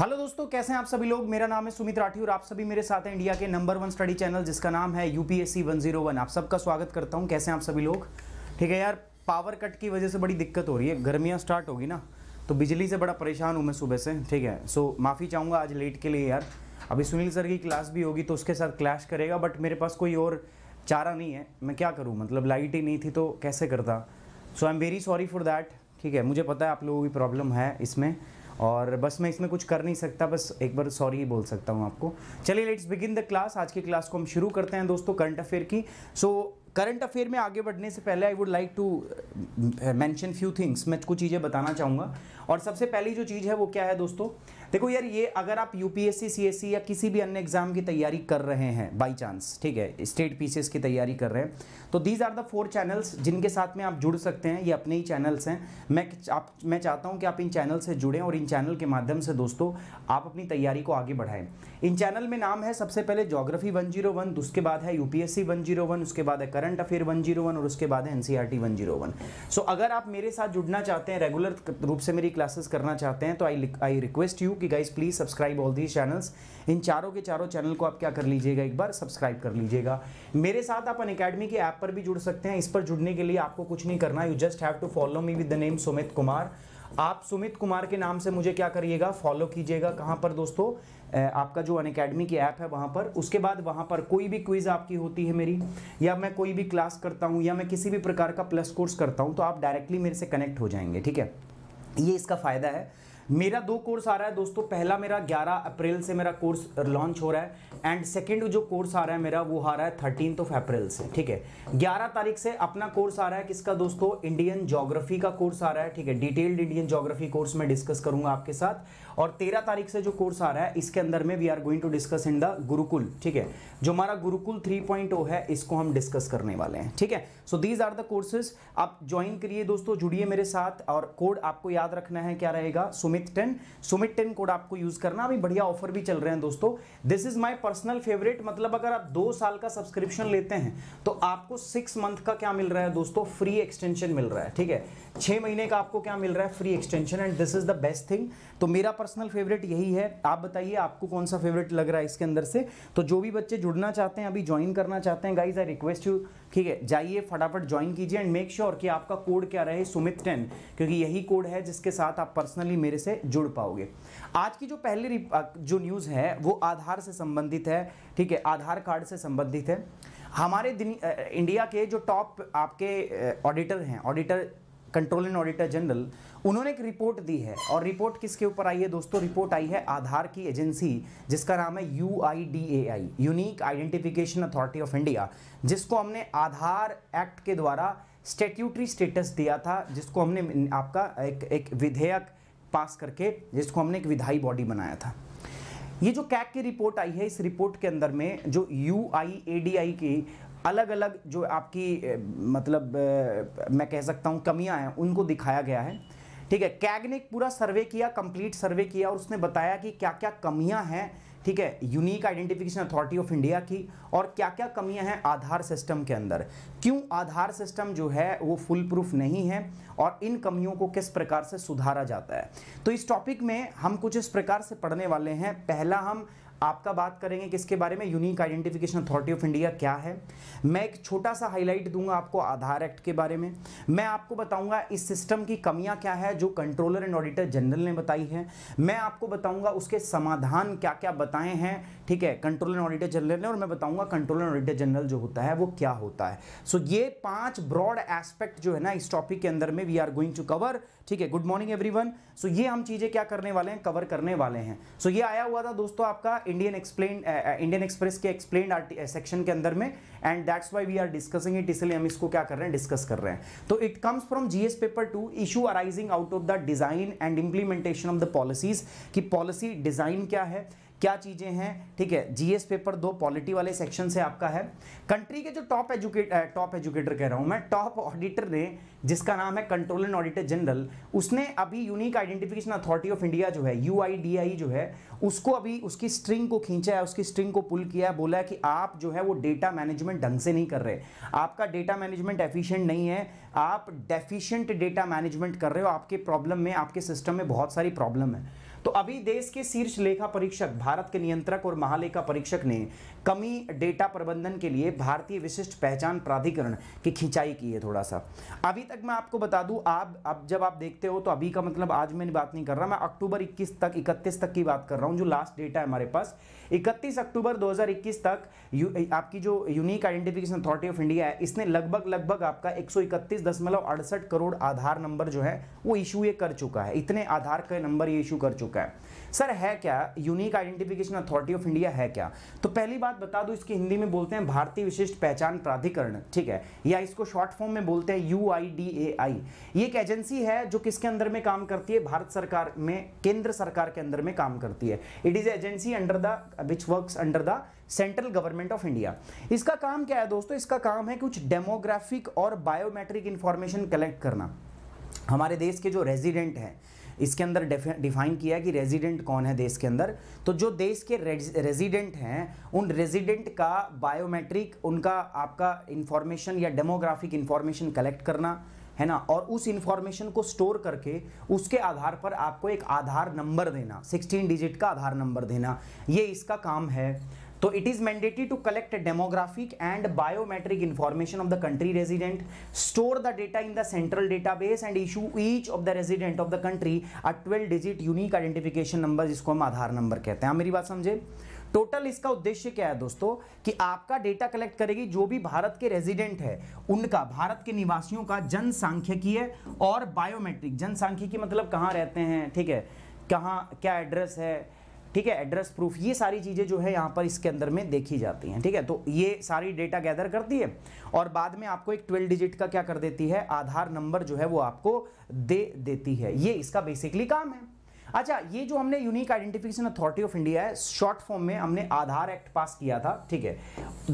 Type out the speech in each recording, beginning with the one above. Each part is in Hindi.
हेलो दोस्तों कैसे हैं आप सभी लोग मेरा नाम है सुमित राठी और आप सभी मेरे साथ हैं इंडिया के नंबर वन स्टडी चैनल जिसका नाम है यूपीएससी 101 आप सबका स्वागत करता हूं कैसे हैं आप सभी लोग ठीक है यार पावर कट की वजह से बड़ी दिक्कत हो रही है गर्मियाँ स्टार्ट होगी ना तो बिजली से बड़ा परेशान हूँ मैं सुबह से ठीक है सो माफ़ी चाहूँगा आज लेट के लिए यार अभी सुनील सर की क्लास भी होगी तो उसके साथ क्लैश करेगा बट मेरे पास कोई और चारा नहीं है मैं क्या करूँ मतलब लाइट ही नहीं थी तो कैसे करता so I am very sorry for that ठीक है मुझे पता है आप लोगों की प्रॉब्लम है इसमें और बस मैं इसमें कुछ कर नहीं सकता बस एक बार सॉरी ही बोल सकता हूँ आपको चलिए लेट्स बिगिन द क्लास आज की क्लास को हम शुरू करते हैं दोस्तों करंट अफेयर की सो so, करंट अफेयर में आगे बढ़ने से पहले I would like to mention few things मैं कुछ चीज़ें बताना चाहूँगा और सबसे पहली जो चीज़ है वो क्या है दोस्तों देखो यार ये अगर आप यूपीएससी सीएससी e या किसी भी अन्य एग्जाम की तैयारी कर रहे हैं बाई चांस ठीक है स्टेट पीसीएस की तैयारी कर रहे हैं तो these are the four channels जिनके साथ में आप जुड़ सकते हैं ये अपने ही चैनल्स हैं मैं आप मैं चाहता हूं कि आप इन चैनल से जुड़ें और इन चैनल के माध्यम से दोस्तों आप अपनी तैयारी को आगे बढ़ाएं इन चैनल में नाम है सबसे पहले जोग्राफी वन जीरो वन उसके बाद है यूपीएससी वन जीरो वन उसके बाद है current affair one zero one और उसके बाद है वन जीरो वन सो अगर आप मेरे साथ जुड़ना चाहते हैं रेगुलर रूप से मेरी क्लासेस करना चाहते हैं तो आई आई रिक्वेस्ट यू कि guys please subscribe all these channels इन चारों के चारों चैनल को आप क्या कर लीजिएगा एक बार सब्सक्राइब कर लीजिएगा मेरे साथ आप अन अकेडमी के ऐप पर भी जुड़ सकते हैं इस पर जुड़ने के लिए आपको कुछ नहीं करना you just have to follow me with the name Sumit Kumar आप सुमित कुमार के नाम से मुझे क्या करिएगा फॉलो कीजिएगा कहाँ पर दोस्तों आपका जो अन अकेडमी की ऐप है वहाँ पर उसके बाद वहाँ पर कोई भी क्विज़ आपकी होती है मेरी या मैं कोई भी क्लास करता हूँ या मैं किसी भी प्रकार का प्लस कोर्स करता हूँ तो आप डायरेक्टली मेरे से कनेक्ट हो जाएंगे ठीक है ये इसका फ़ायदा है मेरा दो कोर्स आ रहा है दोस्तों पहला मेरा 11 अप्रैल से मेरा कोर्स लॉन्च हो रहा है एंड सेकेंड जो कोर्स आ रहा है मेरा वो आ रहा है थर्टीन ऑफ अप्रैल से ठीक है 11 तारीख से अपना कोर्स आ रहा है किसका दोस्तों इंडियन जोग्राफी का कोर्स आ रहा है ठीक है डिटेल्ड इंडियन जोग्राफी कोर्स में डिस्कस करूंगा आपके साथ और तेरह तारीख से जो कोर्स आ रहा है इसके अंदर में we are going to discuss in the Gurukul ठीक है जो हमारा गुरुकुल थ्री 3.0 है इसको हम डिस्कस करने वाले हैं ठीक है so these are the courses आप ज्वाइन करिए दोस्तों जुड़िए मेरे साथ और कोड आपको याद रखना है क्या रहेगा Sumit ten Sumit ten code आपको यूज करना अभी बढ़िया ऑफर भी चल रहे हैं दोस्तों this is my personal favourite मतलब अगर आप दो साल का सब्सक्रिप्शन लेते हैं तो आपको सिक्स मंथ का क्या मिल रहा है दोस्तों फ्री एक्सटेंशन मिल रहा है ठीक है छह महीने का आपको क्या मिल रहा है free extension and this is the best thing तो मेरा पर्सनल फेवरेट यही है आप बताइए आपको कौन सा फेवरेट लग रहा है इसके अंदर से तो जो भी बच्चे जुड़ना चाहते हैं अभी ज्वाइन करना चाहते हैं गाइज आई रिक्वेस्ट यू ठीक है जाइए फटाफट ज्वाइन कीजिए एंड मेक श्योर कि आपका कोड क्या रहे सुमित टेन क्योंकि यही कोड है जिसके साथ आप पर्सनली मेरे से जुड़ पाओगे आज की जो पहली जो न्यूज़ है वो आधार से संबंधित है ठीक है आधार कार्ड से संबंधित है हमारे दिन इंडिया के जो टॉप आपके ऑडिटर हैं auditor control and auditor general उन्होंने एक रिपोर्ट दी है और रिपोर्ट किसके ऊपर आई है दोस्तों रिपोर्ट आई है आधार की एजेंसी जिसका नाम है U I unique identification authority of India जिसको हमने आधार एक्ट के द्वारा स्टेट्यूटरी स्टेटस दिया था जिसको हमने आपका एक एक विधेयक पास करके जिसको हमने एक विधायी बॉडी बनाया था ये जो कैक की रिपोर्ट आई है इस रिपोर्ट के अंदर में जो you I A D I की अलग अलग जो आपकी मतलब मैं कह सकता हूँ कमियाँ हैं उनको दिखाया गया है ठीक है कैग ने पूरा सर्वे किया कंप्लीट सर्वे किया और उसने बताया कि क्या क्या कमियां हैं ठीक है unique identification authority of India की और क्या क्या कमियां हैं आधार सिस्टम के अंदर क्यों आधार सिस्टम जो है वो फुल प्रूफ नहीं है और इन कमियों को किस प्रकार से सुधारा जाता है तो इस टॉपिक में हम कुछ इस प्रकार से पढ़ने वाले हैं पहला हम आपका बात करेंगे किसके बारे में unique identification authority of India क्या है मैं एक छोटा सा हाईलाइट दूंगा आपको आधार एक्ट के बारे में मैं आपको बताऊंगा इस सिस्टम की कमियां क्या है जो कंट्रोलर एंड ऑडिटर जनरल ने बताई है मैं आपको बताऊंगा उसके समाधान क्या क्या बताए हैं ठीक है कंट्रोलर ऑडिटर जनरल है और मैं बताऊंगा कंट्रोलर ऑडिटर जनरल जो होता है वो क्या होता है सो so, ये पांच ब्रॉड एस्पेक्ट जो है ना इस टॉपिक के अंदर में we are going to cover ठीक है गुड मॉर्निंग एवरी सो ये हम चीजें क्या करने वाले हैं कवर करने वाले हैं सो so, ये आया हुआ था दोस्तों आपका इंडियन एक्सप्लेन इंडियन एक्सप्रेस के एक्सप्लेन सेक्शन के अंदर में and that's why we are discussing it इसलिए हम इसको क्या कर रहे हैं डिस्कस कर रहे हैं तो it comes from GS paper two issue arising out of the design and implementation of the policies की पॉलिसी डिजाइन क्या है क्या चीज़ें हैं ठीक है जीएस पेपर दो पॉलिटी वाले सेक्शन से आपका है कंट्री के जो टॉप एजुकेट टॉप एजुकेटर कह रहा हूं मैं टॉप ऑडिटर ने जिसका नाम है कंट्रोल एंड ऑडिटर जनरल उसने अभी unique identification authority of India जो है यू जो है उसको अभी उसकी स्ट्रिंग को खींचा है उसकी स्ट्रिंग को पुल किया है बोला है कि आप जो है वो डेटा मैनेजमेंट ढंग से नहीं कर रहे आपका डेटा मैनेजमेंट एफिशियंट नहीं है आप डेफिशियंट डेटा मैनेजमेंट कर रहे हो आपके प्रॉब्लम में आपके सिस्टम में बहुत सारी प्रॉब्लम है तो अभी देश के शीर्ष लेखा परीक्षक भारत के नियंत्रक और महालेखा परीक्षक ने कमी डेटा प्रबंधन के लिए भारतीय विशिष्ट पहचान प्राधिकरण की खिंचाई की है थोड़ा सा अभी तक मैं आपको बता दूं आप अब जब आप देखते हो तो अभी का मतलब आज मैं बात नहीं कर रहा मैं अक्टूबर 21 तक 31 तक की बात कर रहा हूं जो लास्ट डेटा है हमारे पास 31 अक्टूबर 2021 तक यू, आपकी जो unique identification authority of India है इसने लगभग लगभग आपका एक करोड़ आधार नंबर जो है वो इशू ये कर चुका है इतने आधार का नंबर ये इशू कर चुका है सर है क्या unique identification authority of India है क्या तो पहली बात बता दूं इसकी हिंदी में बोलते हैं भारतीय विशिष्ट पहचान प्राधिकरण ठीक है या इसको शॉर्ट फॉर्म में बोलते हैं यू ये एक एजेंसी है जो किसके अंदर में काम करती है भारत सरकार में केंद्र सरकार के अंदर में काम करती है it is agency under the which work under the central government of India इसका काम क्या है दोस्तों इसका काम है कुछ डेमोग्राफिक और बायोमेट्रिक इंफॉर्मेशन कलेक्ट करना हमारे देश के जो रेजिडेंट हैं इसके अंदर डिफाइन किया कि रेजिडेंट कौन है देश के अंदर तो जो देश के रेजिडेंट हैं उन रेजिडेंट का बायोमेट्रिक उनका आपका इंफॉर्मेशन या डेमोग्राफिक इंफॉर्मेशन कलेक्ट करना है ना और उस इंफॉर्मेशन को स्टोर करके उसके आधार पर आपको एक आधार नंबर देना 16 डिजिट का आधार नंबर देना ये इसका काम है तो it is mandated to collect demographic and biometric information of the country resident store the data in the central data base and issue each of the resident of the country a twelve digit unique identification number जिसको हम आधार नंबर कहते हैं हाँ, मेरी बात समझे टोटल इसका उद्देश्य क्या है दोस्तों कि आपका डेटा कलेक्ट करेगी जो भी भारत के रेजिडेंट है उनका भारत के निवासियों का जनसंख्यकीय और बायोमेट्रिक जनसांख्यिकी मतलब कहाँ रहते हैं ठीक है कहाँ क्या एड्रेस है ठीक है एड्रेस प्रूफ ये सारी चीज़ें जो है यहाँ पर इसके अंदर में देखी जाती हैं ठीक है तो ये सारी डेटा गैदर करती है और बाद में आपको एक ट्वेल्व डिजिट का क्या कर देती है आधार नंबर जो है वो आपको दे देती है ये इसका बेसिकली काम है अच्छा ये जो हमने unique identification authority of India है शॉर्ट फॉर्म में हमने आधार एक्ट पास किया था ठीक है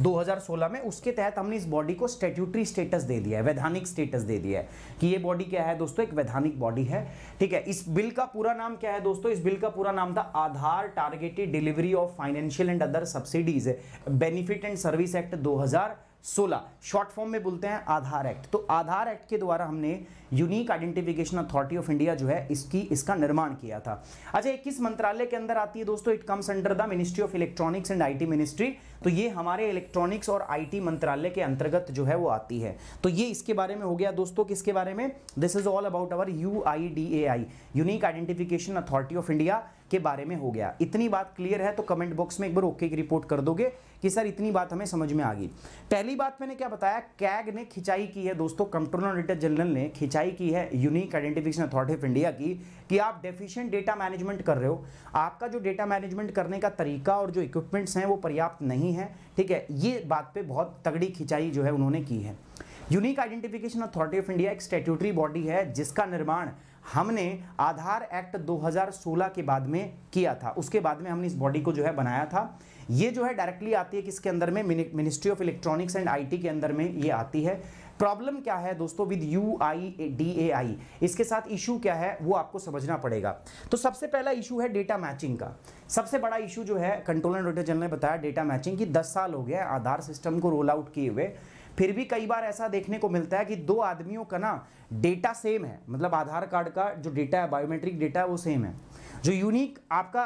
2016 में उसके तहत हमने इस बॉडी को स्टेट्यूटरी स्टेटस दे दिया है वैधानिक स्टेटस दे दिया है कि ये बॉडी क्या है दोस्तों एक वैधानिक बॉडी है ठीक है इस बिल का पूरा नाम क्या है दोस्तों इस बिल का पूरा नाम था Aadhaar targeted delivery of financial and other subsidies benefit and service act दो 2016 शॉर्ट फॉर्म में बोलते हैं आधार एक्ट तो आधार एक्ट के द्वारा हमने unique identification authority of India जो है इसकी इसका निर्माण किया था अच्छा किस मंत्रालय के अंदर आती है दोस्तों it comes under the ministry of electronics and IT ministry तो ये हमारे इलेक्ट्रॉनिक्स और आईटी मंत्रालय के अंतर्गत जो है वो आती है तो ये इसके बारे में हो गया दोस्तों किसके बारे में this is all about our U unique identification authority of India के बारे में हो गया इतनी बात क्लियर है तो कमेंट बॉक्स में एक बार ओके की रिपोर्ट कर दोगे कि सर इतनी बात हमें समझ में आ गई पहली बात मैंने क्या बताया कैग ने खिंचाई की है दोस्तों कंट्रोलर ऑडिटर जनरल ने खिंचाई खिंचाई की है unique identification authority of India की कि आप डेफिशिएंट डेटा मैनेजमेंट कर रहे हो आपका जो डेटा मैनेजमेंट करने का तरीका और जो इक्विपमेंट्स हैं वो पर्याप्त नहीं है ठीक है ये बात पे बहुत तगड़ी खिंचाई जो है उन्होंने की है unique identification authority of India एक स्टेट्यूटरी बॉडी है जिसका निर्माण हमने आधार एक्ट 2016 के बाद में किया था उसके बाद में हमने इस बॉडी को जो है बनाया था ये जो है डायरेक्टली आती है किसके अंदर में ministry of electronics and IT के अंदर में ये आती है प्रॉब्लम क्या है दोस्तों with U I D A I इसके साथ इशू क्या है वो आपको समझना पड़ेगा तो सबसे पहला इशू है डेटा मैचिंग का सबसे बड़ा इशू जो है कंट्रोल एंड जनरल ने बताया डेटा मैचिंग की दस साल हो गया आधार सिस्टम को रोल आउट किए हुए फिर भी कई बार ऐसा देखने को मिलता है कि दो आदमियों का ना डेटा सेम है मतलब आधार कार्ड का जो डेटा है बायोमेट्रिक डेटा है वो सेम है जो यूनिक आपका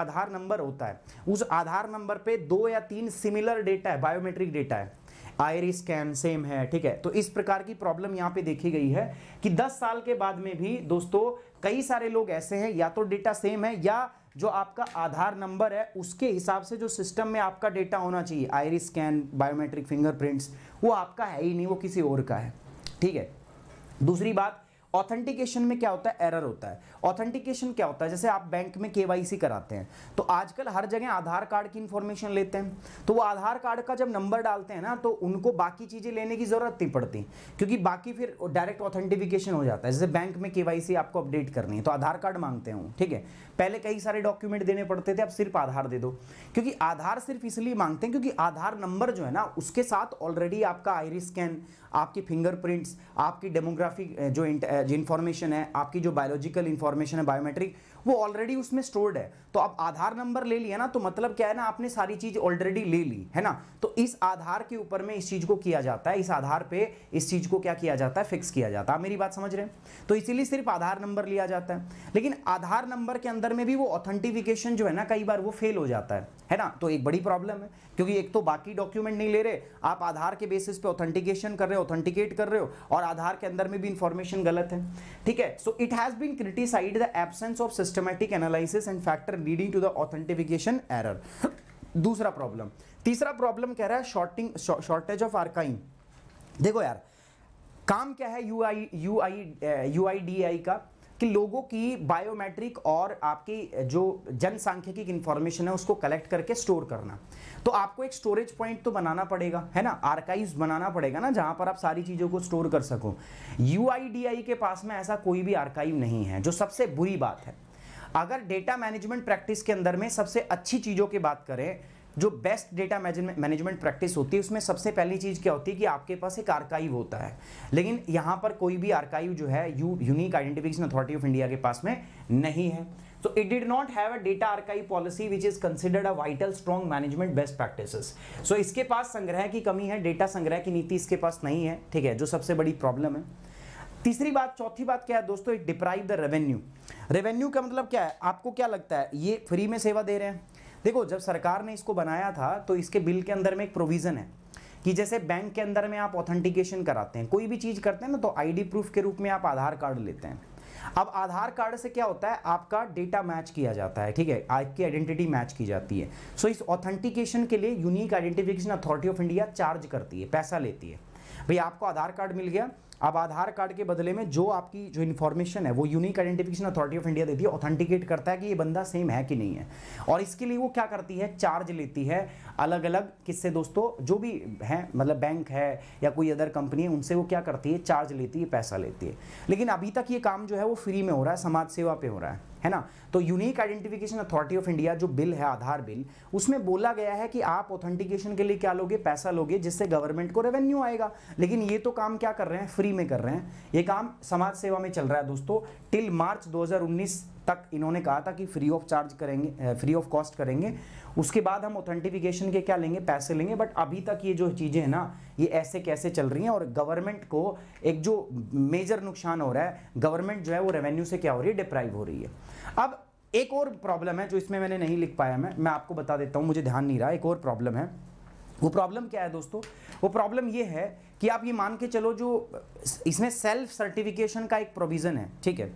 आधार नंबर होता है उस आधार नंबर पे दो या तीन सिमिलर डेटा है बायोमेट्रिक डेटा है आयरी स्कैन सेम है ठीक है तो इस प्रकार की प्रॉब्लम यहाँ पे देखी गई है कि 10 साल के बाद में भी दोस्तों कई सारे लोग ऐसे हैं या तो डेटा सेम है या जो आपका आधार नंबर है उसके हिसाब से जो सिस्टम में आपका डेटा होना चाहिए आयरी स्कैन बायोमेट्रिक फिंगरप्रिंट्स वो आपका है ही नहीं वो किसी और का है ठीक है दूसरी बात ऑथेंटिकेशन में क्या होता है एरर होता है ऑथेंटिकेशन क्या होता है जैसे आप बैंक में केवाईसी कराते हैं तो आजकल हर जगह आधार कार्ड की इन्फॉर्मेशन लेते हैं तो वो आधार कार्ड का जब नंबर डालते हैं ना तो उनको बाकी चीज़ें लेने की ज़रूरत नहीं पड़ती क्योंकि बाकी फिर डायरेक्ट ऑथेंटिफिकेशन हो जाता है जैसे बैंक में के आपको अपडेट करनी है तो आधार कार्ड मांगते हूँ ठीक है पहले कई सारे डॉक्यूमेंट देने पड़ते थे अब सिर्फ आधार दे दो क्योंकि आधार सिर्फ इसलिए मांगते हैं क्योंकि आधार नंबर जो है ना उसके साथ ऑलरेडी आपका आईरी स्कैन आपकी फिंगरप्रिंट्स आपकी डेमोग्राफिक जो इंफॉर्मेशन है आपकी जो बायोलॉजिकल इन्फॉर्मेशन फॉर्मेशन है बायोमेट्रिक वो ऑलरेडी उसमें स्टोर्ड है तो आप आधार नंबर ले लिया ना तो मतलब क्या है ना आपने सारी चीज़ ऑलरेडी ले ली है ना तो इस आधार के ऊपर में इस चीज़ को किया जाता है इस आधार पे इस चीज़ को क्या किया जाता है फिक्स किया जाता है मेरी बात समझ रहे हैं तो इसीलिए सिर्फ आधार नंबर लिया जाता है लेकिन आधार नंबर के अंदर में भी वो ऑथेंटिफिकेशन जो है ना कई बार वो फेल हो जाता है है ना तो एक बड़ी प्रॉब्लम है क्योंकि एक तो बाकी डॉक्यूमेंट नहीं ले रहे आप आधार के बेसिस पे ऑथेंटिकेशन कर रहे हो ऑथेंटिकेट कर रहे हो और आधार के अंदर में भी इंफॉर्मेशन गलत है ठीक है so it has been criticised the absence of system systematic analysis and factor leading to the authentification error दूसरा प्रॉब्लम तीसरा प्रॉब्लम कह रहा है शॉर्टिंग शॉर्टेज ऑफ आर्काइन देखो यार काम क्या है U I U I U I D I का कि लोगों की बायोमेट्रिक और आपकी eh, जो जनसांख्यिक इंफॉर्मेशन है उसको कलेक्ट करके स्टोर करना तो आपको एक स्टोरेज पॉइंट तो बनाना पड़ेगा है ना आर्काइव्स बनाना पड़ेगा ना जहां पर आप सारी चीज़ों को स्टोर कर सको यू के पास में ऐसा कोई भी आर्काइव नहीं है जो सबसे बुरी बात है अगर डेटा मैनेजमेंट प्रैक्टिस के अंदर में सबसे अच्छी चीज़ों की बात करें जो बेस्ट डेटा मैनेजमेंट प्रैक्टिस होती है उसमें सबसे पहली चीज़ क्या होती है कि आपके पास एक आर्काइव होता है लेकिन यहां पर कोई भी आर्काइव जो है U unique identification authority of India के पास में नहीं है तो इट डिड नॉट है data data policy which is considered a vital strong management best practice so इसके पास संग्रह की कमी है डेटा संग्रह की नीति इसके पास नहीं है ठीक है जो सबसे बड़ी प्रॉब्लम है तीसरी बात चौथी बात क्या है दोस्तों it deprive the revenue revenue का मतलब क्या है आपको क्या लगता है ये फ्री में सेवा दे रहे हैं देखो जब सरकार ने इसको बनाया था तो इसके बिल के अंदर में एक प्रोविज़न है कि जैसे बैंक के अंदर में आप ऑथेंटिकेशन कराते हैं कोई भी चीज़ करते हैं ना तो आईडी प्रूफ के रूप में आप आधार कार्ड लेते हैं अब आधार कार्ड से क्या होता है आपका डेटा मैच किया जाता है ठीक है आपकी आइडेंटिटी मैच की जाती है सो इस ऑथेंटिकेशन के लिए unique identification authority of India charge करती है पैसा लेती है भाई आपको आधार कार्ड मिल गया अब आधार कार्ड के बदले में जो आपकी जो इन्फॉर्मेशन है वो unique identification authority of India देती है ऑथेंटिकेट करता है कि ये बंदा सेम है कि नहीं है और इसके लिए वो क्या करती है चार्ज लेती है अलग अलग किससे दोस्तों जो भी है मतलब बैंक है या कोई अदर कंपनी है उनसे वो क्या करती है चार्ज लेती है पैसा लेती है लेकिन अभी तक ये काम जो है वो फ्री में हो रहा है समाज सेवा पे हो रहा है है ना तो unique identification authority of India जो बिल है आधार बिल उसमें बोला गया है कि आप ऑथेंटिकेशन के लिए क्या लोगे पैसा लोगे जिससे गवर्नमेंट को रेवेन्यू आएगा लेकिन ये तो काम क्या कर रहे हैं फ्री में कर रहे हैं ये काम समाज सेवा में चल रहा है दोस्तों टिल मार्च दो तक इन्होंने कहा था कि फ्री ऑफ चार्ज करेंगे फ्री ऑफ कॉस्ट करेंगे उसके बाद हम ऑथेंटिफिकेशन के क्या लेंगे पैसे लेंगे बट अभी तक ये जो चीज़ें हैं ना ये ऐसे कैसे चल रही हैं और गवर्नमेंट को एक जो मेजर नुकसान हो रहा है गवर्नमेंट जो है वो रेवेन्यू से क्या हो रही है डिप्राइव हो रही है अब एक और प्रॉब्लम है जो इसमें मैंने नहीं लिख पाया मैं मैं आपको बता देता हूँ मुझे ध्यान नहीं रहा एक और प्रॉब्लम है वो प्रॉब्लम क्या है दोस्तों वो प्रॉब्लम ये है कि आप ये मान के चलो जो इसमें सेल्फ सर्टिफिकेशन का एक प्रोविज़न है ठीक है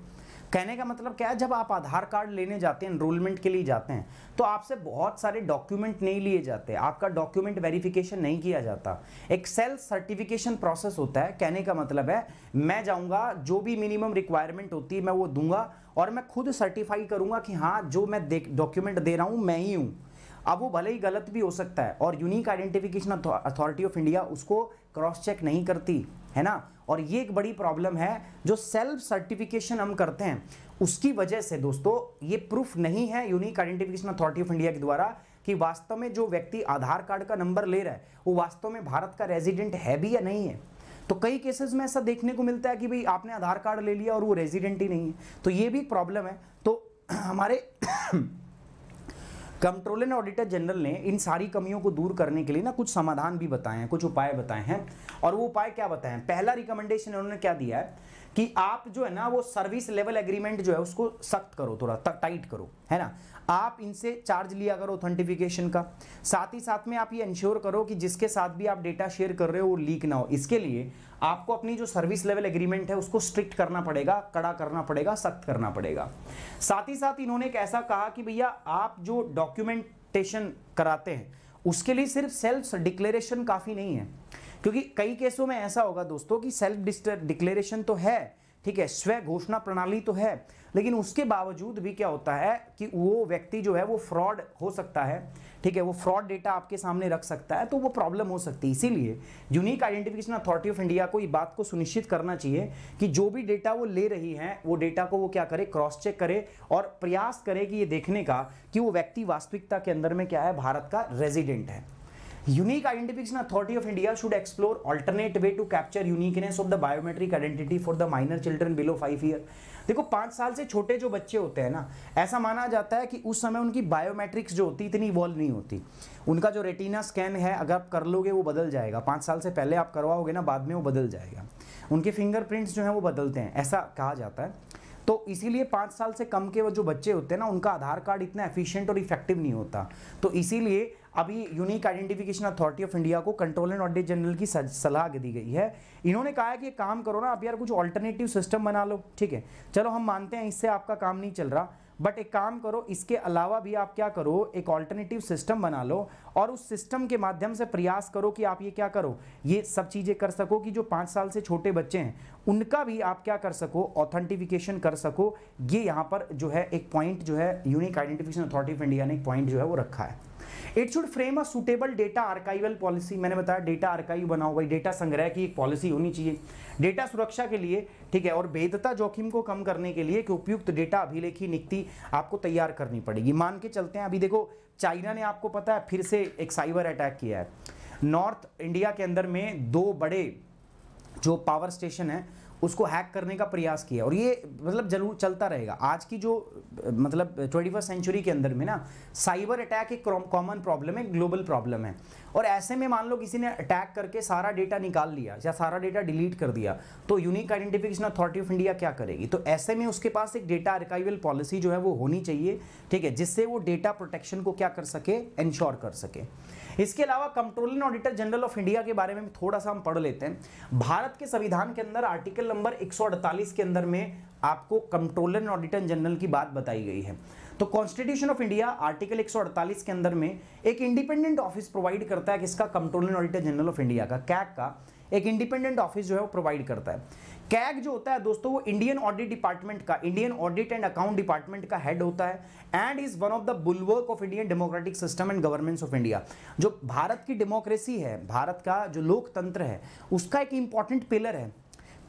कहने का मतलब क्या है जब आप आधार कार्ड लेने जाते हैं इनरोलमेंट के लिए जाते हैं तो आपसे बहुत सारे डॉक्यूमेंट नहीं लिए जाते आपका डॉक्यूमेंट वेरिफिकेशन नहीं किया जाता एक सेल्फ सर्टिफिकेशन प्रोसेस होता है कहने का मतलब है मैं जाऊँगा जो भी मिनिमम रिक्वायरमेंट होती है मैं वो दूंगा और मैं खुद सर्टिफाई करूंगा कि हाँ जो मैं डॉक्यूमेंट दे रहा हूँ मैं ही हूँ अब वो भले ही गलत भी हो सकता है और unique identification authority of India उसको क्रॉस चेक नहीं करती है ना और ये एक बड़ी प्रॉब्लम है जो सेल्फ सर्टिफिकेशन हम करते हैं उसकी वजह से दोस्तों ये प्रूफ नहीं है unique identification authority of India के द्वारा कि वास्तव में जो व्यक्ति आधार कार्ड का नंबर ले रहा है वो वास्तव में भारत का रेजिडेंट है भी या नहीं है तो कई केसेस में ऐसा देखने को मिलता है कि भाई आपने आधार कार्ड ले लिया और वो रेजिडेंट ही नहीं है तो ये भी एक प्रॉब्लम है तो हमारे कंट्रोल एंड ऑडिटर जनरल ने इन सारी कमियों को दूर करने के लिए ना कुछ समाधान भी बताए हैं कुछ उपाय बताए हैं और वो उपाय क्या बताए हैं पहला रिकमेंडेशन उन्होंने क्या दिया है कि आप जो है ना वो सर्विस लेवल एग्रीमेंट जो है उसको सख्त करो थोड़ा टाइट करो है ना आप इनसे चार्ज लिया करो ऑथेंटिफिकेशन का साथ ही साथ में आप ये इंश्योर करो कि जिसके साथ भी आप डेटा शेयर कर रहे हो वो लीक ना हो इसके लिए आपको अपनी जो सर्विस लेवल एग्रीमेंट है उसको स्ट्रिक्ट करना पड़ेगा कड़ा करना पड़ेगा सख्त करना पड़ेगा साथ ही साथ इन्होंने एक ऐसा कहा कि भैया आप जो डॉक्यूमेंटेशन कराते हैं उसके लिए सिर्फ सेल्फ डिक्लेरेशन काफ़ी नहीं है क्योंकि कई केसों में ऐसा होगा दोस्तों कि सेल्फ डिस्टर डिक्लेरेशन तो है ठीक है स्व घोषणा प्रणाली तो है लेकिन उसके बावजूद भी क्या होता है कि वो व्यक्ति जो है वो फ्रॉड हो सकता है ठीक है वो फ्रॉड डेटा आपके सामने रख सकता है तो वो प्रॉब्लम हो सकती है इसीलिए unique identification authority of India को इस बात को सुनिश्चित करना चाहिए कि जो भी डेटा वो ले रही है वो डेटा को वो क्या करे क्रॉस चेक करे और प्रयास करे कि ये देखने का कि वो व्यक्ति वास्तविकता के अंदर में क्या है भारत का रेजिडेंट है unique identification authority of India should explore alternate way to capture uniqueness of the biometric identity for the minor children below five year देखो पांच साल से छोटे जो बच्चे होते हैं ना ऐसा माना जाता है कि उस समय उनकी बायोमेट्रिक्स जो होती इतनी इवॉल्व नहीं होती उनका जो रेटिना स्कैन है अगर आप कर लोगे वो बदल जाएगा पांच साल से पहले आप करवाओगे ना बाद में वो बदल जाएगा उनके फिंगरप्रिंट्स जो है वो बदलते हैं ऐसा कहा जाता है तो इसीलिए पाँच साल से कम के वो जो बच्चे होते हैं ना उनका आधार कार्ड इतना एफिशिएंट और इफेक्टिव नहीं होता तो इसीलिए अभी unique identification authority of India को कंट्रोल एंड ऑडिट जनरल की सलाह दी गई है इन्होंने कहा है कि काम करो ना आप यार कुछ ऑल्टरनेटिव सिस्टम बना लो ठीक है चलो हम मानते हैं इससे आपका काम नहीं चल रहा बट एक काम करो इसके अलावा भी आप क्या करो एक ऑल्टरनेटिव सिस्टम बना लो और उस सिस्टम के माध्यम से प्रयास करो कि आप ये क्या करो ये सब चीज़ें कर सको कि जो पाँच साल से छोटे बच्चे हैं उनका भी आप क्या कर सको ऑथेंटिफिकेशन कर सको ये यहाँ पर जो है एक पॉइंट जो है unique identification authority of India ने एक पॉइंट जो है वो रखा है it should frame a suitable data archival policy मैंने बताया डेटा आर्काइव बनाओ भाई डेटा संग्रह की एक पॉलिसी होनी चाहिए डेटा सुरक्षा के लिए ठीक है और भेदता जोखिम को कम करने के लिए उपयुक्त डेटा अभिलेखी नियुक्ति आपको तैयार करनी पड़ेगी मान के चलते हैं अभी देखो चाइना ने आपको पता है फिर से एक साइबर अटैक किया है नॉर्थ इंडिया के अंदर में दो बड़े जो पावर स्टेशन है उसको हैक करने का प्रयास किया और ये मतलब जरूर चलता रहेगा आज की जो मतलब ट्वेंटी फर्स्ट सेंचुरी के अंदर में ना साइबर अटैक एक कॉमन प्रॉब्लम है ग्लोबल प्रॉब्लम है और ऐसे में मान लो किसी ने अटैक करके सारा डेटा निकाल लिया या सारा डेटा डिलीट कर दिया तो unique identification authority of India क्या करेगी तो ऐसे में उसके पास एक डेटा आर्काइवल पॉलिसी जो है वो होनी चाहिए ठीक है जिससे वो डेटा प्रोटेक्शन को क्या कर सके इंश्योर कर सके इसके अलावा controlling auditor general of India के बारे में थोड़ा सा हम पढ़ लेते हैं भारत के संविधान के अंदर आर्टिकल नंबर एक के अंदर में आपको कंट्रोलर ऑडिटर जनरल की बात बताई गई है तो कॉन्स्टिट्यूशन ऑफ इंडिया आर्टिकल 148 के अंदर में एक इंडिपेंडेंट ऑफिस प्रोवाइड करता है किसका controller auditor general of India का कैक का एक इंडिपेंडेंट ऑफिस जो है वो प्रोवाइड करता है कैग जो होता है दोस्तों वो इंडियन ऑडिट डिपार्टमेंट का Indian audit and account department का हेड होता है and is one of the bulwark of Indian democratic system and governments of India जो भारत की डेमोक्रेसी है भारत का जो लोकतंत्र है उसका एक इंपॉर्टेंट पिलर है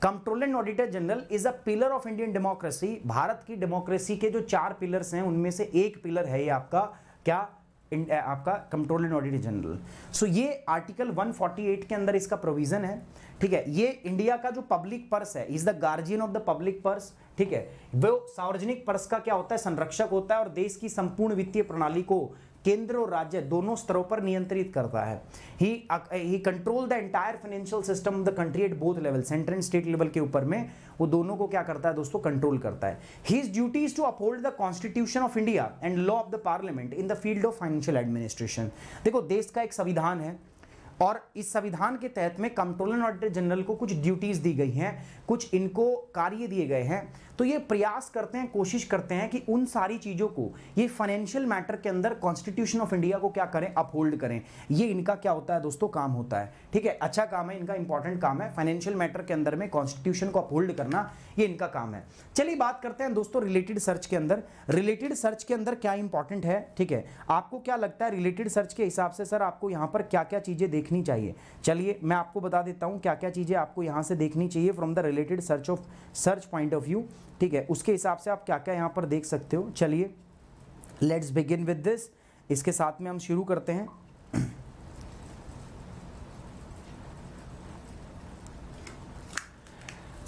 control and auditor general is a pillar of Indian democracy Bharat की डेमोक्रेसी के जो चार पिलर्स हैं उनमें से एक पिलर है ये आपका क्या इन, आपका control and auditor general so ये आर्टिकल 148 के अंदर इसका प्रोविजन है ठीक है ये इंडिया का जो पब्लिक पर्स है is the guardian of the public purse ठीक है वो सार्वजनिक पर्स का क्या होता है संरक्षक होता है और देश की संपूर्ण वित्तीय प्रणाली को केंद्र और राज्य दोनों स्तरों पर नियंत्रित करता है ही ही control the entire financial system of the country at both level central and state level के ऊपर में वो दोनों को क्या करता है दोस्तों कंट्रोल करता है his duty is to uphold the constitution of India and law of the parliament in the field of financial administration देखो देश का एक संविधान है और इस संविधान के तहत में कंट्रोलर ऑडिटर जनरल को कुछ ड्यूटीज़ दी गई हैं कुछ इनको कार्य दिए गए हैं तो ये प्रयास करते हैं कोशिश करते हैं कि उन सारी चीज़ों को ये फाइनेंशियल मैटर के अंदर कॉन्स्टिट्यूशन ऑफ इंडिया को क्या करें अपहोल्ड करें ये इनका क्या होता है दोस्तों काम होता है ठीक है अच्छा काम है इनका इंपॉर्टेंट काम है फाइनेंशियल मैटर के अंदर में कॉन्स्टिट्यूशन को अपहोल्ड करना ये इनका काम है चलिए बात करते हैं दोस्तों रिलेटेड सर्च के अंदर रिलेटेड सर्च के अंदर क्या इंपॉर्टेंट है ठीक है आपको क्या लगता है रिलेटेड सर्च के हिसाब से सर आपको यहाँ पर क्या क्या चीज़ें देखनी चाहिए चलिए मैं आपको बता देता हूँ क्या क्या चीज़ें आपको यहाँ से देखनी चाहिए from the related search of search point of view ठीक है उसके हिसाब से आप क्या क्या यहाँ पर देख सकते हो चलिए लेट्स बिगिन विद दिस इसके साथ में हम शुरू करते हैं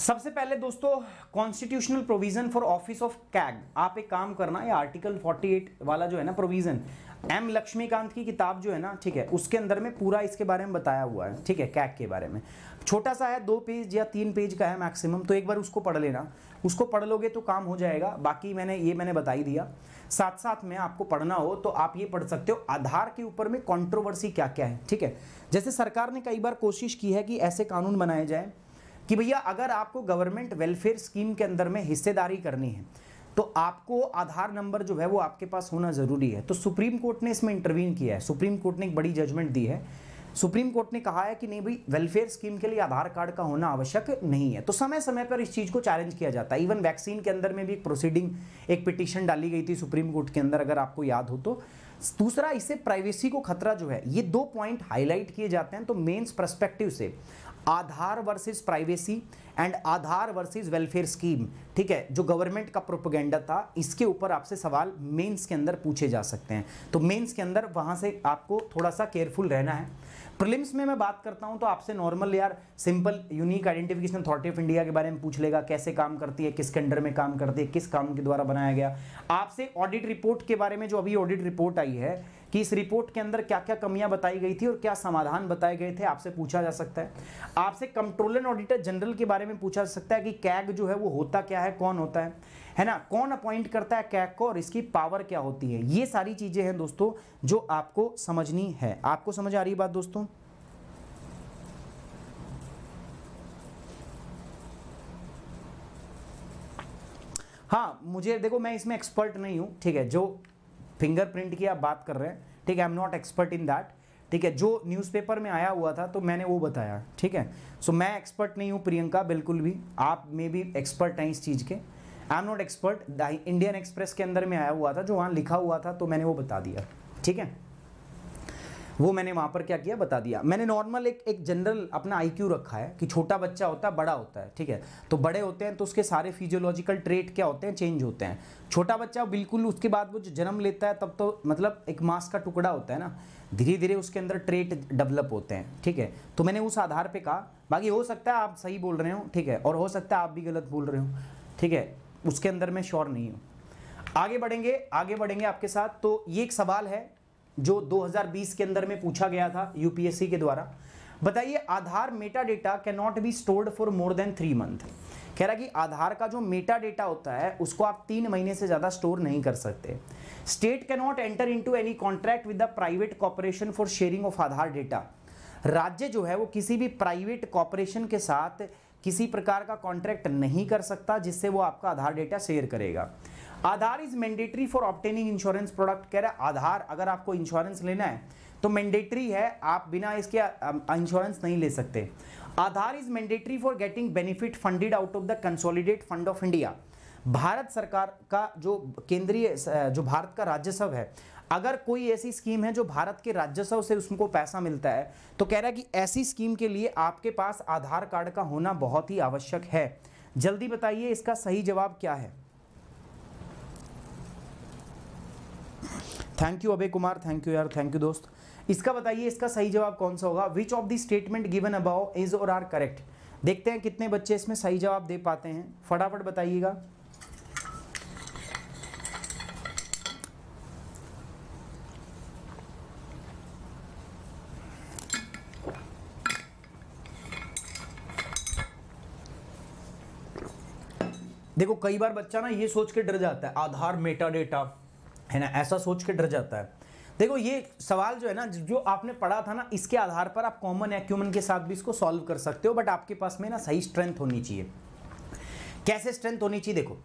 सबसे पहले दोस्तों constitutional provision for office of CAG आप एक काम करना ये आर्टिकल 48 वाला जो है ना प्रोविजन एम लक्ष्मीकांत की किताब जो है ना ठीक है उसके अंदर में पूरा इसके बारे में बताया हुआ है ठीक है कैग के बारे में छोटा सा है दो पेज या तीन पेज का है मैक्सिमम तो एक बार उसको पढ़ लेना उसको पढ़ लोगे तो काम हो जाएगा बाकी मैंने ये मैंने बता ही दिया साथ साथ में आपको पढ़ना हो तो आप ये पढ़ सकते हो आधार के ऊपर में कंट्रोवर्सी क्या क्या है ठीक है जैसे सरकार ने कई बार कोशिश की है कि ऐसे कानून बनाए जाए कि भैया अगर आपको गवर्नमेंट वेलफेयर स्कीम के अंदर में हिस्सेदारी करनी है तो आपको आधार नंबर जो है वो आपके पास होना ज़रूरी है तो सुप्रीम कोर्ट ने इसमें इंटरवीन किया है सुप्रीम कोर्ट ने एक बड़ी जजमेंट दी है सुप्रीम कोर्ट ने कहा है कि नहीं भाई वेलफेयर स्कीम के लिए आधार कार्ड का होना आवश्यक नहीं है तो समय समय पर इस चीज़ को चैलेंज किया जाता है इवन वैक्सीन के अंदर में भी एक प्रोसीडिंग एक पिटिशन डाली गई थी सुप्रीम कोर्ट के अंदर अगर आपको याद हो तो दूसरा इससे प्राइवेसी को खतरा जो है ये दो पॉइंट हाईलाइट किए जाते हैं तो मेन्स परस्पेक्टिव से Aadhaar versus privacy and Aadhaar versus welfare scheme ठीक है जो गवर्नमेंट का प्रोपोगेंडा था इसके ऊपर आपसे सवाल मेंस के अंदर पूछे जा सकते हैं तो मेंस के अंदर वहां से आपको थोड़ा सा केयरफुल रहना है प्रिलिम्स में मैं बात करता हूं तो आपसे नॉर्मल यार simple unique identification authority of India के बारे में पूछ लेगा कैसे काम करती है किसके अंडर में काम करती है किस काम के द्वारा बनाया गया आपसे ऑडिट रिपोर्ट के बारे में जो अभी ऑडिट रिपोर्ट आई है कि इस रिपोर्ट के अंदर क्या क्या कमियां बताई गई थी और क्या समाधान बताए गए थे आपसे पूछा जा सकता है आपसे कंट्रोलर ऑडिटर जनरल के बारे में पूछा जा सकता है कि कैग जो है वो होता क्या है कौन होता है है ना कौन अपॉइंट करता है कैक को और इसकी पावर क्या होती है ये सारी चीज़ें हैं दोस्तों जो आपको समझनी है आपको समझ आ रही बात दोस्तों हाँ मुझे देखो मैं इसमें एक्सपर्ट नहीं हूँ ठीक है जो फिंगरप्रिंट की आप बात कर रहे हैं ठीक है I am not expert in that ठीक है जो न्यूज़पेपर में आया हुआ था तो मैंने वो बताया ठीक है सो so, मैं एक्सपर्ट नहीं हूँ प्रियंका बिल्कुल भी आप में भी एक्सपर्ट हैं इस चीज़ के I am not expert Indian Express के अंदर में आया हुआ था जो वहाँ लिखा हुआ था तो मैंने वो बता दिया ठीक है वो मैंने वहाँ पर क्या किया बता दिया मैंने नॉर्मल एक एक जनरल अपना आईक्यू रखा है कि छोटा बच्चा होता है बड़ा होता है ठीक है तो बड़े होते हैं तो उसके सारे फिजियोलॉजिकल ट्रेट क्या होते हैं चेंज होते हैं छोटा बच्चा बिल्कुल उसके बाद वो जो जन्म लेता है तब तो मतलब एक मांस का टुकड़ा होता है ना धीरे धीरे उसके अंदर ट्रेट डेवलप होते हैं ठीक है तो मैंने उस आधार पर कहा बाकी हो सकता है आप सही बोल रहे हो ठीक है और हो सकता है आप भी गलत बोल रहे हो ठीक है उसके अंदर मैं श्योर नहीं हूँ आगे बढ़ेंगे आगे बढ़ेंगे आपके साथ तो ये एक सवाल है जो 2020 के अंदर में पूछा गया था यूपीएससी के द्वारा बताइए Aadhaar meta data can not be stored for more than three month कह रहा कि आधार का जो मेटा डेटा होता है उसको आप तीन महीने से ज़्यादा स्टोर नहीं कर सकते state cannot enter into any contract with the private corporation for sharing of Aadhaar data राज्य जो है वो किसी भी प्राइवेट कॉरपोरेशन के साथ किसी प्रकार का कॉन्ट्रैक्ट नहीं कर सकता जिससे वो आपका आधार डेटा शेयर करेगा Aadhaar is mandatory for obtaining insurance product कह रहा है आधार अगर आपको इंश्योरेंस लेना है तो मैंडेटरी है आप बिना इसके इंश्योरेंस नहीं ले सकते Aadhaar is mandatory for getting benefit funded out of the consolidate fund of India Bharat सरकार का जो केंद्रीय जो भारत का राज्यसभा है अगर कोई ऐसी स्कीम है जो भारत के राजस्व से उसको पैसा मिलता है तो कह रहा है कि ऐसी स्कीम के लिए आपके पास आधार कार्ड का होना बहुत ही आवश्यक है जल्दी बताइए इसका सही जवाब क्या है thank you Abhay Kumar thank you यार थैंक यू दोस्त इसका बताइए इसका सही जवाब कौन सा होगा which of the statement given about is or are correct देखते हैं कितने बच्चे इसमें सही जवाब दे पाते हैं फटाफट बताइएगा देखो कई बार बच्चा ना ये सोच के डर जाता है आधार मेटा डेटा है ना ऐसा सोच के डर जाता है देखो ये सवाल जो है ना जो आपने पढ़ा था ना इसके आधार पर आप कॉमन एक्यूमन के साथ भी इसको सॉल्व कर सकते हो बट आपके पास में ना सही स्ट्रेंथ होनी चाहिए कैसे स्ट्रेंथ होनी चाहिए देखो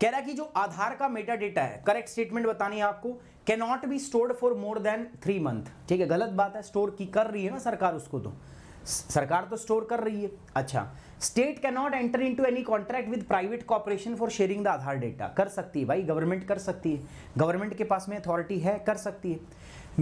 कह रहा कि जो आधार का मेटा डेटा है करेक्ट स्टेटमेंट बतानी है आपको cannot be stored for more than three month ठीक है गलत बात है स्टोर की कर रही है ना सरकार उसको तो सरकार तो स्टोर कर रही है अच्छा state cannot enter into any contract with private corporation for sharing the Aadhaar data कर सकती है भाई गवर्नमेंट कर सकती है गवर्नमेंट के पास में अथॉरिटी है कर सकती है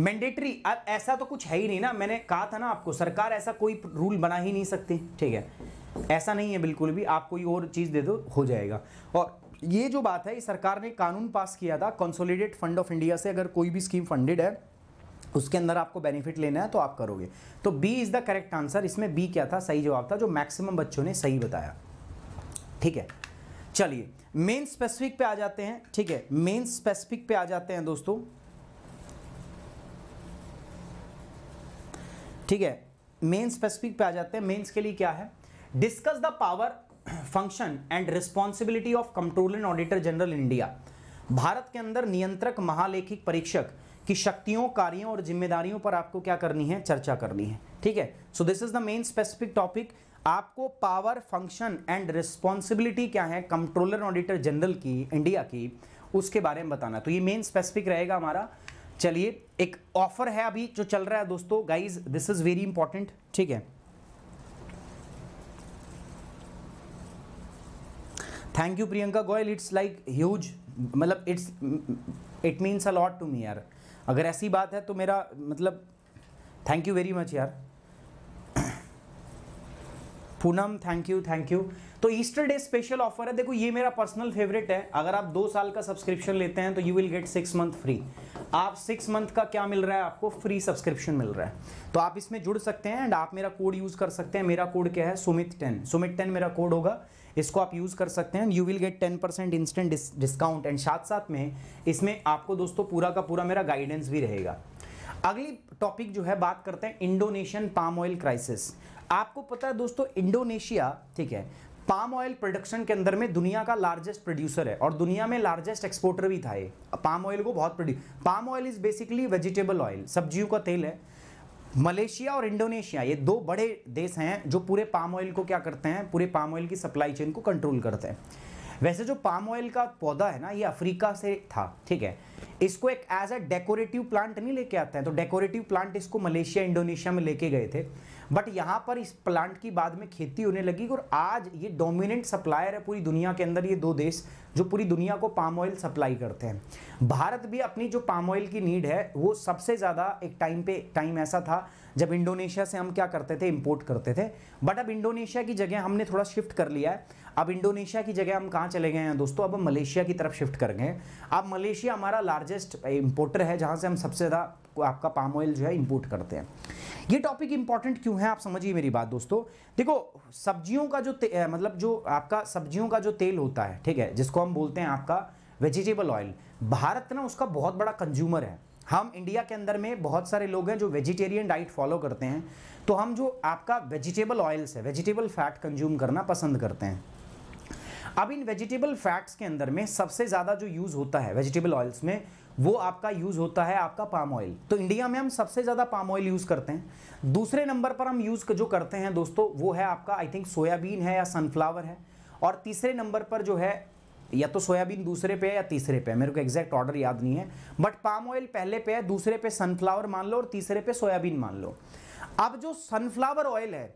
मैंडेटरी अब ऐसा तो कुछ है ही नहीं ना मैंने कहा था ना आपको सरकार ऐसा कोई रूल बना ही नहीं सकती ठीक है ऐसा नहीं है बिल्कुल भी आप कोई और चीज़ दे दो हो जाएगा और ये जो बात है ये सरकार ने कानून पास किया था कंसोलिडेट फंड ऑफ इंडिया से अगर कोई भी स्कीम फंडेड है उसके अंदर आपको बेनिफिट लेना है तो आप करोगे तो B is the correct answer इसमें बी क्या था सही जवाब था जो मैक्सिमम बच्चों ने सही बताया ठीक है चलिए मेन स्पेसिफिक पे आ जाते हैं ठीक है मेन स्पेसिफिक पे आ जाते हैं दोस्तों ठीक है मेन स्पेसिफिक पे आ जाते हैं मेन्स के लिए क्या है discuss the power function and responsibility of control and auditor general India Bharat के अंदर नियंत्रक महालेखिक परीक्षक कि शक्तियों कार्यों और जिम्मेदारियों पर आपको क्या करनी है चर्चा करनी है ठीक है so this is the main specific topic आपको पावर फंक्शन एंड रिस्पॉन्सिबिलिटी क्या है कंट्रोलर ऑडिटर जनरल की इंडिया की उसके बारे में बताना तो ये मेन स्पेसिफिक रहेगा हमारा चलिए एक ऑफर है अभी जो चल रहा है दोस्तों guys this is very important ठीक है thank you Priyanka Goyal it's like huge मतलब it's it means a lot to me यार अगर ऐसी बात है तो मेरा मतलब थैंक यू वेरी मच यार Poonam thank you thank you तो ईस्टर डे स्पेशल ऑफर है देखो ये मेरा पर्सनल फेवरेट है अगर आप दो साल का सब्सक्रिप्शन लेते हैं तो you will get six month free आप सिक्स मंथ का क्या मिल रहा है आपको फ्री सब्सक्रिप्शन मिल रहा है तो आप इसमें जुड़ सकते हैं एंड आप मेरा कोड यूज़ कर सकते हैं मेरा कोड क्या है सुमित टेन सुमित टेन मेरा कोड होगा इसको आप यूज़ कर सकते हैं you will get ten percent instant discount and साथ साथ में इसमें आपको दोस्तों पूरा का पूरा मेरा गाइडेंस भी रहेगा अगली टॉपिक जो है बात करते हैं इंडोनेशियन पाम ऑयल क्राइसिस आपको पता है दोस्तों इंडोनेशिया ठीक है पाम ऑयल प्रोडक्शन के अंदर में दुनिया का लार्जेस्ट प्रोड्यूसर है और दुनिया में लार्जेस्ट एक्सपोर्टर भी था ये पाम ऑयल को बहुत produce palm oil is basically vegetable oil सब्जियों का तेल है मलेशिया और इंडोनेशिया ये दो बड़े देश हैं जो पूरे पाम ऑयल को क्या करते हैं पूरे पाम ऑयल की सप्लाई चेन को कंट्रोल करते हैं वैसे जो पाम ऑयल का पौधा है ना ये अफ्रीका से था ठीक है इसको एक एज अ डेकोरेटिव प्लांट नहीं लेके आते हैं तो डेकोरेटिव प्लांट इसको मलेशिया इंडोनेशिया में लेके गए थे बट यहाँ पर इस प्लांट की बाद में खेती होने लगी और आज ये डोमिनेंट सप्लायर है पूरी दुनिया के अंदर ये दो देश जो पूरी दुनिया को पाम ऑयल सप्लाई करते हैं भारत भी अपनी जो पाम ऑयल की नीड है वो सबसे ज़्यादा एक टाइम पे टाइम ऐसा था जब इंडोनेशिया से हम क्या करते थे इम्पोर्ट करते थे बट अब इंडोनेशिया की जगह हमने थोड़ा शिफ्ट कर लिया है अब इंडोनेशिया की जगह हम कहाँ चले गए हैं दोस्तों अब हम मलेशिया की तरफ शिफ्ट कर गए अब मलेशिया हमारा लार्जेस्ट इम्पोर्टर है जहाँ से हम सबसे ज़्यादा आपका पाम ऑयल जो है इम्पोर्ट करते हैं ये टॉपिक इंपॉर्टेंट क्यों है आप समझिए मेरी बात दोस्तों देखो सब्जियों का जो मतलब जो आपका सब्जियों का जो तेल होता है ठीक है जिसको हम बोलते हैं आपका वेजिटेबल ऑयल भारत ना उसका बहुत बड़ा कंज्यूमर है हम इंडिया के अंदर में बहुत सारे लोग हैं जो वेजिटेरियन डाइट फॉलो करते हैं तो हम जो आपका वेजिटेबल ऑयल्स है वेजिटेबल फैट कंज्यूम करना पसंद करते हैं अब इन वेजिटेबल फैट्स के अंदर में सबसे ज़्यादा जो यूज़ होता है वेजिटेबल ऑयल्स में वो आपका यूज़ होता है आपका पाम ऑयल तो इंडिया में हम सबसे ज़्यादा पाम ऑयल यूज़ करते हैं दूसरे नंबर पर हम यूज़ जो करते हैं दोस्तों वो है आपका आई थिंक सोयाबीन है या सनफ्लावर है और तीसरे नंबर पर जो है या तो सोयाबीन दूसरे पे है या तीसरे पे है मेरे को एग्जैक्ट ऑर्डर याद नहीं है बट पाम ऑयल पहले पे है दूसरे पे सनफ्लावर मान लो और तीसरे पे सोयाबीन मान लो अब जो सनफ्लावर ऑयल है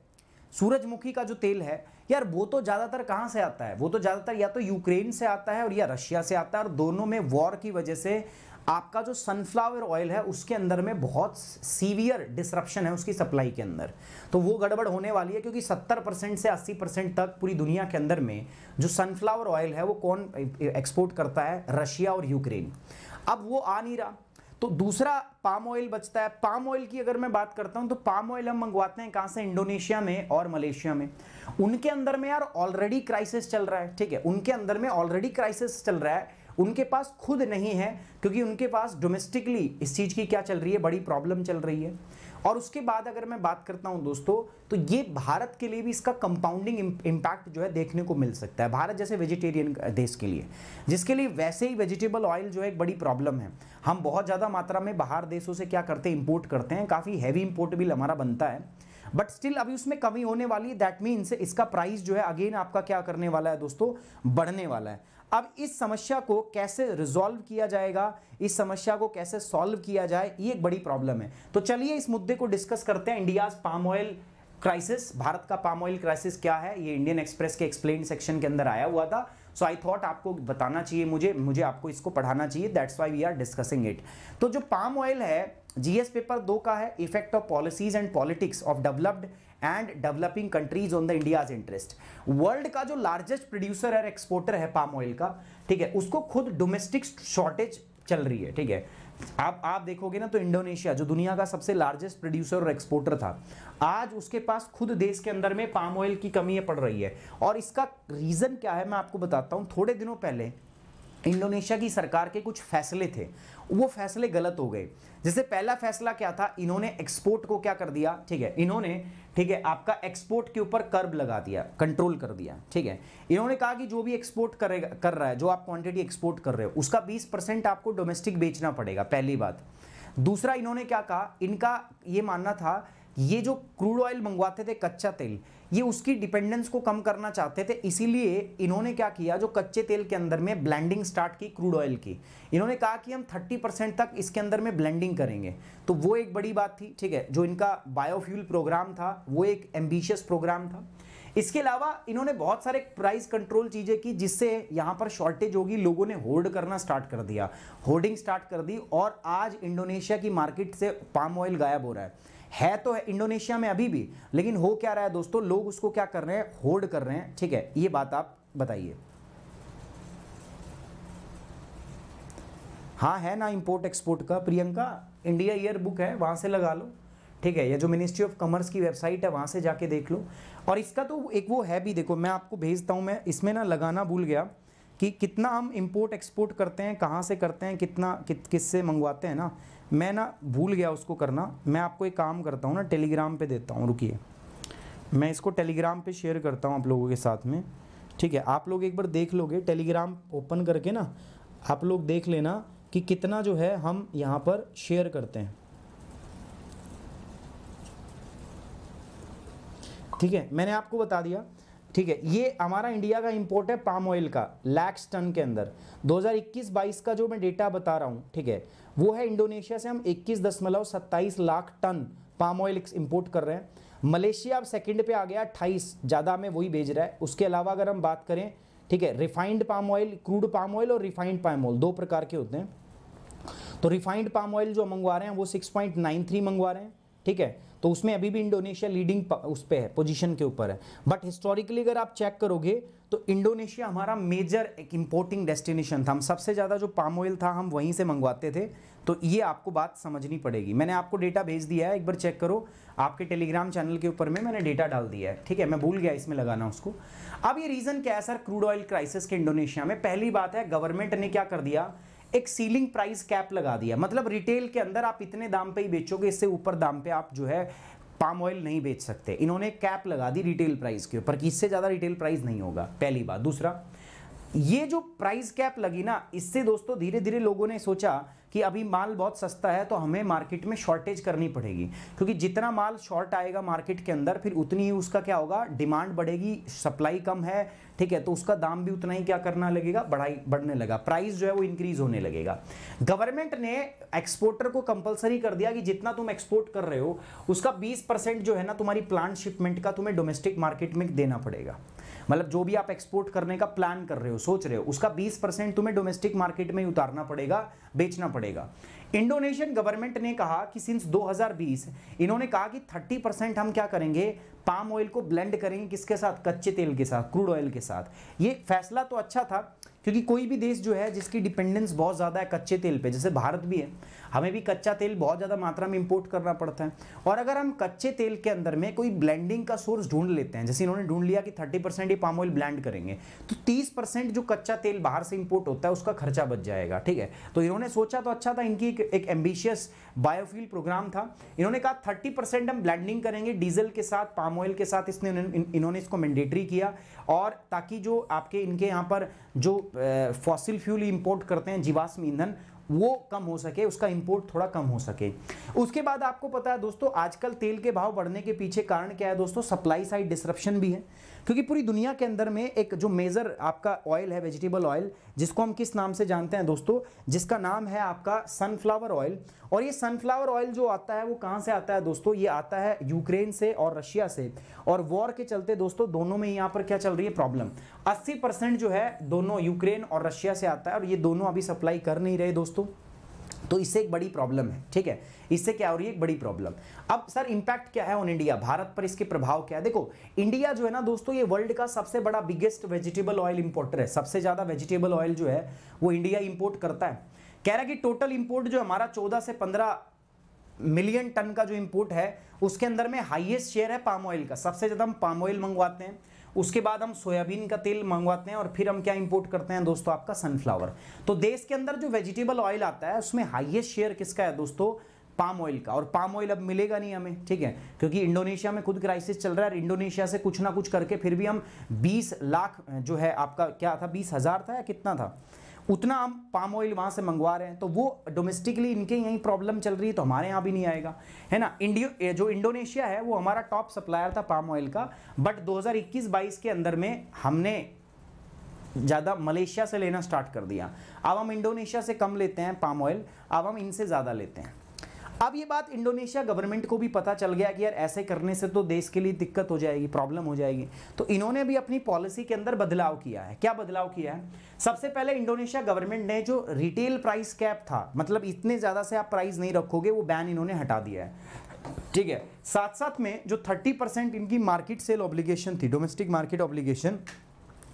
सूरजमुखी का जो तेल है यार वो तो ज़्यादातर कहां से आता है वो तो ज़्यादातर या तो यूक्रेन से आता है और या रशिया से आता है और दोनों में वॉर की वजह से आपका जो सनफ्लावर ऑयल है उसके अंदर में बहुत सीवियर डिसरप्शन है उसकी सप्लाई के अंदर तो वो गड़बड़ होने वाली है क्योंकि 70 परसेंट से 80 परसेंट तक पूरी दुनिया के अंदर में जो सनफ्लावर ऑयल है वो कौन एक्सपोर्ट करता है रशिया और यूक्रेन अब वो आ नहीं रहा तो दूसरा पाम ऑयल बचता है पाम ऑयल की अगर मैं बात करता हूँ तो पाम ऑयल हम मंगवाते हैं कहाँ से इंडोनेशिया में और मलेशिया में उनके अंदर में यार ऑलरेडी क्राइसिस चल रहा है ठीक है उनके अंदर में ऑलरेडी क्राइसिस चल रहा है उनके पास खुद नहीं है क्योंकि उनके पास डोमेस्टिकली इस चीज़ की क्या चल रही है बड़ी प्रॉब्लम चल रही है और उसके बाद अगर मैं बात करता हूं दोस्तों तो ये भारत के लिए भी इसका कंपाउंडिंग इंपैक्ट जो है देखने को मिल सकता है भारत जैसे वेजिटेरियन देश के लिए जिसके लिए वैसे ही वेजिटेबल ऑयल जो है एक बड़ी प्रॉब्लम है हम बहुत ज़्यादा मात्रा में बाहर देशों से क्या करते हैं इम्पोर्ट करते हैं काफ़ी हैवी इम्पोर्ट बिल हमारा बनता है बट स्टिल अभी उसमें कमी होने वाली है दैट मीन्स इसका प्राइस जो है अगेन आपका क्या करने वाला है दोस्तों बढ़ने वाला है अब इस समस्या को कैसे रिजॉल्व किया जाएगा इस समस्या को कैसे सॉल्व किया जाए ये एक बड़ी प्रॉब्लम है तो चलिए इस मुद्दे को डिस्कस करते हैं India's palm oil crisis Bharat का पाम ऑयल क्राइसिस क्या है ये इंडियन एक्सप्रेस के एक्सप्लेन सेक्शन के अंदर आया हुआ था सो आई थॉट आपको बताना चाहिए मुझे मुझे आपको इसको पढ़ाना चाहिए that's why we are discussing it तो जो पाम ऑयल है जीएस पेपर दो का है effect of policies and politics of developed and developing countries on the India's interest world का जो लार्जेस्ट प्रोड्यूसर और एक्सपोर्टर है पाम ऑयल का ठीक है उसको खुद डोमेस्टिक शॉर्टेज चल रही है ठीक है आप आप देखोगे ना तो इंडोनेशिया जो दुनिया का सबसे लार्जेस्ट प्रोड्यूसर और एक्सपोर्टर था आज उसके पास खुद देश के अंदर में पाम ऑयल की कमी पड़ रही है और इसका रीज़न क्या है मैं आपको बताता हूं थोड़े दिनों पहले इंडोनेशिया की सरकार के कुछ फैसले थे वो फैसले गलत हो गए जैसे पहला फैसला क्या था इन्होंने एक्सपोर्ट को क्या कर दिया ठीक है इन्होंने ठीक है आपका एक्सपोर्ट के ऊपर कर्ब लगा दिया कंट्रोल कर दिया ठीक है इन्होंने कहा कि जो भी एक्सपोर्ट करेगा कर रहा है जो आप क्वांटिटी एक्सपोर्ट कर रहे हो उसका 20 परसेंट आपको डोमेस्टिक बेचना पड़ेगा पहली बात दूसरा इन्होंने क्या कहा इनका ये मानना था ये जो क्रूड ऑयल मंगवाते थे कच्चा तेल ये उसकी डिपेंडेंस को कम करना चाहते थे इसीलिए इन्होंने क्या किया जो कच्चे तेल के अंदर में ब्लेंडिंग स्टार्ट की क्रूड ऑयल की इन्होंने कहा कि हम 30 परसेंट तक इसके अंदर में ब्लेंडिंग करेंगे तो वो एक बड़ी बात थी ठीक है जो इनका बायोफ्यूल प्रोग्राम था वो एक एम्बिशियस प्रोग्राम था इसके अलावा इन्होंने बहुत सारे प्राइस कंट्रोल चीज़ें की जिससे यहाँ पर शॉर्टेज होगी लोगों ने होल्ड करना स्टार्ट कर दिया होर्डिंग स्टार्ट कर दी और आज इंडोनेशिया की मार्केट से पाम ऑयल गायब हो रहा है है तो है इंडोनेशिया में अभी भी लेकिन हो क्या रहा है दोस्तों लोग उसको क्या कर रहे हैं होल्ड कर रहे हैं ठीक है ये बात आप बताइए हाँ है ना इंपोर्ट एक्सपोर्ट का प्रियंका इंडिया ईयर बुक है वहां से लगा लो ठीक है या जो मिनिस्ट्री ऑफ कॉमर्स की वेबसाइट है वहां से जाके देख लो और इसका तो एक वो है भी देखो मैं आपको भेजता हूँ मैं इसमें ना लगाना भूल गया कि कितना हम इंपोर्ट एक्सपोर्ट करते हैं कहाँ से करते हैं कितना कि, किससे मंगवाते हैं ना मैं ना भूल गया उसको करना मैं आपको एक काम करता हूँ ना टेलीग्राम पे देता हूँ रुकिए मैं इसको टेलीग्राम पे शेयर करता हूँ आप लोगों के साथ में ठीक है आप लोग एक बार देख लोगे टेलीग्राम ओपन करके ना आप लोग देख लेना कि कितना जो है हम यहाँ पर शेयर करते हैं ठीक है मैंने आपको बता दिया ठीक है ये हमारा इंडिया का इंपोर्ट है पाम ऑयल का लैक्स टन के अंदर 2021-22 का जो मैं डेटा बता रहा हूँ ठीक है वो है इंडोनेशिया से हम इक्कीस दशमलव सत्ताईस lakh ton palm oil import कर रहे हैं मलेशिया अब सेकंड पे आ गया अट्ठाईस ज़्यादा हमें वही भेज रहा है उसके अलावा अगर हम बात करें ठीक है refined palm oil crude palm oil और रिफाइंड पाम ऑयल दो प्रकार के होते हैं तो रिफाइंड पाम ऑयल जो मंगवा रहे हैं वो 6.93 मंगवा रहे हैं ठीक है तो उसमें अभी भी इंडोनेशिया लीडिंग उस पर है पोजिशन के ऊपर है बट हिस्टोरिकली अगर आप चेक करोगे तो इंडोनेशिया हमारा मेजर एक इम्पोर्टिंग डेस्टिनेशन था हम सबसे ज़्यादा जो पाम ऑयल था हम वहीं से मंगवाते थे तो ये आपको बात समझनी पड़ेगी मैंने आपको डेटा भेज दिया है एक बार चेक करो आपके टेलीग्राम चैनल के ऊपर में मैंने डेटा डाल दिया है ठीक है मैं भूल गया इसमें लगाना उसको अब ये रीज़न क्या है सर क्रूड ऑयल क्राइसिस के इंडोनेशिया में पहली बात है गवर्नमेंट ने क्या कर दिया एक सीलिंग प्राइस कैप लगा दिया मतलब रिटेल के अंदर आप इतने दाम पे ही बेचोगे इससे ऊपर दाम पे आप जो है पाम ऑयल नहीं बेच सकते इन्होंने कैप लगा दी रिटेल प्राइस के ऊपर कि इससे ज़्यादा रिटेल प्राइस नहीं होगा पहली बात दूसरा ये जो प्राइस कैप लगी ना इससे दोस्तों धीरे धीरे लोगों ने सोचा कि अभी माल बहुत सस्ता है तो हमें मार्केट में शॉर्टेज करनी पड़ेगी क्योंकि जितना माल शॉर्ट आएगा मार्केट के अंदर फिर उतनी ही उसका क्या होगा डिमांड बढ़ेगी सप्लाई कम है ठीक है तो उसका दाम भी उतना ही क्या करना लगेगा बढ़ाई बढ़ने लगा प्राइस जो है वो इंक्रीज होने लगेगा गवर्नमेंट ने एक्सपोर्टर को कंपलसरी कर दिया कि जितना तुम एक्सपोर्ट कर रहे हो उसका बीस परसेंट जो है ना तुम्हारी प्लांट शिपमेंट का तुम्हें डोमेस्टिक मार्केट में देना पड़ेगा मतलब जो भी आप एक्सपोर्ट करने का प्लान कर रहे हो सोच रहे हो उसका 20 परसेंट तुम्हें डोमेस्टिक मार्केट में उतारना पड़ेगा बेचना पड़ेगा इंडोनेशियन गवर्नमेंट ने कहा कि सिंस 2020 इन्होंने कहा कि 30 परसेंट हम क्या करेंगे पाम ऑयल को ब्लेंड करेंगे किसके साथ कच्चे तेल के साथ क्रूड ऑयल के साथ ये फैसला तो अच्छा था क्योंकि कोई भी देश जो है जिसकी डिपेंडेंस बहुत ज़्यादा है कच्चे तेल पे जैसे भारत भी है हमें भी कच्चा तेल बहुत ज़्यादा मात्रा में इंपोर्ट करना पड़ता है और अगर हम कच्चे तेल के अंदर में कोई ब्लेंडिंग का सोर्स ढूंढ लेते हैं जैसे इन्होंने ढूंढ लिया कि थर्टी परसेंट ही पाम ऑयल ब्लैंड करेंगे तो तीस परसेंट जो कच्चा तेल बाहर से इम्पोर्ट होता है उसका खर्चा बच जाएगा ठीक है तो इन्होंने सोचा तो अच्छा था इनकी एक, एक एम्बिशियस बायोफ्यूल प्रोग्राम था इन्होंने कहा थर्टी परसेंट हम ब्लैंडिंग करेंगे डीजल के साथ पाम ऑयल के साथ इसने इन्होंने इसको मैंडेटरी किया और ताकि जो आपके इनके यहाँ पर जो फॉसिल फ्यूल इंपोर्ट करते हैं जीवाश्म ईंधन वो कम हो सके उसका इंपोर्ट थोड़ा कम हो सके उसके बाद आपको पता है दोस्तों आजकल तेल के भाव बढ़ने के पीछे कारण क्या है दोस्तों सप्लाई साइड डिसरप्शन भी है क्योंकि पूरी दुनिया के अंदर में एक जो मेज़र आपका ऑयल है वेजिटेबल ऑयल जिसको हम किस नाम से जानते हैं दोस्तों जिसका नाम है आपका सनफ्लावर ऑयल और ये सनफ्लावर ऑयल जो आता है वो कहाँ से आता है दोस्तों ये आता है यूक्रेन से और रशिया से और वॉर के चलते दोस्तों दोनों में यहाँ पर क्या चल रही है प्रॉब्लम अस्सी जो है दोनों यूक्रेन और रशिया से आता है और ये दोनों अभी सप्लाई कर नहीं रहे दोस्तों तो इससे एक बड़ी प्रॉब्लम है ठीक है इससे क्या हो रही है एक बड़ी प्रॉब्लम अब सर इंपैक्ट क्या है ऑन इंडिया भारत पर इसके प्रभाव क्या है देखो इंडिया जो है ना दोस्तों ये वर्ल्ड का सबसे बड़ा बिगेस्ट वेजिटेबल ऑयल इंपोर्टर है सबसे ज़्यादा वेजिटेबल ऑयल जो है वो इंडिया इंपोर्ट करता है कह रहा है कि टोटल इंपोर्ट जो हमारा चौदह से पंद्रह मिलियन टन का जो इंपोर्ट है उसके अंदर में हाइएस्ट शेयर है पाम ऑयल का सबसे ज़्यादा हम पाम ऑयल मंगवाते हैं उसके बाद हम सोयाबीन का तेल मंगवाते हैं और फिर हम क्या इंपोर्ट करते हैं दोस्तों आपका सनफ्लावर तो देश के अंदर जो वेजिटेबल ऑयल आता है उसमें हाइएस्ट शेयर किसका है दोस्तों पाम ऑयल का और पाम ऑयल अब मिलेगा नहीं हमें ठीक है क्योंकि इंडोनेशिया में खुद क्राइसिस चल रहा है और इंडोनेशिया से कुछ ना कुछ करके फिर भी हम 20 लाख जो है आपका क्या था बीस हज़ार था या कितना था उतना हम पाम ऑयल वहाँ से मंगवा रहे हैं तो वो डोमेस्टिकली इनके यहीं प्रॉब्लम चल रही है तो हमारे यहाँ भी नहीं आएगा है ना इंडियो जो इंडोनेशिया है वो हमारा टॉप सप्लायर था पाम ऑयल का बट 2021-22 के अंदर में हमने ज़्यादा मलेशिया से लेना स्टार्ट कर दिया अब हम इंडोनेशिया से कम लेते हैं पाम ऑयल अब हम इनसे ज़्यादा लेते हैं अब ये बात इंडोनेशिया गवर्नमेंट को भी पता चल गया कि यार ऐसे करने से तो देश के लिए दिक्कत हो जाएगी प्रॉब्लम हो जाएगी तो इन्होंने भी अपनी पॉलिसी के अंदर बदलाव किया है क्या बदलाव किया है सबसे पहले इंडोनेशिया गवर्नमेंट ने जो रिटेल प्राइस कैप था मतलब इतने ज़्यादा से आप प्राइस नहीं रखोगे वो बैन इन्होंने हटा दिया है ठीक है साथ साथ में जो थर्टी परसेंट इनकी मार्केट सेल ऑब्लिगेशन थी डोमेस्टिक मार्केट ऑब्लिगेशन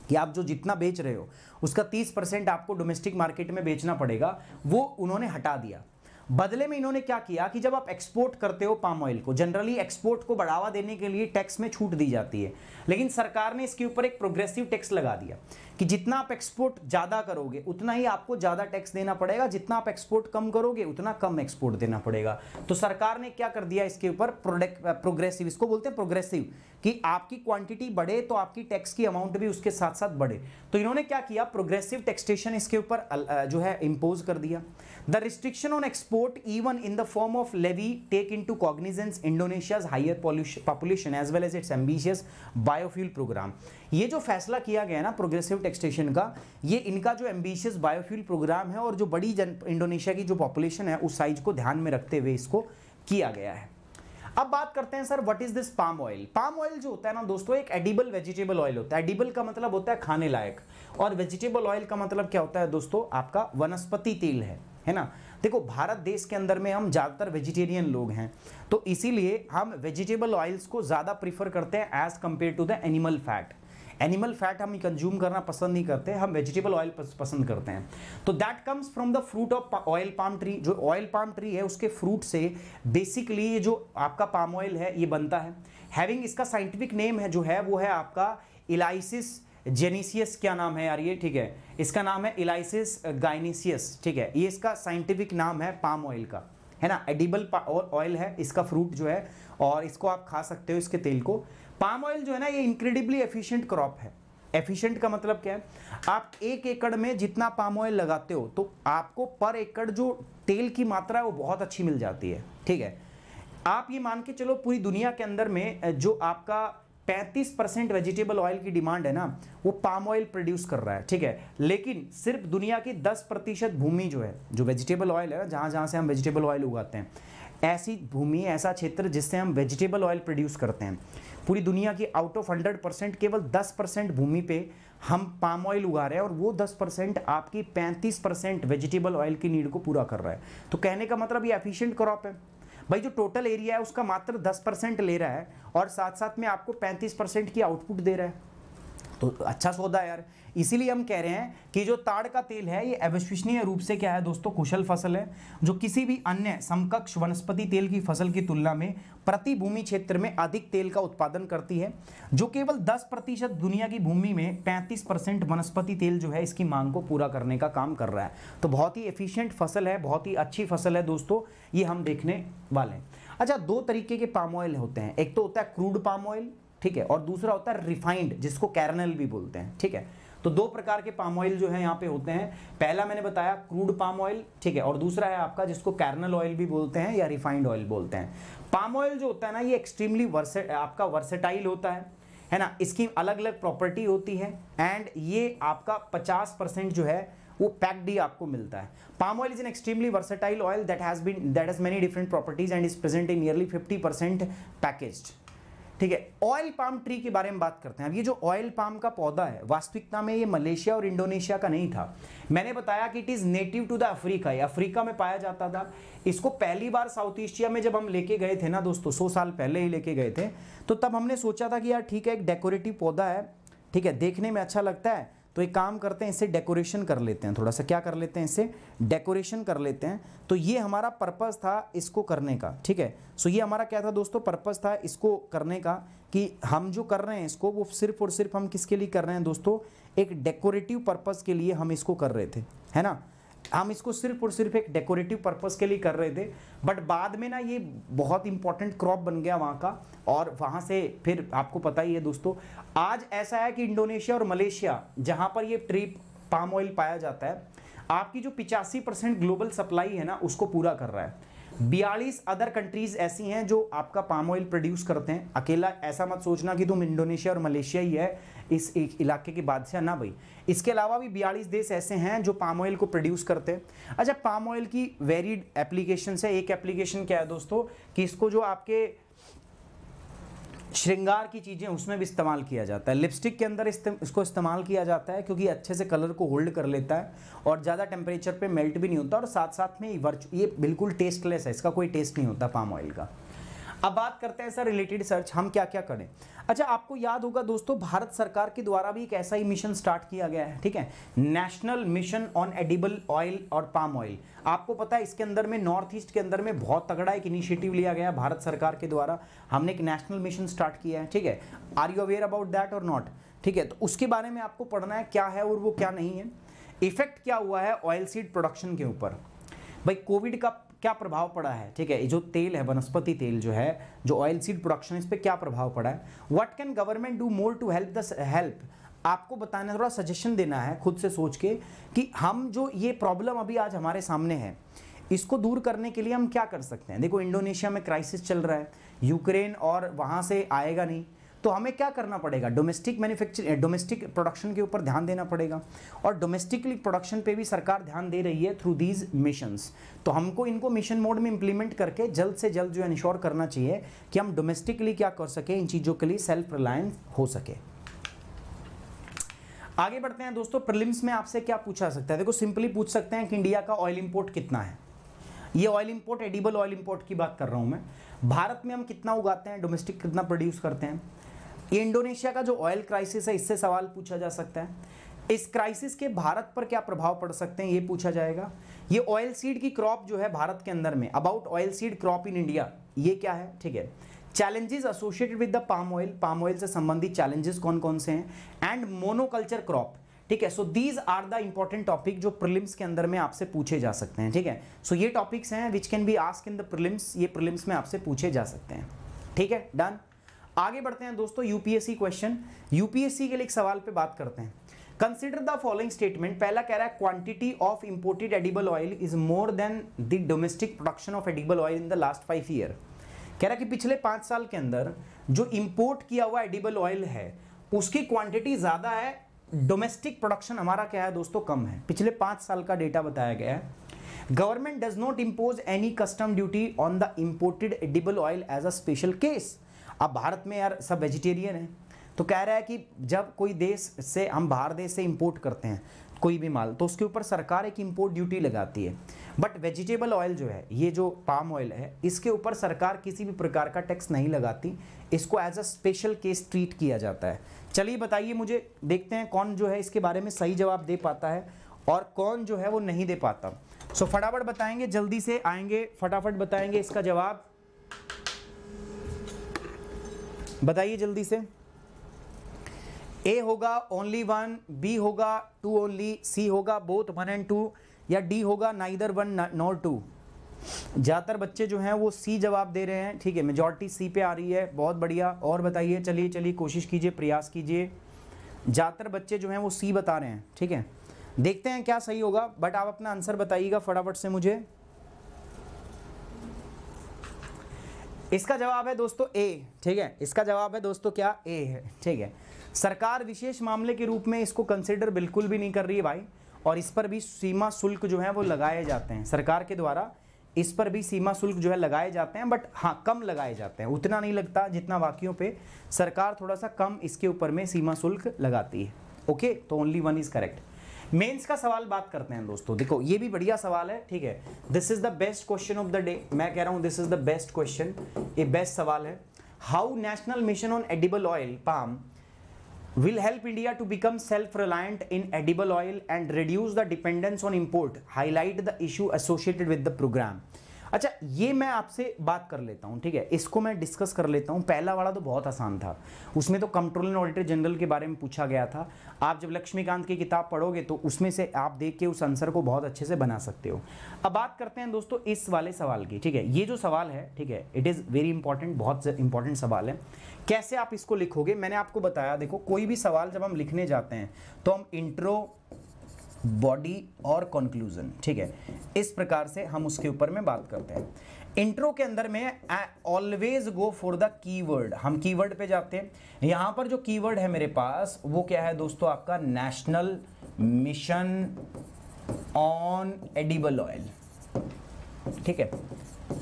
कि आप जो जितना बेच रहे हो उसका 30 परसेंट आपको डोमेस्टिक मार्केट में बेचना पड़ेगा वो उन्होंने हटा दिया बदले में इन्होंने क्या किया कि जब आप एक्सपोर्ट करते हो पाम ऑयल को जनरली एक्सपोर्ट को बढ़ावा देने के लिए टैक्स में छूट दी जाती है लेकिन सरकार ने इसके ऊपर एक प्रोग्रेसिव टैक्स लगा दिया कि जितना आप एक्सपोर्ट ज़्यादा करोगे उतना ही आपको ज़्यादा टैक्स देना पड़ेगा जितना आप एक्सपोर्ट कम करोगे उतना कम एक्सपोर्ट देना पड़ेगा तो सरकार ने क्या कर दिया इसके ऊपर प्रोडक्ट प्रोग्रेसिव इसको बोलते हैं प्रोग्रेसिव कि आपकी क्वांटिटी बढ़े तो आपकी टैक्स की अमाउंट भी उसके साथ साथ बढ़े तो इन्होंने क्या किया प्रोग्रेसिव टैक्सटेशन इसके ऊपर जो है इम्पोज कर दिया the restriction on export even in the form of levy take in to cognizance Indonesia's higher population as well as its ambitious biofuel program ये जो फैसला किया गया है ना प्रोग्रेसिव टेक्सटेशन का ये इनका जो एम्बिशियस बायोफ्यूल प्रोग्राम है और जो बड़ी जन इंडोनेशिया की जो पॉपुलेशन है उस साइज को ध्यान में रखते हुए इसको किया गया है अब बात करते हैं sir what is this palm oil palm oil जो होता है ना दोस्तों एक एडिबल वेजिटेबल ऑयल होता है एडिबल का मतलब होता है खाने लायक और वेजिटेबल ऑयल का मतलब क्या होता है दोस्तों आपका वनस्पति तेल है है ना देखो भारत देश के अंदर में हम ज़्यादातर वेजिटेरियन लोग हैं तो इसीलिए हम वेजिटेबल ऑयल्स को ज़्यादा प्रीफर करते हैं as compare to the animal fat animal fat हम कंज्यूम करना पसंद नहीं करते हम वेजिटेबल ऑयल पसंद करते हैं तो that comes from the fruit of oil palm tree जो ऑयल पाम ट्री है उसके फ्रूट से बेसिकली ये जो आपका पाम ऑयल है ये बनता है हैविंग इसका साइंटिफिक नेम है जो है वो है आपका इलाइसिस जेनिसियस क्या नाम है यार ये ठीक है इसका नाम है इलाइसिस गाइनिसियस ठीक है ये इसका साइंटिफिक नाम है पाम ऑयल का है ना एडिबल ऑयल है इसका फ्रूट जो है और इसको आप खा सकते हो इसके तेल को पाम ऑयल जो है ना ये इंक्रेडिबली एफिशिएंट क्रॉप है एफिशिएंट का मतलब क्या है आप एक एकड़ में जितना पाम ऑयल लगाते हो तो आपको पर एकड़ जो तेल की मात्रा है वो बहुत अच्छी मिल जाती है ठीक है आप ये मान के चलो पूरी दुनिया के अंदर में जो आपका 35 परसेंट वेजिटेबल ऑयल की डिमांड है ना वो पाम ऑयल प्रोड्यूस कर रहा है ठीक है लेकिन सिर्फ दुनिया की 10 प्रतिशत भूमि जो है जो वेजिटेबल ऑयल है ना जहाँ जहाँ से हम वेजिटेबल ऑयल उगाते हैं ऐसी भूमि ऐसा क्षेत्र जिससे हम वेजिटेबल ऑयल प्रोड्यूस करते हैं पूरी दुनिया की आउट ऑफ हंड्रेड परसेंट केवल दस परसेंट भूमि पे हम पाम ऑयल उगा रहे हैं और वो दस परसेंट आपकी पैंतीस परसेंट वेजिटेबल ऑयल की नीड को पूरा कर रहा है तो कहने का मतलब ये एफिशिएंट क्रॉप है भाई जो टोटल एरिया है उसका मात्र दस परसेंट ले रहा है और साथ साथ में आपको पैंतीस परसेंट की आउटपुट दे रहा है तो अच्छा सौदा है यार इसीलिए हम कह रहे हैं कि जो ताड़ का तेल है ये अविश्वसनीय रूप से क्या है दोस्तों कुशल फसल है जो किसी भी अन्य समकक्ष वनस्पति तेल की फसल की तुलना में प्रति भूमि क्षेत्र में अधिक तेल का उत्पादन करती है जो केवल 10 प्रतिशत दुनिया की भूमि में 35 परसेंट वनस्पति तेल जो है इसकी मांग को पूरा करने का काम कर रहा है तो बहुत ही एफिशियंट फसल है बहुत ही अच्छी फसल है दोस्तों ये हम देखने वाले हैं अच्छा दो तरीके के पाम ऑयल होते हैं एक तो होता है क्रूड पाम ऑयल ठीक है और दूसरा होता है रिफाइंड जिसको कैरनल भी बोलते हैं ठीक है तो दो प्रकार के पाम ऑयल जो है यहाँ पे होते हैं पहला मैंने बताया क्रूड पाम ऑयल ठीक है और दूसरा है आपका जिसको कैरनल ऑयल भी बोलते हैं या रिफाइंड ऑयल बोलते हैं पाम ऑयल जो होता है ना ये एक्सट्रीमली वर्से आपका वर्सेटाइल होता है है ना इसकी अलग अलग प्रॉपर्टी होती है एंड ये आपका पचास परसेंट जो है वो पैक्ड ही आपको मिलता है palm oil is an extremely versatile oil that has been that has many different properties and is present in nearly fifty percent packaged ठीक है ऑयल पाम ट्री के बारे में बात करते हैं अब ये जो ऑयल पाम का पौधा है वास्तविकता में ये मलेशिया और इंडोनेशिया का नहीं था मैंने बताया कि it is native to the Africa ये अफ्रीका में पाया जाता था इसको पहली बार साउथ एशिया में जब हम लेके गए थे ना दोस्तों सौ साल पहले ही लेके गए थे तो तब हमने सोचा था कि यार ठीक है एक डेकोरेटिव पौधा है ठीक है देखने में अच्छा लगता है तो एक काम करते हैं इसे डेकोरेशन कर लेते हैं थोड़ा सा क्या कर लेते हैं इसे डेकोरेशन कर लेते हैं तो ये हमारा पर्पज़ था इसको करने का ठीक है सो ये हमारा क्या था दोस्तों पर्पज़ था इसको करने का कि हम जो कर रहे हैं इसको वो सिर्फ और सिर्फ हम किसके लिए कर रहे हैं दोस्तों एक डेकोरेटिव पर्पज़ के लिए हम इसको कर रहे थे है ना हम इसको सिर्फ और सिर्फ एक डेकोरेटिव पर्पज़ के लिए कर रहे थे बट बाद में ना ये बहुत इंपॉर्टेंट क्रॉप बन गया वहाँ का और वहाँ से फिर आपको पता ही है दोस्तों आज ऐसा है कि इंडोनेशिया और मलेशिया जहाँ पर ये ट्रीप पाम ऑयल पाया जाता है आपकी जो पिचासी परसेंट ग्लोबल सप्लाई है ना उसको पूरा कर रहा है बयालीस अदर कंट्रीज ऐसी हैं जो आपका पाम ऑयल प्रोड्यूस करते हैं अकेला ऐसा मत सोचना कि तुम इंडोनेशिया और मलेशिया ही है इस इलाके की बादशाह ना भाई इसके अलावा भी बयालीस देश ऐसे हैं जो पाम ऑयल को प्रोड्यूस करते हैं अच्छा पाम ऑयल की वेरीड एप्लीकेशन है एक एप्लीकेशन क्या है दोस्तों कि इसको जो आपके श्रृंगार की चीज़ें उसमें भी इस्तेमाल किया जाता है लिपस्टिक के अंदर इस्ते, इसको इस्तेमाल किया जाता है क्योंकि अच्छे से कलर को होल्ड कर लेता है और ज़्यादा टेम्परेचर पे मेल्ट भी नहीं होता और साथ साथ में ये बिल्कुल टेस्टलेस है इसका कोई टेस्ट नहीं होता पाम ऑयल का अब बात करते हैं सर रिलेटेड सर्च हम क्या क्या करें अच्छा आपको याद होगा दोस्तों भारत सरकार के द्वारा भी एक ऐसा ही मिशन स्टार्ट किया गया है ठीक है national mission on edible oil और पाम ऑयल आपको पता है इसके अंदर में नॉर्थ ईस्ट के अंदर में बहुत तगड़ा एक इनिशिएटिव लिया गया भारत सरकार के द्वारा हमने एक नेशनल मिशन स्टार्ट किया है ठीक है are you aware about that or not ठीक है तो उसके बारे में आपको पढ़ना है क्या है और वो क्या नहीं है इफेक्ट क्या हुआ है ऑयल सीड प्रोडक्शन के ऊपर भाई कोविड का क्या प्रभाव पड़ा है ठीक है जो तेल है वनस्पति तेल जो है जो ऑयल सीड प्रोडक्शन इस पर क्या प्रभाव पड़ा है what can government do more to help the help आपको बताना थोड़ा सजेशन देना है खुद से सोच के कि हम जो ये प्रॉब्लम अभी आज हमारे सामने है इसको दूर करने के लिए हम क्या कर सकते हैं देखो इंडोनेशिया में क्राइसिस चल रहा है यूक्रेन और वहाँ से आएगा नहीं तो हमें क्या करना पड़ेगा डोमेस्टिक मैन्युफैक्चर डोमेस्टिक प्रोडक्शन के ऊपर ध्यान देना पड़ेगा और डोमेस्टिकली प्रोडक्शन पे भी सरकार ध्यान दे रही है थ्रू दीज मिशंस तो हमको इनको मिशन मोड में इंप्लीमेंट करके जल्द से जल्द जो इंश्योर करना चाहिए कि हम डोमेस्टिकली क्या कर सके इन चीज़ों के लिए सेल्फ रिलायंस हो सके आगे बढ़ते हैं दोस्तों प्रिलिम्स में आपसे क्या पूछा सकता है देखो सिंपली पूछ सकते हैं कि इंडिया का ऑयल इंपोर्ट कितना है ये oil import edible oil import की बात कर रहा हूँ मैं भारत में हम कितना उगाते हैं डोमेस्टिक कितना प्रोड्यूस करते हैं ये इंडोनेशिया का जो ऑयल क्राइसिस है इससे सवाल पूछा जा सकता है इस क्राइसिस के भारत पर क्या प्रभाव पड़ सकते हैं ये पूछा जाएगा ये ऑयल सीड की क्रॉप जो है भारत के अंदर में about oil seed crop in India ये क्या है ठीक है challenges associated with the palm oil palm oil से संबंधित चैलेंजेस कौन कौन से हैं एंड मोनोकल्चर क्रॉप ठीक है so these are the important topic जो प्रिलिम्स के अंदर में आपसे पूछे जा सकते हैं ठीक है सो so, ये टॉपिक्स हैं which can be ask in the prelims ये प्रिलिम्स में आपसे पूछे जा सकते हैं ठीक है डन आगे बढ़ते हैं दोस्तों यूपीएससी क्वेश्चन यूपीएससी के लिए एक सवाल पे बात करते हैं कंसिडर द फॉलोइंग स्टेटमेंट पहला कह रहा है quantity of imported edible oil is more than the domestic production of edible oil in the last five year कह रहा है कि पिछले पांच साल के अंदर जो इंपोर्ट किया हुआ एडिबल ऑयल है उसकी क्वांटिटी ज़्यादा है डोमेस्टिक प्रोडक्शन हमारा क्या है दोस्तों कम है पिछले पांच साल का डेटा बताया गया है government does not impose any custom duty on the imported edible oil as a special case अब भारत में यार सब वेजिटेरियन है तो कह रहा है कि जब कोई देश से हम बाहर देश से इंपोर्ट करते हैं कोई भी माल तो उसके ऊपर सरकार एक इंपोर्ट ड्यूटी लगाती है बट वेजिटेबल ऑयल जो है ये जो पाम ऑयल है इसके ऊपर सरकार किसी भी प्रकार का टैक्स नहीं लगाती इसको as a special case treat किया जाता है चलिए बताइए मुझे देखते हैं कौन जो है इसके बारे में सही जवाब दे पाता है और कौन जो है वो नहीं दे पाता सो so, फटाफट बताएंगे जल्दी से आएंगे फटाफट बताएंगे इसका जवाब बताइए जल्दी से ए होगा ओनली वन बी होगा टू ओनली सी होगा बोथ वन एंड टू या डी होगा नाइदर वन नॉट टू ज़्यादातर बच्चे जो हैं वो सी जवाब दे रहे हैं ठीक है मेजॉरिटी सी पे आ रही है बहुत बढ़िया और बताइए चलिए चलिए कोशिश कीजिए प्रयास कीजिए ज़्यादातर बच्चे जो हैं वो सी बता रहे हैं ठीक है देखते हैं क्या सही होगा बट आप अपना आंसर बताइएगा फटाफट से मुझे इसका जवाब है दोस्तों ए ठीक है इसका जवाब है दोस्तों क्या ए है ठीक है सरकार विशेष मामले के रूप में इसको कंसिडर बिल्कुल भी नहीं कर रही है भाई और इस पर भी सीमा शुल्क जो है वो लगाए जाते हैं सरकार के द्वारा इस पर भी सीमा शुल्क जो है लगाए जाते हैं बट हाँ कम लगाए जाते हैं उतना नहीं लगता जितना वाक्यों पे सरकार थोड़ा सा कम इसके ऊपर में सीमा शुल्क लगाती है ओके तो only one is correct mains का सवाल बात करते हैं दोस्तों देखो ये भी बढ़िया सवाल है ठीक है this is the best question of the day मैं कह रहा हूं this is the best question ये बेस्ट सवाल है how national mission on edible oil palm will help India to become self reliant in edible oil and reduce the dependence on import highlight the issue associated with the programme अच्छा ये मैं आपसे बात कर लेता हूँ ठीक है इसको मैं डिस्कस कर लेता हूँ पहला वाला तो बहुत आसान था उसमें तो कंट्रोल एंड ऑडिटर जनरल के बारे में पूछा गया था आप जब लक्ष्मीकांत की किताब पढ़ोगे तो उसमें से आप देख के उस आंसर को बहुत अच्छे से बना सकते हो अब बात करते हैं दोस्तों इस वाले सवाल की ठीक है ये जो सवाल है ठीक है इट इज़ वेरी इंपॉर्टेंट बहुत इंपॉर्टेंट सवाल है कैसे आप इसको लिखोगे मैंने आपको बताया देखो कोई भी सवाल जब हम लिखने जाते हैं तो हम इंट्रो बॉडी और कंक्लूजन ठीक है इस प्रकार से हम उसके ऊपर में बात करते हैं इंट्रो के अंदर में always go for the keyword हम कीवर्ड पे जाते हैं यहां पर जो कीवर्ड है मेरे पास वो क्या है दोस्तों आपका national mission on edible oil ठीक है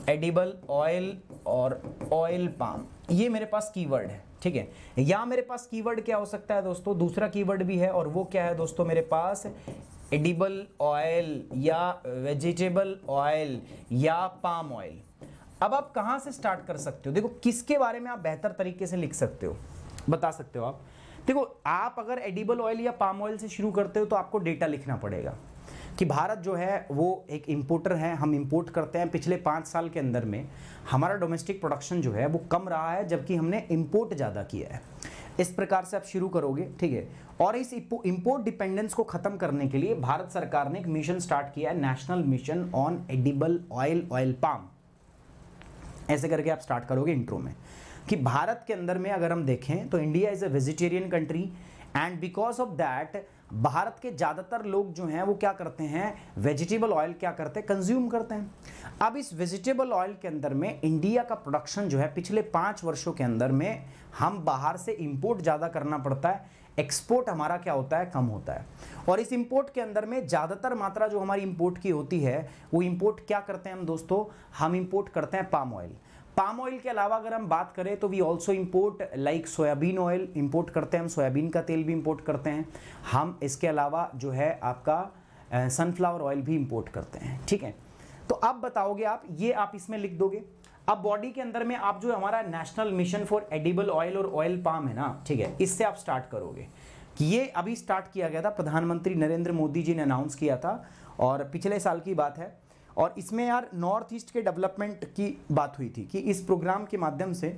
एडिबल ऑयल और ऑयल पाम ये मेरे पास कीवर्ड है ठीक है या मेरे पास कीवर्ड क्या हो सकता है दोस्तों दूसरा कीवर्ड भी है और वो क्या है दोस्तों मेरे पास एडिबल ऑयल या वेजिटेबल ऑयल या पाम ऑयल अब आप कहाँ से स्टार्ट कर सकते हो देखो किसके बारे में आप बेहतर तरीके से लिख सकते हो बता सकते हो आप देखो आप अगर एडिबल ऑयल या पाम ऑयल से शुरू करते हो तो आपको डेटा लिखना पड़ेगा कि भारत जो है वो एक इम्पोर्टर है हम इम्पोर्ट करते हैं पिछले पाँच साल के अंदर में हमारा डोमेस्टिक प्रोडक्शन जो है वो कम रहा है जबकि हमने इम्पोर्ट ज़्यादा किया है इस प्रकार से आप शुरू करोगे ठीक है और इस इंपोर्ट डिपेंडेंस को खत्म करने के लिए भारत सरकार ने एक मिशन स्टार्ट किया है national mission on edible oil oil palm ऐसे करके आप स्टार्ट करोगे इंट्रो में कि भारत के अंदर में अगर हम देखें तो India is a vegetarian country and because of that Bharat के ज़्यादातर लोग जो हैं वो क्या करते हैं वेजिटेबल ऑयल क्या करते हैं कंज्यूम करते हैं अब इस वेजिटेबल ऑयल के अंदर में इंडिया का प्रोडक्शन जो है पिछले पांच वर्षों के अंदर में हम बाहर से इंपोर्ट ज़्यादा करना पड़ता है एक्सपोर्ट हमारा क्या होता है कम होता है और इस इंपोर्ट के अंदर में ज़्यादातर मात्रा जो हमारी इंपोर्ट की होती है वो इंपोर्ट क्या करते हैं हम दोस्तों हम इंपोर्ट करते हैं पाम ऑयल पाम ऑयल के अलावा अगर हम बात करें तो we also import like soybean oil import करते हैं हम सोयाबीन का तेल भी इम्पोर्ट करते हैं हम इसके अलावा जो है आपका सनफ्लावर ऑयल भी इम्पोर्ट करते हैं ठीक है तो अब बताओगे आप ये आप इसमें लिख दोगे अब बॉडी के अंदर में आप जो हमारा national mission for edible oil और ऑयल पाम है ना ठीक है इससे आप स्टार्ट करोगे कि ये अभी स्टार्ट किया गया था प्रधानमंत्री नरेंद्र मोदी जी ने अनाउंस किया था और पिछले साल की बात है और इसमें यार नॉर्थ ईस्ट के डेवलपमेंट की बात हुई थी कि इस प्रोग्राम के माध्यम से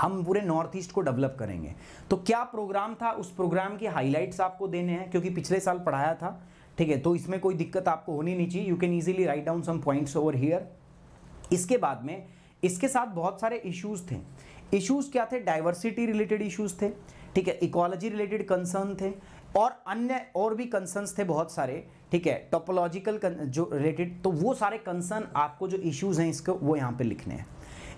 हम पूरे नॉर्थ ईस्ट को डेवलप करेंगे तो क्या प्रोग्राम था उस प्रोग्राम की हाइलाइट्स आपको देने हैं क्योंकि पिछले साल पढ़ाया था ठीक है तो इसमें कोई दिक्कत आपको होनी नहीं चाहिए you can easily write down some points over here इसके बाद में इसके साथ बहुत सारे इश्यूज थे इश्यूज क्या थे डाइवर्सिटी रिलेटेड इश्यूज थे ठीक है इकोलॉजी रिलेटेड कंसर्न थे और अन्य और भी कंसर्न थे बहुत सारे ठीक है टोपोलॉजिकल जो रिलेटेड तो वो सारे कंसर्न आपको जो इश्यूज हैं इसको वो यहाँ पे लिखने हैं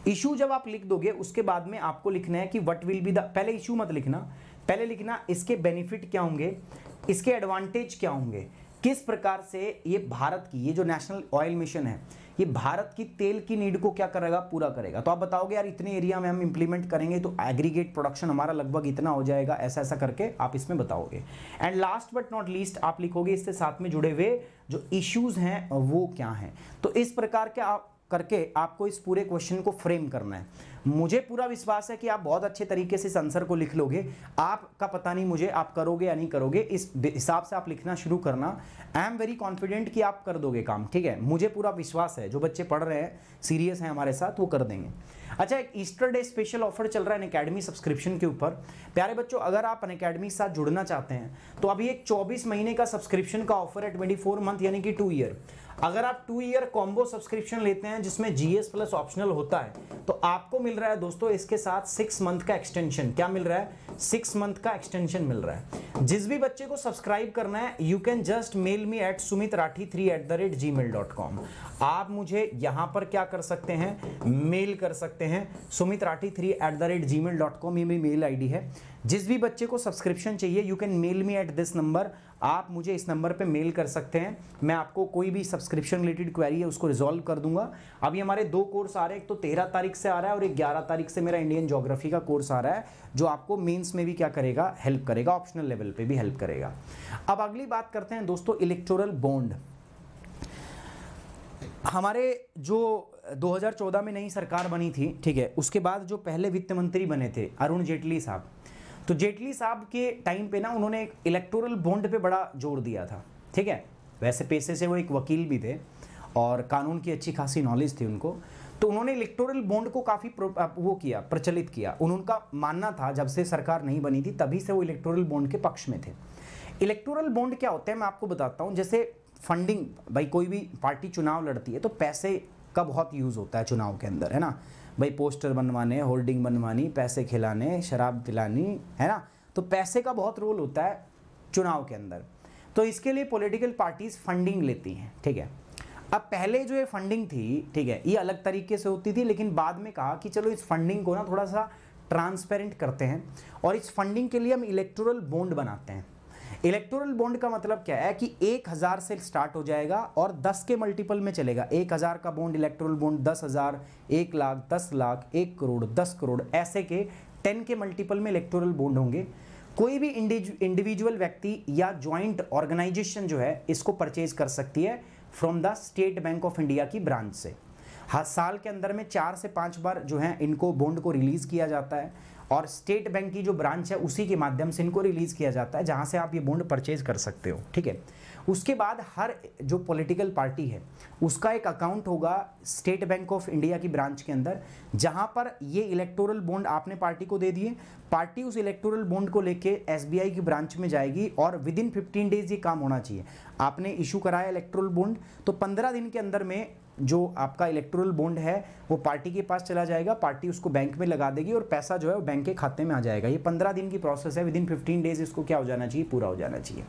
इशू जब आप लिख दोगे उसके बाद में आपको लिखना है कि व्हाट विल बी द पहले इशू मत लिखना पहले लिखना इसके बेनिफिट क्या होंगे इसके एडवांटेज क्या होंगे किस प्रकार से ये भारत की ये जो नेशनल ऑयल मिशन है ये भारत की तेल की नीड को क्या करेगा पूरा करेगा तो आप बताओगे यार इतने एरिया में हम इंप्लीमेंट करेंगे तो एग्रीगेट प्रोडक्शन हमारा लगभग इतना हो जाएगा ऐसा ऐसा करके आप इसमें बताओगे and last but not least आप लिखोगे इससे साथ में जुड़े हुए जो इश्यूज हैं वो क्या हैं तो इस प्रकार के आप करके आपको इस पूरे क्वेश्चन को फ्रेम करना है मुझे पूरा विश्वास है कि आप बहुत अच्छे तरीके से इस आंसर को लिख लोगे आपका पता नहीं मुझे आप करोगे या नहीं करोगे इस हिसाब से आप लिखना शुरू करना आई एम वेरी कॉन्फिडेंट कि आप कर दोगे काम ठीक है मुझे पूरा विश्वास है जो बच्चे पढ़ रहे हैं सीरियस हैं हमारे साथ वो कर देंगे अच्छा एक ईस्टर डे स्पेशल ऑफर चल रहा है अकेडमी सब्सक्रिप्शन के ऊपर प्यारे बच्चों अगर आप अकेडमी के साथ जुड़ना चाहते हैं तो अभी एक 24 महीने का सब्सक्रिप्शन का ऑफर है ट्वेंटी मंथ यानी कि टू ईयर अगर आप टू ईयर कॉम्बो सब्सक्रिप्शन लेते हैं जिसमें जीएस प्लस ऑप्शनल होता है तो आपको मिल रहा है दोस्तों इसके साथ सिक्स मंथ का एक्सटेंशन क्या मिल रहा है सिक्स मंथ का एक्सटेंशन मिल रहा है जिस भी बच्चे को सब्सक्राइब करना है you can just mail me at Sumit Rathi three at the rate ji mail dot com आप मुझे यहां पर क्या कर सकते हैं मेल कर सकते हैं Sumit Rathi three at the rate ji mail dot com ये मेरी मेल आईडी है जिस भी बच्चे को सब्सक्रिप्शन चाहिए you can mail me at this number आप मुझे इस नंबर पे मेल कर सकते हैं मैं आपको कोई भी सब्सक्रिप्शन रिलेटेड क्वेरी है उसको रिजॉल्व कर दूंगा अभी हमारे दो कोर्स आ रहे हैं एक तो तेरह तारीख से आ रहा है और एक ग्यारह तारीख से मेरा इंडियन जोग्राफी का कोर्स आ रहा है जो आपको मेन्स में भी क्या करेगा हेल्प करेगा ऑप्शनल लेवल पर भी हेल्प करेगा अब अगली बात करते हैं दोस्तों इलेक्टोरल बॉन्ड हमारे जो 2014 में नई सरकार बनी थी ठीक है उसके बाद जो पहले वित्त मंत्री बने थे अरुण जेटली साहब तो जेटली साहब के टाइम पे ना उन्होंने एक इलेक्टोरल बॉन्ड पे बड़ा जोर दिया था ठीक है वैसे पेशे से वो एक वकील भी थे और कानून की अच्छी खासी नॉलेज थी उनको तो उन्होंने इलेक्टोरल बॉन्ड को काफ़ी वो किया प्रचलित किया उनका मानना था जब से सरकार नहीं बनी थी तभी से वो इलेक्टोरल बॉन्ड के पक्ष में थे इलेक्टोरल बॉन्ड क्या होते हैं मैं आपको बताता हूँ जैसे फंडिंग भाई कोई भी पार्टी चुनाव लड़ती है तो पैसे का बहुत यूज़ होता है चुनाव के अंदर है ना भाई पोस्टर बनवाने होल्डिंग बनवानी पैसे खिलाने शराब पिलानी है ना तो पैसे का बहुत रोल होता है चुनाव के अंदर तो इसके लिए पॉलिटिकल पार्टीज़ फंडिंग लेती हैं ठीक है अब पहले जो ये फंडिंग थी ठीक है ये अलग तरीके से होती थी लेकिन बाद में कहा कि चलो इस फंडिंग को ना थोड़ा सा ट्रांसपेरेंट करते हैं और इस फंडिंग के लिए हम इलेक्टोरल बॉन्ड बनाते हैं इलेक्टोरल बॉन्ड का मतलब क्या है कि एक हज़ार से स्टार्ट हो जाएगा और दस के मल्टीपल में चलेगा एक हज़ार का बॉन्ड इलेक्टोरल बॉन्ड दस हज़ार एक लाख दस लाख एक करोड़ दस करोड़ ऐसे के टेन के मल्टीपल में इलेक्टोरल बॉन्ड होंगे कोई भी इंडिविजुअल व्यक्ति या ज्वाइंट ऑर्गेनाइजेशन जो है इसको परचेज कर सकती है from the State Bank of India की ब्रांच से हर साल के अंदर में चार से पांच बार जो है इनको बॉन्ड को रिलीज किया जाता है और स्टेट बैंक की जो ब्रांच है उसी के माध्यम से इनको रिलीज़ किया जाता है जहाँ से आप ये बॉन्ड परचेज कर सकते हो ठीक है उसके बाद हर जो पॉलिटिकल पार्टी है उसका एक अकाउंट होगा स्टेट बैंक ऑफ इंडिया की ब्रांच के अंदर जहाँ पर ये इलेक्टोरल बॉन्ड आपने पार्टी को दे दिए पार्टी उस इलेक्टोरल बॉन्ड को लेके एसबीआई की ब्रांच में जाएगी और विद इन फिफ्टीन डेज ये काम होना चाहिए आपने इशू कराया इलेक्ट्रोल बॉन्ड तो पंद्रह दिन के अंदर में जो आपका इलेक्ट्रोल बॉन्ड है वो पार्टी के पास चला जाएगा पार्टी उसको बैंक में लगा देगी और पैसा जो है वो बैंक के खाते में आ जाएगा ये पंद्रह दिन की प्रोसेस है विद इन फिफ्टीन डेज इसको क्या हो जाना चाहिए पूरा हो जाना चाहिए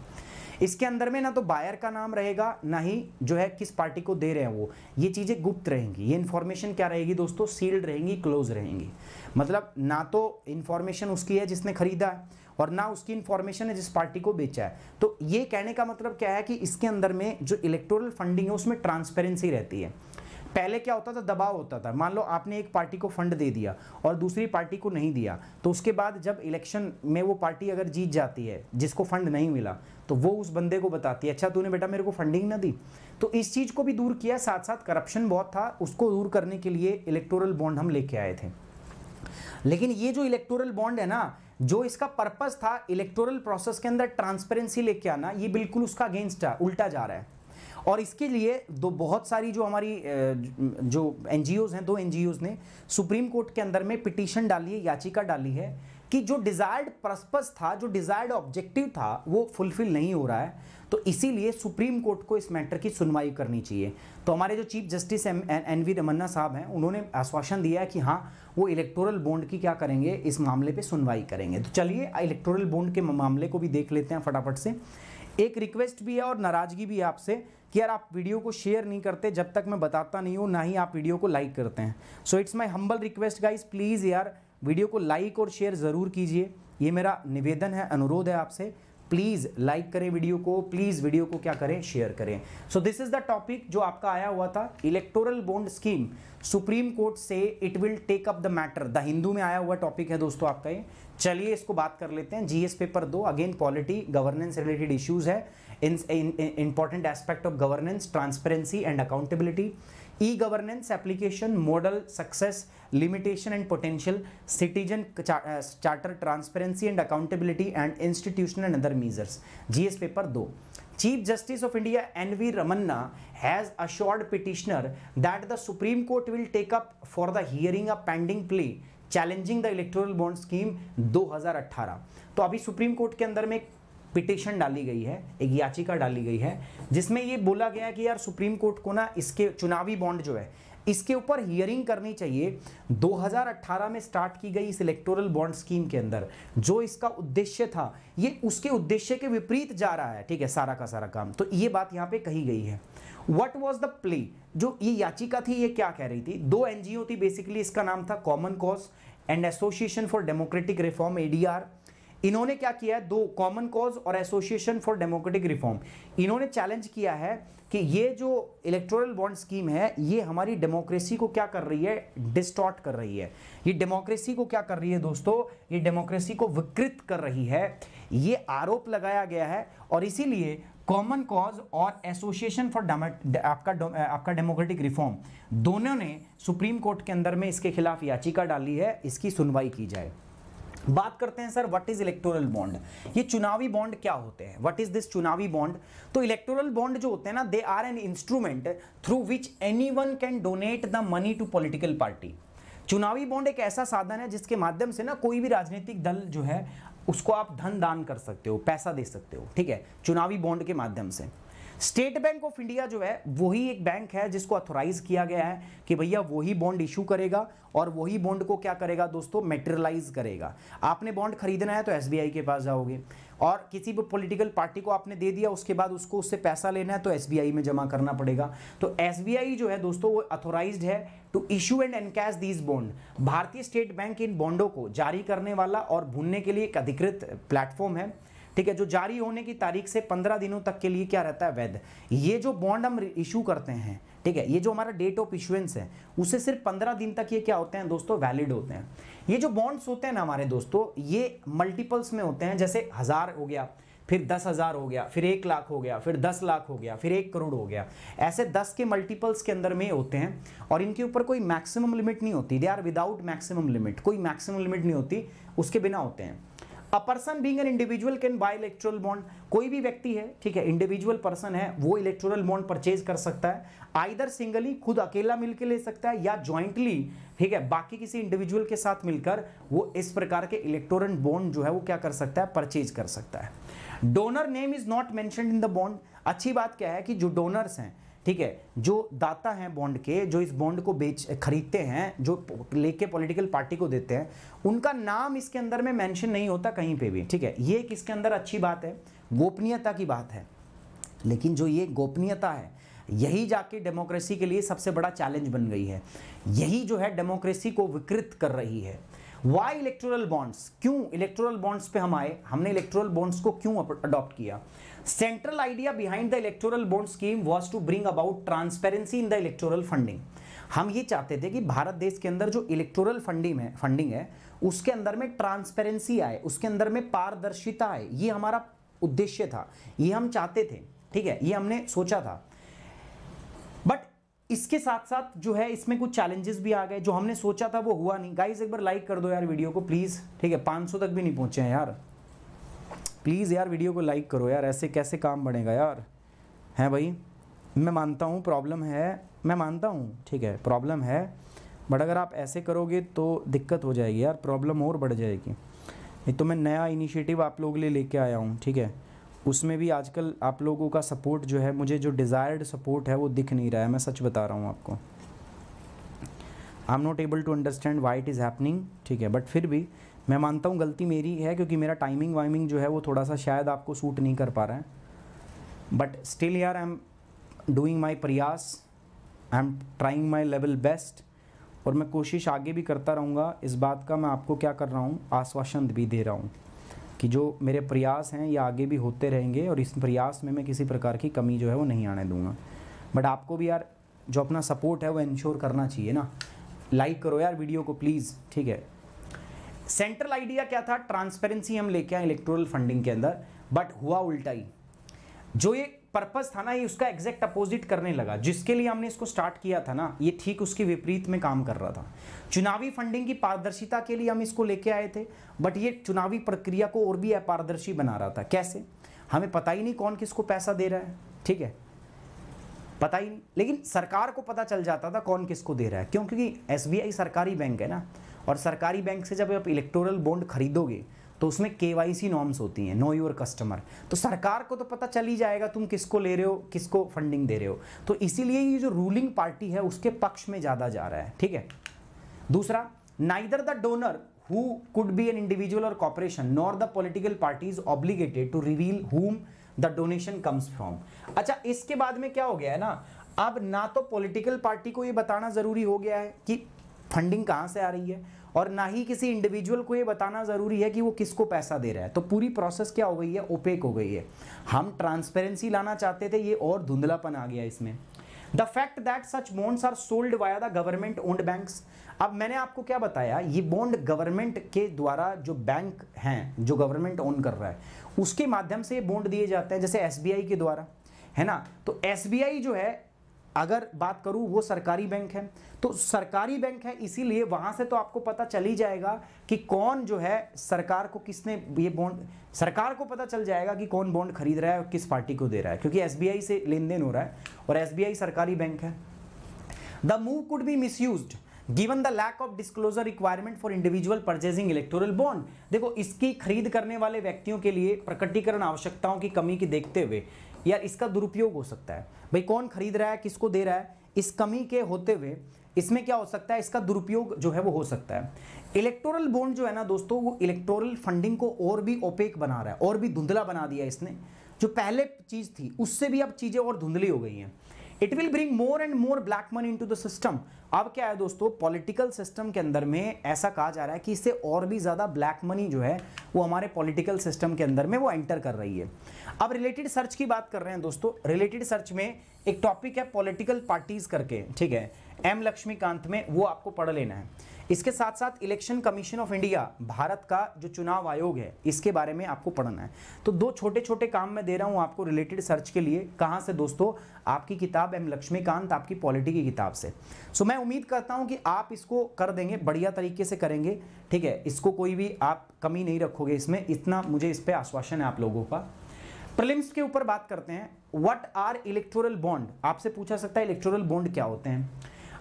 इसके अंदर में ना तो बायर का नाम रहेगा ना ही जो है किस पार्टी को दे रहे हैं वो ये चीज़ें गुप्त रहेंगी ये इन्फॉर्मेशन क्या रहेगी दोस्तों सील्ड रहेंगी क्लोज रहेंगी मतलब ना तो इन्फॉर्मेशन उसकी है जिसने खरीदा है और ना उसकी इन्फॉर्मेशन है जिस पार्टी को बेचा है तो ये कहने का मतलब क्या है कि इसके अंदर में जो इलेक्टोरल फंडिंग है उसमें ट्रांसपेरेंसी रहती है पहले क्या होता था दबाव होता था मान लो आपने एक पार्टी को फंड दे दिया और दूसरी पार्टी को नहीं दिया तो उसके बाद जब इलेक्शन में वो पार्टी अगर जीत जाती है जिसको फंड नहीं मिला तो वो उस बंदे को बताती है अच्छा तूने बेटा मेरे को फंडिंग ना दी तो इस चीज़ को भी दूर किया साथ साथ करप्शन बहुत था उसको दूर करने के लिए इलेक्टोरल बॉन्ड हम लेके आए थे लेकिन ये जो इलेक्टोरल बॉन्ड है ना जो इसका पर्पज था इलेक्टोरल प्रोसेस के अंदर ट्रांसपेरेंसी लेके आना ये बिल्कुल उसका अगेंस्ट है उल्टा जा रहा है और इसके लिए दो बहुत सारी जो हमारी जो एन हैं दो एन ने सुप्रीम कोर्ट के अंदर में पिटीशन डाली है याचिका डाली है कि जो डिज़ायर्ड परस्पस था जो डिज़ायर्ड ऑब्जेक्टिव था वो फुलफिल नहीं हो रहा है तो इसीलिए सुप्रीम कोर्ट को इस मैटर की सुनवाई करनी चाहिए तो हमारे जो chief justice N V Ramana साहब हैं उन्होंने आश्वासन दिया है कि हाँ वो इलेक्टोरल बोंड की क्या करेंगे इस मामले पे सुनवाई करेंगे तो चलिए इलेक्टोरल बोंड के मामले को भी देख लेते हैं फटाफट से एक रिक्वेस्ट भी है और नाराज़गी भी है आपसे कि यार आप वीडियो को शेयर नहीं करते जब तक मैं बताता नहीं हूँ ना ही आप वीडियो को लाइक करते हैं so it's my humble request guys please यार वीडियो को लाइक और शेयर ज़रूर कीजिए ये मेरा निवेदन है अनुरोध है आपसे प्लीज़ लाइक करें वीडियो को प्लीज़ वीडियो को क्या करें शेयर करें so this is the topic जो आपका आया हुआ था electoral bond scheme Supreme Court से it will take up the matter the Hindu में आया हुआ टॉपिक है दोस्तों आपका ये चलिए इसको बात कर लेते हैं जीएस पेपर दो again polity governance related issues है important aspect of governance transparency and accountability e governance application model success limitation and potential citizen charter transparency and accountability and institutional and other measures GS paper दो chief justice of India N V Ramana has assured petitioner that the Supreme Court will take up for the hearing a pending plea challenging the electoral bond scheme 2018 तो अभी सुप्रीम कोर्ट के अंदर में पिटिशन डाली गई है एक याचिका डाली गई है जिसमें ये बोला गया है कि यार सुप्रीम कोर्ट को ना इसके चुनावी बॉन्ड जो है इसके ऊपर हियरिंग करनी चाहिए 2018 में स्टार्ट की गई इस इलेक्टोरल बॉन्ड स्कीम के अंदर जो इसका उद्देश्य था ये उसके उद्देश्य के विपरीत जा रहा है ठीक है सारा का सारा काम तो ये बात यहाँ पे कही गई है वट वॉज द प्ले जो ये याचिका थी ये क्या कह रही थी दो एनजीओ थी बेसिकली इसका नाम था common cause and association for democratic reform ADR इन्होंने क्या किया है दो कॉमन कॉज और एसोसिएशन फॉर डेमोक्रेटिक रिफॉर्म इन्होंने चैलेंज किया है कि ये जो इलेक्टोरल बॉन्ड स्कीम है ये हमारी डेमोक्रेसी को क्या कर रही है डिस्टॉर्ट कर रही है ये डेमोक्रेसी को क्या कर रही है दोस्तों ये डेमोक्रेसी को विकृत कर रही है ये आरोप लगाया गया है और इसीलिए कॉमन कॉज और एसोसिएशन फॉर आपका आपका डेमोक्रेटिक रिफॉर्म दोनों ने सुप्रीम कोर्ट के अंदर में इसके खिलाफ याचिका डाली है इसकी सुनवाई की जाए बात करते हैं sir what is electoral bond ये चुनावी बॉन्ड क्या होते हैं व्हाट इज दिस चुनावी बॉन्ड तो इलेक्टोरल बॉन्ड जो होते हैं ना they are an instrument through which anyone can donate the money to political party चुनावी बॉन्ड एक ऐसा साधन है जिसके माध्यम से ना कोई भी राजनीतिक दल जो है उसको आप धन दान कर सकते हो पैसा दे सकते हो ठीक है चुनावी बॉन्ड के माध्यम से स्टेट बैंक ऑफ इंडिया जो है वही एक बैंक है जिसको अथोराइज किया गया है कि भैया वही बॉन्ड इशू करेगा और वही बॉन्ड को क्या करेगा दोस्तों मेटेरलाइज करेगा आपने बॉन्ड खरीदना है तो एस के पास जाओगे और किसी भी पॉलिटिकल पार्टी को आपने दे दिया उसके बाद उसको उससे पैसा लेना है तो एस में जमा करना पड़ेगा तो एस जो है दोस्तों वो अथोराइज है to issue and encash these bond भारतीय स्टेट बैंक इन बॉन्डों को जारी करने वाला और भूनने के लिए एक अधिकृत प्लेटफॉर्म है ठीक है जो जारी होने की तारीख से पंद्रह दिनों तक के लिए क्या रहता है वैध ये जो बॉन्ड हम इशू करते हैं ठीक है ये जो हमारा डेट ऑफ इशुएंस है उसे सिर्फ पंद्रह दिन तक ये क्या होते हैं दोस्तों वैलिड होते हैं ये जो बॉन्ड्स होते हैं ना हमारे दोस्तों ये मल्टीपल्स में होते हैं जैसे हज़ार हो गया फिर दस हज़ार हो गया फिर एक लाख हो गया फिर दस लाख हो गया फिर एक करोड़ हो गया ऐसे दस के मल्टीपल्स के अंदर में होते हैं और इनके ऊपर कोई मैक्सिमम लिमिट नहीं होती they are without maximum limit कोई मैक्सिमम लिमिट नहीं होती उसके बिना होते हैं a person being an individual can buy electoral bond कोई भी व्यक्ति है ठीक है इंडिविजुअल पर्सन है वो इलेक्ट्रोल बॉन्ड परचेज कर सकता है आइदर सिंगली खुद अकेला मिलकर ले सकता है या ज्वाइंटली ठीक है बाकी किसी इंडिविजुअल के साथ मिलकर वो इस प्रकार के इलेक्ट्रोल बॉन्ड जो है वो क्या कर सकता है परचेज कर सकता है donor name is not mention in the bond अच्छी बात क्या है कि जो डोनर्स हैं ठीक है जो दाता हैं बॉन्ड के जो इस बॉन्ड को बेच खरीदते हैं जो लेके पॉलिटिकल पार्टी को देते हैं उनका नाम इसके अंदर में मेंशन नहीं होता कहीं पे भी ठीक है ये किसके अंदर अच्छी बात है गोपनीयता की बात है लेकिन जो ये गोपनीयता है यही जाके डेमोक्रेसी के लिए सबसे बड़ा चैलेंज बन गई है यही जो है डेमोक्रेसी को विकृत कर रही है वाई इलेक्ट्रल बॉन्ड्स क्यों इलेक्ट्रोरल बॉन्ड्स पे हम आए हमने इलेक्ट्रोरल बॉन्ड्स को क्यों अडॉप्ट किया central idea behind the electoral bond scheme was to bring about transparency in the electoral funding हम ये चाहते थे कि भारत देश के अंदर जो इलेक्टोरल फंडिंग है फंडिंग है उसके अंदर में ट्रांसपेरेंसी आए उसके अंदर में पारदर्शिता आए ये हमारा उद्देश्य था ये हम चाहते थे ठीक है ये हमने सोचा था बट इसके साथ साथ जो है इसमें कुछ चैलेंजेस भी आ गए जो हमने सोचा था वो हुआ नहीं गाइज एक बार लाइक कर दो यार वीडियो को प्लीज़ ठीक है 500 तक भी नहीं पहुंचे हैं यार प्लीज़ यार वीडियो को लाइक करो यार ऐसे कैसे काम बढ़ेगा यार हैं भाई मैं मानता हूँ प्रॉब्लम है मैं मानता हूँ ठीक है प्रॉब्लम है बट अगर आप ऐसे करोगे तो दिक्कत हो जाएगी यार प्रॉब्लम और बढ़ जाएगी नहीं तो मैं नया इनिशिएटिव आप लोगों के लिए लेके आया हूँ ठीक है उसमें भी आजकल आप लोगों का सपोर्ट जो है मुझे जो डिज़ायर्ड सपोर्ट है वो दिख नहीं रहा है मैं सच बता रहा हूँ आपको I am not able to understand why it is happening ठीक है बट फिर भी मैं मानता हूँ गलती मेरी है क्योंकि मेरा टाइमिंग वाइमिंग जो है वो थोड़ा सा शायद आपको सूट नहीं कर पा रहा है बट स्टिल यार आई एम डूइंग माई प्रयास I am trying my level best और मैं कोशिश आगे भी करता रहूँगा इस बात का मैं आपको क्या कर रहा हूँ आश्वासन भी दे रहा हूँ कि जो मेरे प्रयास हैं ये आगे भी होते रहेंगे और इस प्रयास में मैं किसी प्रकार की कमी जो है वो नहीं आने दूंगा बट आपको भी यार जो अपना सपोर्ट है वो इंश्योर करना चाहिए ना लाइक करो यार वीडियो को प्लीज़ ठीक है सेंट्रल आइडिया क्या था ट्रांसपेरेंसी हम लेके आए इलेक्ट्रोरल फंडिंग के अंदर बट हुआ उल्टा ही जो ये पर्पस था ना ये उसका एग्जैक्ट अपोजिट करने लगा जिसके लिए हमने इसको स्टार्ट किया था ना ये ठीक उसके विपरीत में काम कर रहा था चुनावी फंडिंग की पारदर्शिता के लिए हम इसको लेके आए थे बट ये चुनावी प्रक्रिया को और भी अपारदर्शी बना रहा था कैसे हमें पता ही नहीं कौन किसको पैसा दे रहा है ठीक है पता ही नहीं लेकिन सरकार को पता चल जाता था कौन किसको दे रहा है क्यों क्योंकि एस सरकारी बैंक है ना और सरकारी बैंक से जब आप इलेक्टोरल बॉन्ड खरीदोगे तो उसमें के नॉर्म्स होती हैं नो योर कस्टमर तो सरकार को तो पता चल ही जाएगा तुम किसको ले रहे हो किसको फंडिंग दे रहे हो तो इसीलिए ये जो रूलिंग पार्टी है उसके पक्ष में ज़्यादा जा रहा है ठीक है दूसरा neither the donor who could be an individual और corporation nor the political party is obligated to reveal whom the donation comes from अच्छा इसके बाद में क्या हो गया है ना अब ना तो पॉलिटिकल पार्टी को ये बताना जरूरी हो गया है कि फंडिंग कहाँ से आ रही है और ना ही किसी इंडिविजुअल को ये बताना ज़रूरी है कि वो किसको पैसा दे रहा है तो पूरी प्रोसेस क्या हो गई है ओपेक हो गई है हम ट्रांसपेरेंसी लाना चाहते थे ये और धुंधलापन आ गया इसमें the fact that such bonds are sold via the government owned banks अब मैंने आपको क्या बताया ये बॉन्ड गवर्नमेंट के द्वारा जो बैंक हैं जो गवर्नमेंट ओन कर रहा है उसके माध्यम से ये बॉन्ड दिए जाते हैं जैसे एस के द्वारा है ना तो एस जो है अगर बात करूं वो सरकारी बैंक है तो सरकारी बैंक है इसीलिए वहां से तो आपको पता चल ही जाएगा कि कौन जो है सरकार को किसने ये बॉन्ड सरकार को पता चल जाएगा कि कौन बॉन्ड खरीद रहा है और किस पार्टी को दे रहा है क्योंकि एसबीआई से लेन देन हो रहा है और एसबीआई सरकारी बैंक है the move could be miss given the lack of disclosure requirement for individual purchasing electoral bond देखो इसकी खरीद करने वाले व्यक्तियों के लिए प्रकटीकरण आवश्यकताओं की कमी की देखते हुए यार इसका दुरुपयोग हो सकता है भाई कौन खरीद रहा है किसको दे रहा है इस कमी के होते हुए इसमें क्या हो सकता है इसका दुरुपयोग जो है वो हो सकता है इलेक्टोरल बोन्ड जो है ना दोस्तों वो इलेक्टोरल फंडिंग को और भी ओपेक बना रहा है और भी धुंधला बना दिया इसने जो पहले चीज़ थी उससे भी अब चीज़ें और धुंधली हो गई हैं it will bring more and more black money in the system अब क्या है दोस्तों पॉलिटिकल सिस्टम के अंदर में ऐसा कहा जा रहा है कि इससे और भी ज़्यादा ब्लैक मनी जो है वो हमारे पॉलिटिकल सिस्टम के अंदर में वो एंटर कर रही है अब रिलेटेड सर्च की बात कर रहे हैं दोस्तों रिलेटेड सर्च में एक टॉपिक है पॉलिटिकल पार्टीज़ करके ठीक है एम लक्ष्मीकांत में वो आपको पढ़ लेना है इसके साथ साथ Election Commission of India Bharat का जो चुनाव आयोग है इसके बारे में आपको पढ़ना है तो दो छोटे छोटे काम मैं दे रहा हूँ आपको रिलेटेड सर्च के लिए कहाँ से दोस्तों आपकी किताब एम लक्ष्मीकांत आपकी पॉलिटी की किताब से सो मैं उम्मीद करता हूँ कि आप इसको कर देंगे बढ़िया तरीके से करेंगे ठीक है इसको कोई भी आप कमी नहीं रखोगे इसमें इतना मुझे इस पर आश्वासन है आप लोगों का प्रिलिम्स के ऊपर बात करते हैं वट आर इलेक्टोरल बॉन्ड आपसे पूछा सकता है इलेक्टोरल बॉन्ड क्या होते हैं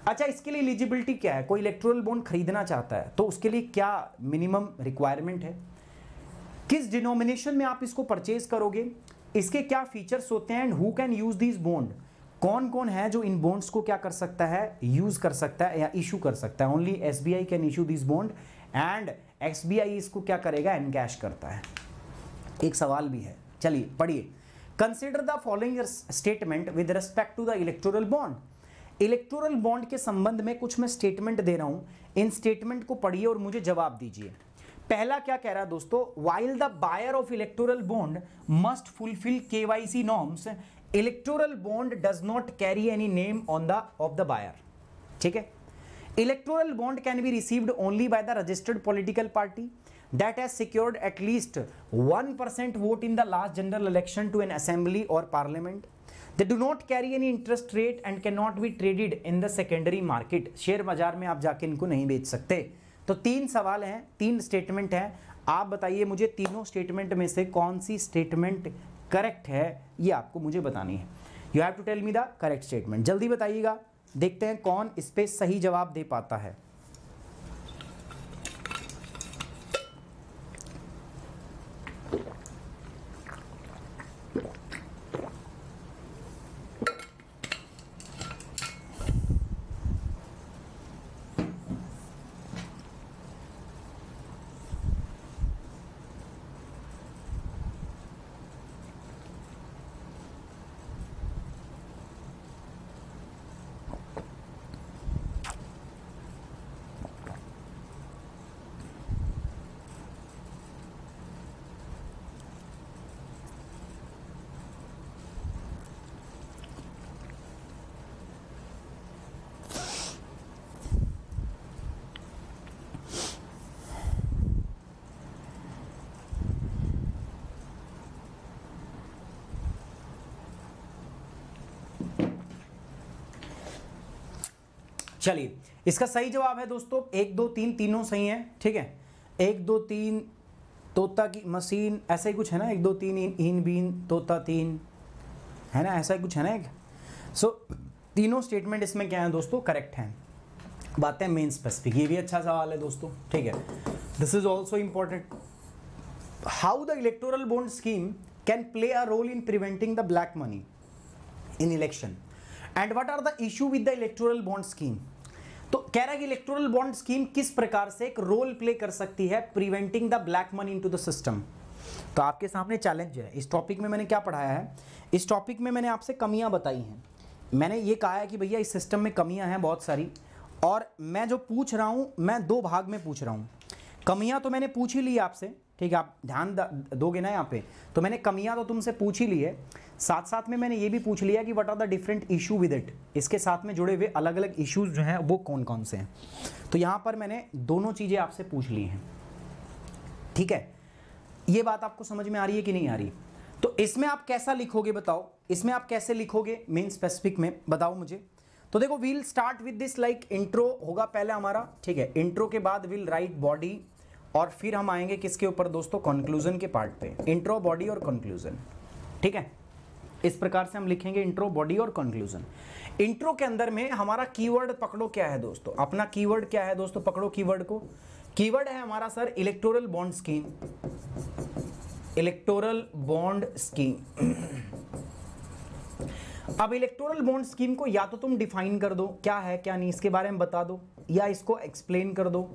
अच्छा इसके लिए एलिजिबिलिटी क्या है कोई इलेक्ट्रोल बॉन्ड खरीदना चाहता है तो उसके लिए क्या मिनिमम रिक्वायरमेंट है किस डिनोमिनेशन में आप इसको परचेज करोगे इसके क्या फीचर्स होते हैं and who can use this bond कौन कौन है जो इन बॉन्ड्स को क्या कर सकता है यूज कर सकता है या इशू कर सकता है only S B I can issue this bond and S B I इसको क्या करेगा कैश करता है एक सवाल भी है चलिए पढ़िए consider the following statement with respect to the electoral bond electoral bond के संबंध में कुछ मैं स्टेटमेंट दे रहा हूं इन स्टेटमेंट को पढ़िए और मुझे जवाब दीजिए पहला क्या कह रहा है दोस्तों while the buyer of electoral bond must fulfil KYC norms electoral bond does not carry any name on the of the buyer ठीक है electoral bond can be received only by the registered political party that has secured at least one percent vote in the last general election to an assembly और parliament they do not carry any interest rate and can not be traded in the secondary market share बाजार में आप जाके इनको नहीं बेच सकते तो तीन सवाल हैं तीन स्टेटमेंट हैं आप बताइए मुझे तीनों स्टेटमेंट में से कौन सी स्टेटमेंट करेक्ट है ये आपको मुझे बतानी है you have to tell me the correct statement जल्दी बताइएगा देखते हैं कौन इस पर सही जवाब दे पाता है चलिए इसका सही जवाब है दोस्तों एक दो तीन तीनों सही हैं ठीक है एक दो तीन तोता की मशीन ऐसा ही कुछ है ना एक दो तीन इन इन बीन तोता तीन है ना ऐसा ही कुछ है ना एक सो so, तीनों स्टेटमेंट इसमें क्या है दोस्तों करेक्ट हैं बातें मेन स्पेसिफिक ये भी अच्छा सवाल है दोस्तों ठीक है this is also important how the electoral bond scheme can play a role in preventing the black money in election and what are the issue with the electoral bond scheme तो कह रहा है कि इलेक्टोरल बॉन्ड स्कीम किस प्रकार से एक रोल प्ले कर सकती है preventing the black money into the system तो आपके सामने चैलेंज है इस टॉपिक में मैंने क्या पढ़ाया है इस टॉपिक में मैंने आपसे कमियां बताई हैं मैंने ये कहा है कि भैया इस सिस्टम में कमियां हैं बहुत सारी और मैं जो पूछ रहा हूँ मैं दो भाग में पूछ रहा हूँ कमियां तो मैंने पूछ ही ली आपसे ठीक है आप ध्यान दोगे ना यहाँ पे तो मैंने कमियां तो तुमसे पूछ ही ली है साथ साथ में मैंने ये भी पूछ लिया कि what are the different issue with it इसके साथ में जुड़े हुए अलग अलग इशूज़ जो हैं वो कौन कौन से हैं तो यहाँ पर मैंने दोनों चीज़ें आपसे पूछ ली हैं ठीक है ये बात आपको समझ में आ रही है कि नहीं आ रही तो इसमें आप कैसा लिखोगे बताओ इसमें आप कैसे लिखोगे मेन स्पेसिफिक में बताओ मुझे तो देखो we'll start with this like intro होगा पहले हमारा ठीक है इंट्रो के बाद विल राइट बॉडी और फिर हम आएंगे किसके ऊपर दोस्तों कंक्लूजन के पार्ट पे इंट्रो बॉडी और कंक्लूजन ठीक है इस प्रकार से हम लिखेंगे इंट्रो बॉडी और कंक्लूजन इंट्रो के अंदर में हमारा कीवर्ड पकड़ो क्या है दोस्तों अपना कीवर्ड क्या है दोस्तों पकड़ो कीवर्ड को कीवर्ड है हमारा sir electoral bond scheme electoral bond scheme अब इलेक्टोरल बॉन्ड स्कीम को या तो तुम डिफाइन कर दो क्या है क्या नहीं इसके बारे में बता दो या इसको एक्सप्लेन कर दो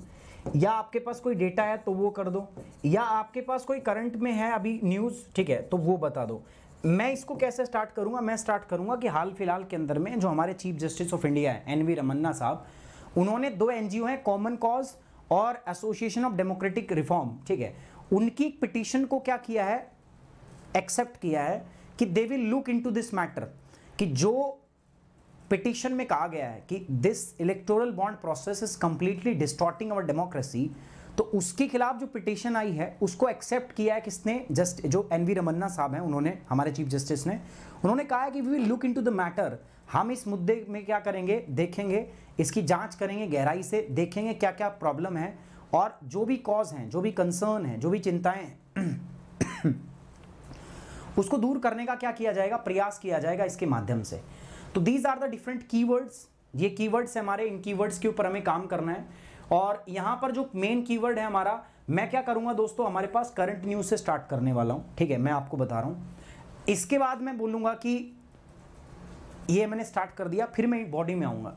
या आपके पास कोई डेटा है तो वो कर दो या आपके पास कोई करंट में है अभी न्यूज़ ठीक है तो वो बता दो मैं इसको कैसे स्टार्ट करूंगा मैं स्टार्ट करूंगा कि हाल फिलहाल के अंदर में जो हमारे चीफ जस्टिस ऑफ इंडिया है एन वी रमन्ना साहब उन्होंने दो एनजीओ हैं कॉमन कॉज और एसोसिएशन ऑफ डेमोक्रेटिक रिफॉर्म ठीक है उनकी पिटिशन को क्या किया है एक्सेप्ट किया है कि they will look into this matter कि जो पिटिशन में कहा गया है कि this electoral bond process is completely distorting our democracy तो उसके खिलाफ जो पिटिशन आई है उसको एक्सेप्ट किया है किसने जस्ट जो एन वी रमन्ना साहब हैं उन्होंने हमारे चीफ जस्टिस ने उन्होंने कहा है कि we will look into the matter हम इस मुद्दे में क्या करेंगे देखेंगे इसकी जांच करेंगे गहराई से देखेंगे क्या क्या प्रॉब्लम है और जो भी कॉज हैं जो भी कंसर्न है जो भी चिंताएं उसको दूर करने का क्या किया जाएगा प्रयास किया जाएगा इसके माध्यम से तो these are the different keywords ये कीवर्ड्स है हमारे इन कीवर्ड्स के ऊपर हमें काम करना है और यहां पर जो मेन कीवर्ड है हमारा मैं क्या करूंगा दोस्तों हमारे पास करंट न्यूज़ से स्टार्ट करने वाला हूं ठीक है मैं आपको बता रहा हूं इसके बाद मैं बोलूंगा कि ये मैंने स्टार्ट कर दिया फिर मैं बॉडी में आऊंगा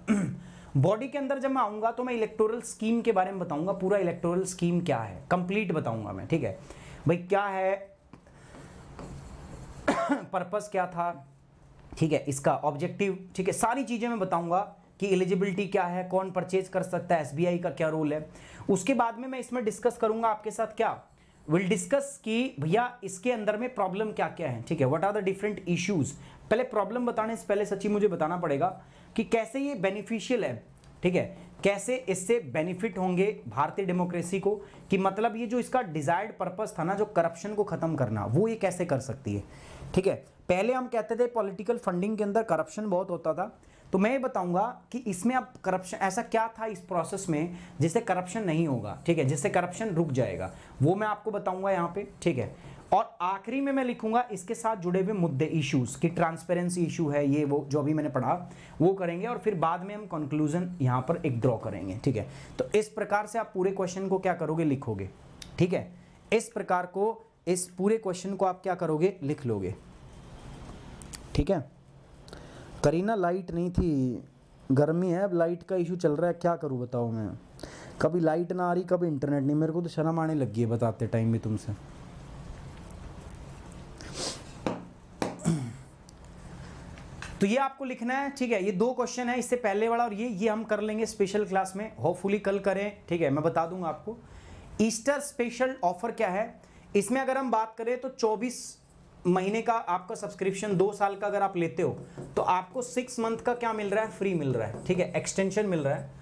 बॉडी के अंदर जब मैं आऊंगा तो मैं इलेक्टोरल स्कीम के बारे में बताऊंगा पूरा इलेक्टोरल स्कीम क्या है कंप्लीट बताऊंगा मैं ठीक है भाई क्या है पर्पज क्या था ठीक है इसका ऑब्जेक्टिव ठीक है सारी चीज़ें मैं बताऊंगा कि एलिजिबिलिटी क्या है कौन परचेज कर सकता है एसबीआई का क्या रोल है उसके बाद में मैं इसमें डिस्कस करूंगा आपके साथ क्या विल डिस्कस कि भैया इसके अंदर में प्रॉब्लम क्या क्या है ठीक है what are the different issues पहले प्रॉब्लम बताने से पहले सची मुझे बताना पड़ेगा कि कैसे ये बेनिफिशियल है ठीक है कैसे इससे बेनिफिट होंगे भारतीय डेमोक्रेसी को कि मतलब ये जो इसका डिजायर्ड पर्पज था ना जो करप्शन को ख़त्म करना वो ये कैसे कर सकती है ठीक है पहले हम कहते थे पॉलिटिकल फंडिंग के अंदर करप्शन बहुत होता था तो मैं ये बताऊंगा कि इसमें अब करप्शन ऐसा क्या था इस प्रोसेस में जिससे करप्शन नहीं होगा ठीक है जिससे करप्शन रुक जाएगा वो मैं आपको बताऊंगा यहाँ पे ठीक है और आखिरी में मैं लिखूंगा इसके साथ जुड़े हुए मुद्दे इश्यूज कि ट्रांसपेरेंसी इशू है ये वो जो अभी मैंने पढ़ा वो करेंगे और फिर बाद में हम कंक्लूजन यहाँ पर एक ड्रॉ करेंगे ठीक है तो इस प्रकार से आप पूरे क्वेश्चन को क्या करोगे लिखोगे ठीक है इस प्रकार को इस पूरे क्वेश्चन को आप क्या करोगे लिख लोगे ठीक है करीना लाइट नहीं थी गर्मी है अब लाइट का इशू चल रहा है क्या करूँ बताओ मैं कभी लाइट ना आ रही कभी इंटरनेट नहीं मेरे को तो शर्म आने लगी है बताते टाइम भी तुमसे तो ये आपको लिखना है ठीक है ये दो क्वेश्चन है इससे पहले वाला और ये ये हम कर लेंगे स्पेशल क्लास में होपफुली कल करें ठीक है मैं बता दूंगा आपको ईस्टर स्पेशल ऑफर क्या है इसमें अगर हम बात करें तो 24 महीने का आपका सब्सक्रिप्शन दो साल का अगर आप लेते हो तो आपको सिक्स मंथ का क्या मिल रहा है फ्री मिल रहा है ठीक है एक्सटेंशन मिल रहा है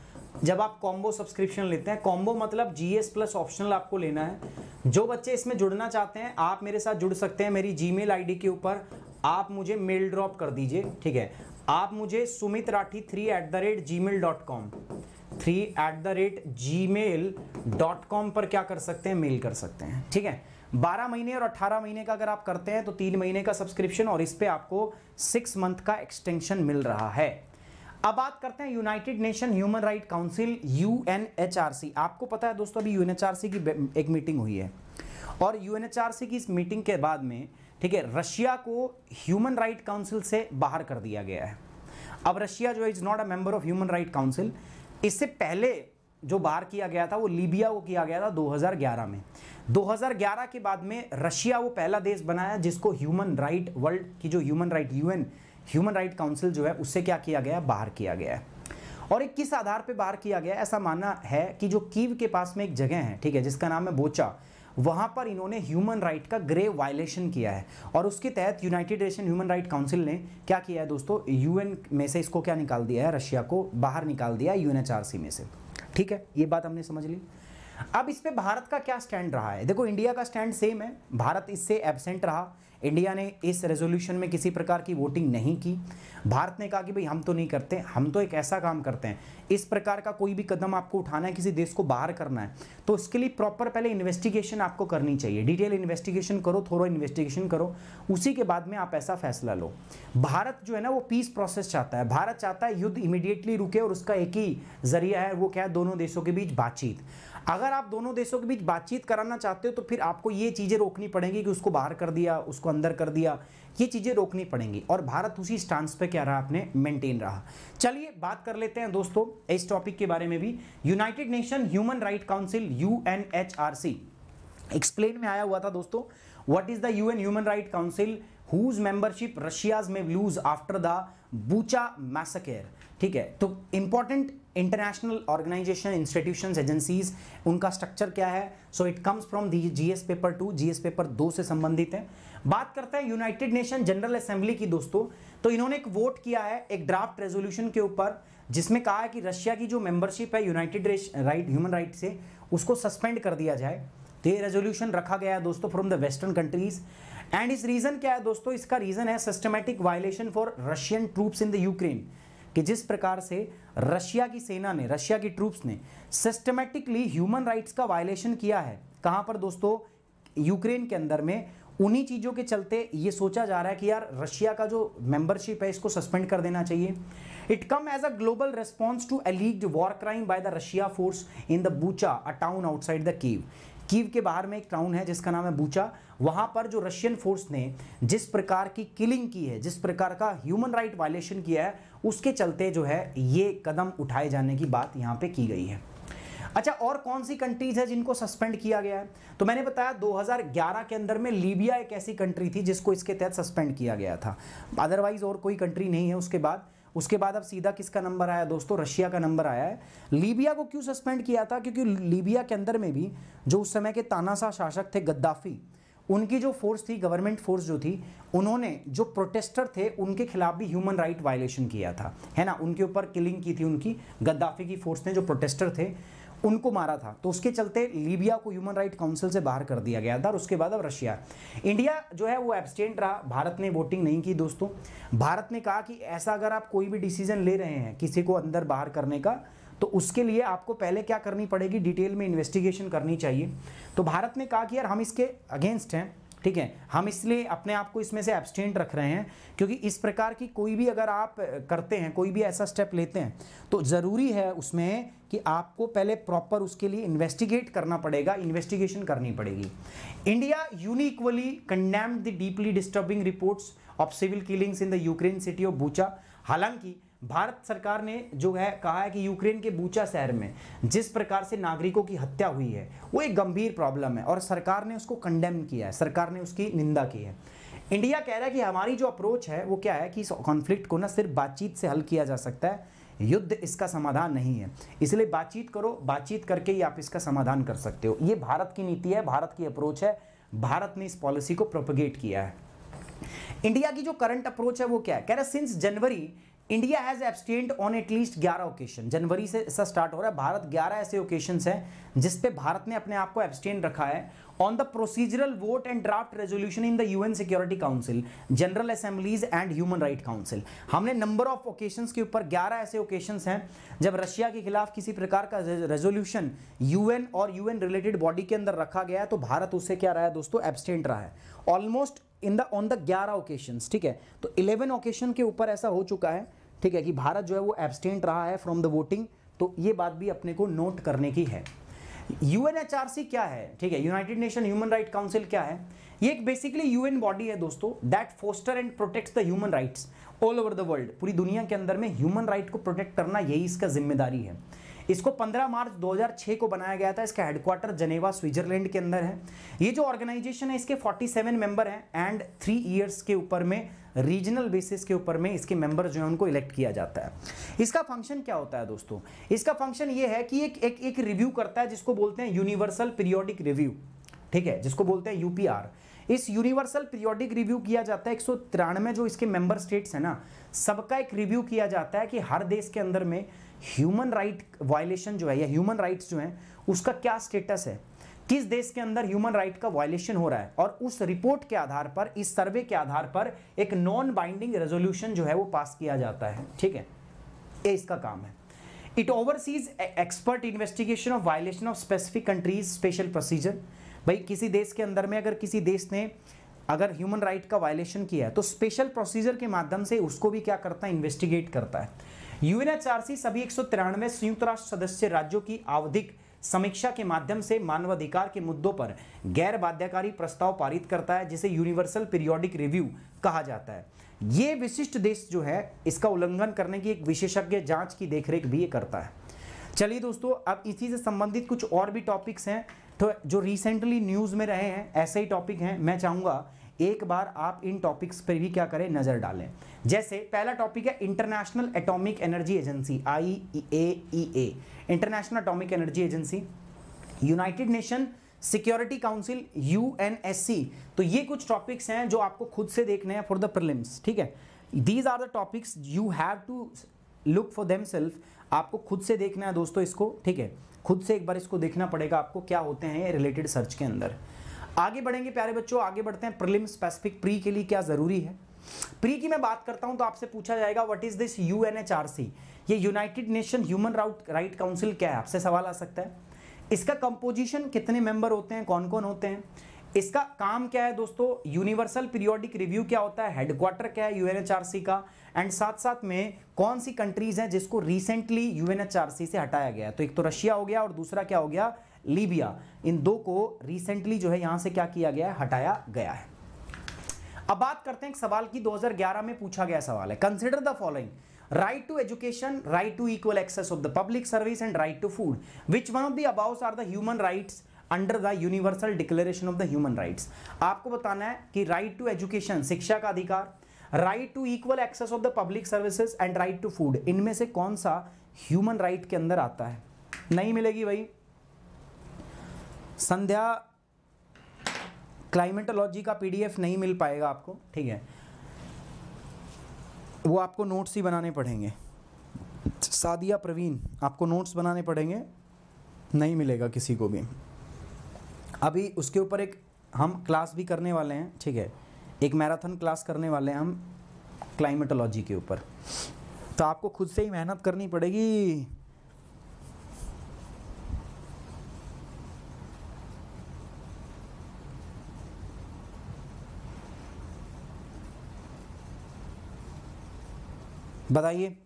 जब आप कॉम्बो सब्सक्रिप्शन लेते हैं कॉम्बो मतलब जीएस प्लस ऑप्शनल आपको लेना है जो बच्चे इसमें जुड़ना चाहते हैं आप मेरे साथ जुड़ सकते हैं मेरी जी मेल के ऊपर आप मुझे मेल ड्रॉप कर दीजिए ठीक है आप मुझे Sumit Rathi three at the rate ji mail dot com three at the rate ji mail dot com पर क्या कर सकते हैं मेल कर सकते हैं ठीक है 12 महीने और 18 महीने का अगर आप करते हैं तो तीन महीने का सब्सक्रिप्शन और इस पर आपको सिक्स मंथ का एक्सटेंशन मिल रहा है अब बात करते हैं United Nation human right council UNHRC आपको पता है दोस्तों अभी यूएनएचआरसी की एक मीटिंग हुई है और यूएनएचआरसी की इस मीटिंग के बाद में ठीक है रशिया को ह्यूमन राइट काउंसिल से बाहर कर दिया गया है अब रशिया जो is not a member of human right council इससे पहले जो बाहर किया गया था वो लीबिया को किया गया था 2011 में 2011 के बाद में रशिया वो पहला देश बनाया जिसको ह्यूमन राइट वर्ल्ड की जो human right UN human right council जो है उससे क्या किया गया बाहर किया गया है और एक किस आधार पर बाहर किया गया ऐसा माना है कि जो कीव के पास में एक जगह है ठीक है जिसका नाम है बोचा वहाँ पर इन्होंने ह्यूमन राइट का ग्रे वायलेशन किया है और उसके तहत United Nation human right council ने क्या किया है दोस्तों यूएन में से इसको क्या निकाल दिया है रशिया को बाहर निकाल दिया है यूएनएचआरसी में से ठीक है ये बात हमने समझ ली अब इस पर भारत का क्या स्टैंड रहा है देखो इंडिया का स्टैंड सेम है भारत इससे एबसेंट रहा इंडिया ने इस रेजोल्यूशन में किसी प्रकार की वोटिंग नहीं की भारत ने कहा कि भाई हम तो नहीं करते हम तो एक ऐसा काम करते हैं इस प्रकार का कोई भी कदम आपको उठाना है किसी देश को बाहर करना है तो उसके लिए प्रॉपर पहले इन्वेस्टिगेशन आपको करनी चाहिए डिटेल इन्वेस्टिगेशन करो थोड़ा इन्वेस्टिगेशन करो उसी के बाद में आप ऐसा फैसला लो भारत जो है ना वो पीस प्रोसेस चाहता है भारत चाहता है युद्ध इमीडिएटली रुके और उसका एक ही जरिया है वो क्या है दोनों देशों के बीच बातचीत अगर आप दोनों देशों के बीच बातचीत कराना चाहते हो तो फिर आपको ये चीज़ें रोकनी पड़ेंगी कि उसको बाहर कर दिया उसको अंदर कर दिया ये चीज़ें रोकनी पड़ेंगी और भारत उसी स्टांस पे क्या रहा आपने मेंटेन रहा चलिए बात कर लेते हैं दोस्तों इस टॉपिक के बारे में भी United Nation human right council you explain में आया हुआ था दोस्तों what is the U human right council whose membership Russia's may lose after the Bucha massacre ठीक है तो important international organization institution agencies उनका स्ट्रक्चर क्या है so it comes from the GS paper two GS paper दो से संबंधित है बात करते हैं यूनाइटेड नेशन जनरल असेंबली की दोस्तों तो इन्होंने एक वोट किया है एक ड्राफ्ट रेजोल्यूशन के ऊपर जिसमें कहा है कि रशिया की जो मेंबरशिप है यूनाइटेड राइट ह्यूमन राइट से उसको सस्पेंड कर दिया जाए तो ये रेजोल्यूशन रखा गया है दोस्तों from the western countries and इस रीज़न क्या है दोस्तों इसका रीज़न है systematic violation for Russian troops in the Ukraine कि जिस प्रकार से रशिया की सेना ने रशिया की ट्रूप्स ने सिस्टमेटिकली ह्यूमन राइट्स का वायलेशन किया है कहाँ पर दोस्तों यूक्रेन के अंदर में उन्हीं चीज़ों के चलते ये सोचा जा रहा है कि यार रशिया का जो मेंबरशिप है इसको सस्पेंड कर देना चाहिए it come as a global response to alleged war crime by the Russia force in the Bucha a town outside the Kyiv Kyiv के बाहर में एक टाउन है जिसका नाम है बूचा वहाँ पर जो रशियन फोर्स ने जिस प्रकार की किलिंग की है जिस प्रकार का ह्यूमन राइट वायलेशन किया है उसके चलते जो है ये कदम उठाए जाने की बात यहाँ पे की गई है अच्छा और कौन सी कंट्रीज है जिनको सस्पेंड किया गया है तो मैंने बताया 2011 के अंदर में लीबिया एक ऐसी कंट्री थी जिसको इसके तहत सस्पेंड किया गया था अदरवाइज और कोई कंट्री नहीं है उसके बाद उसके बाद अब सीधा किसका नंबर आया दोस्तों रशिया का नंबर आया है लीबिया को क्यों सस्पेंड किया था क्योंकि लीबिया के अंदर में भी जो उस समय के तानाशाह शासक थे गद्दाफी उनकी जो फोर्स थी गवर्नमेंट फोर्स जो थी उन्होंने जो प्रोटेस्टर थे उनके खिलाफ भी ह्यूमन राइट वायलेशन किया था है ना उनके ऊपर किलिंग की थी उनकी गद्दाफी की फोर्स ने जो प्रोटेस्टर थे उनको मारा था तो उसके चलते लीबिया को ह्यूमन राइट काउंसिल से बाहर कर दिया गया था और उसके बाद अब रशिया इंडिया जो है वो एब्सटेंट रहा भारत ने वोटिंग नहीं की दोस्तों भारत ने कहा कि ऐसा अगर आप कोई भी डिसीजन ले रहे हैं किसी को अंदर बाहर करने का तो उसके लिए आपको पहले क्या करनी पड़ेगी डिटेल में इन्वेस्टिगेशन करनी चाहिए तो भारत ने कहा कि यार हम इसके अगेंस्ट हैं ठीक है हम इसलिए अपने आप को इसमें से एब्सटेंट रख रहे हैं क्योंकि इस प्रकार की कोई भी अगर आप करते हैं कोई भी ऐसा स्टेप लेते हैं तो ज़रूरी है उसमें कि आपको पहले प्रॉपर उसके लिए इन्वेस्टिगेट करना पड़ेगा इन्वेस्टिगेशन करनी पड़ेगी India unequivocally condemn the deeply disturbing reports of civil killings in the Ukraine city of Bucha हालांकि भारत सरकार ने जो है कहा है कि यूक्रेन के बूचा शहर में जिस प्रकार से नागरिकों की हत्या हुई है वो एक गंभीर प्रॉब्लम है और सरकार ने उसको कंडेम किया है सरकार ने उसकी निंदा की है इंडिया कह रहा है कि हमारी जो अप्रोच है वो क्या है कि इस कॉन्फ्लिक्ट को ना सिर्फ बातचीत से हल किया जा सकता है युद्ध इसका समाधान नहीं है इसलिए बातचीत करो बातचीत करके ही आप इसका समाधान कर सकते हो ये भारत की नीति है भारत की अप्रोच है भारत ने इस पॉलिसी को प्रोपोगेट किया है इंडिया की जो करंट अप्रोच है वो क्या है कह रहा है since January India has abstained on at least 11 occasion जनवरी से ऐसा स्टार्ट हो रहा है भारत 11 ऐसे ओकेशन हैं जिस पे भारत ने अपने आप को एब्सटेंड रखा है on the procedural vote and draft resolution in the UN security council general assemblies and human right council हमने नंबर ऑफ ओकेशन के ऊपर 11 ऐसे ओकेशन हैं जब रशिया के खिलाफ किसी प्रकार का रेजोल्यूशन यूएन और यूएन रिलेटेड बॉडी के अंदर रखा गया है तो भारत उससे क्या रहा है दोस्तों एब्सटेंट रहा है almost in the on the ग्यारह ओकेशन ठीक है तो इलेवन ओकेशन के ऊपर ऐसा हो चुका है ठीक है कि भारत जो है वो एबस्टेंट रहा है फ्रॉम द वोटिंग तो ये बात भी अपने को नोट करने की है यूएनएचआरसी क्या है ठीक है United Nation human right council क्या है ये एक बेसिकली यूएन बॉडी है दोस्तों that foster and protects the human rights all over the world पूरी दुनिया के अंदर में ह्यूमन राइट को प्रोटेक्ट करना यही इसका जिम्मेदारी है इसको 15 मार्च 2006 को बनाया गया था इसका हेडक्वार्टर जनेवा स्विट्जरलैंड के अंदर है ये जो ऑर्गेनाइजेशन है इसके 47 सेवन मेंबर हैं एंड थ्री ईयर्स के ऊपर में रीजनल बेसिस के ऊपर में इसके मेंबर जो है उनको इलेक्ट किया जाता है इसका फंक्शन क्या होता है दोस्तों इसका फंक्शन ये है कि एक एक, एक रिव्यू करता है जिसको बोलते हैं यूनिवर्सल पीरियोडिक रिव्यू ठीक है जिसको बोलते हैं यूपीआर इस यूनिवर्सल पीरियोडिक रिव्यू किया जाता है एक सौ जो इसके मेंबर स्टेट्स है ना सबका एक रिव्यू किया जाता है कि हर देश के अंदर में ह्यूमन राइट वायलेशन जो है या ह्यूमन राइट्स जो हैं उसका क्या स्टेटस है किस देश के अंदर ह्यूमन राइट का वायलेशन हो रहा है और उस रिपोर्ट के आधार पर इस सर्वे के आधार पर एक नॉन बाइंडिंग रेजोल्यूशन जो है वो पास किया जाता है ठीक है ये इसका काम है it oversees expert investigation of violation of specific countries special procedure भाई किसी देश के अंदर में अगर किसी देश ने अगर ह्यूमन राइट का वायलेशन किया है तो स्पेशल प्रोसीजर के माध्यम से उसको भी क्या करता है इन्वेस्टिगेट करता है यूएनएचआरसी सभी एक संयुक्त राष्ट्र सदस्य राज्यों की आवधिक समीक्षा के माध्यम से मानवाधिकार के मुद्दों पर गैर बाध्यकारी प्रस्ताव पारित करता है जिसे यूनिवर्सल पीरियोडिक रिव्यू कहा जाता है ये विशिष्ट देश जो है इसका उल्लंघन करने की एक विशेषज्ञ जांच की देखरेख भी ये करता है चलिए दोस्तों अब इसी से संबंधित कुछ और भी टॉपिक्स हैं तो जो रिसेंटली न्यूज़ में रहे हैं ऐसे ही टॉपिक हैं मैं चाहूंगा एक बार आप इन टॉपिक्स पर भी क्या करें नज़र डालें जैसे पहला टॉपिक है international atomic energy agency I A international atomic energy agency United Nation security council U तो ये कुछ टॉपिक्स हैं जो आपको खुद से देखने हैं फॉर द प्रिलिम्स ठीक है these are the topics you have to look for them आपको खुद से देखना है दोस्तों इसको ठीक है खुद से एक बार इसको देखना पड़ेगा आपको क्या होते हैं रिलेटेड सर्च के अंदर आगे बढ़ेंगे प्यारे बच्चों आगे बढ़ते हैं प्रिलिम स्पेसिफिक प्री के लिए क्या ज़रूरी है प्री की मैं बात करता हूं तो आपसे पूछा जाएगा व्हाट इज दिस यूएनएचआरसी ये United Nation human right council क्या है आपसे सवाल आ सकता है इसका कंपोजिशन कितने मेंबर होते हैं कौन कौन होते हैं इसका काम क्या है दोस्तों यूनिवर्सल पीरियोडिक रिव्यू क्या होता है हेडक्वार्टर क्या है यूएनएचआरसी का एंड साथ साथ में कौन सी कंट्रीज हैं जिसको रिसेंटली यूएनएचआरसी से हटाया गया तो एक तो रशिया हो गया और दूसरा क्या हो गया लीबिया इन दो को रिसेंटली जो है यहां से क्या किया गया है हटाया गया है अब बात करते हैं सवाल की 2011 में पूछा गया सवाल है consider the following right to education right to equal access of the public service and right to food which one of the above are the human rights under the universal declaration of the human right आपको बताना है कि राइट टू एजुकेशन शिक्षा का अधिकार right to equal access of the public services and right to food इनमें से कौन सा ह्यूमन राइट right के अंदर आता है नहीं मिलेगी भाई संध्या क्लाइमेटोलॉजी का पीडीएफ नहीं मिल पाएगा आपको ठीक है वो आपको नोट्स ही बनाने पड़ेंगे सादिया प्रवीण आपको नोट्स बनाने पड़ेंगे नहीं मिलेगा किसी को भी अभी उसके ऊपर एक हम क्लास भी करने वाले हैं ठीक है एक मैराथन क्लास करने वाले हैं हम क्लाइमेटोलॉजी के ऊपर तो आपको खुद से ही मेहनत करनी पड़ेगी बताइए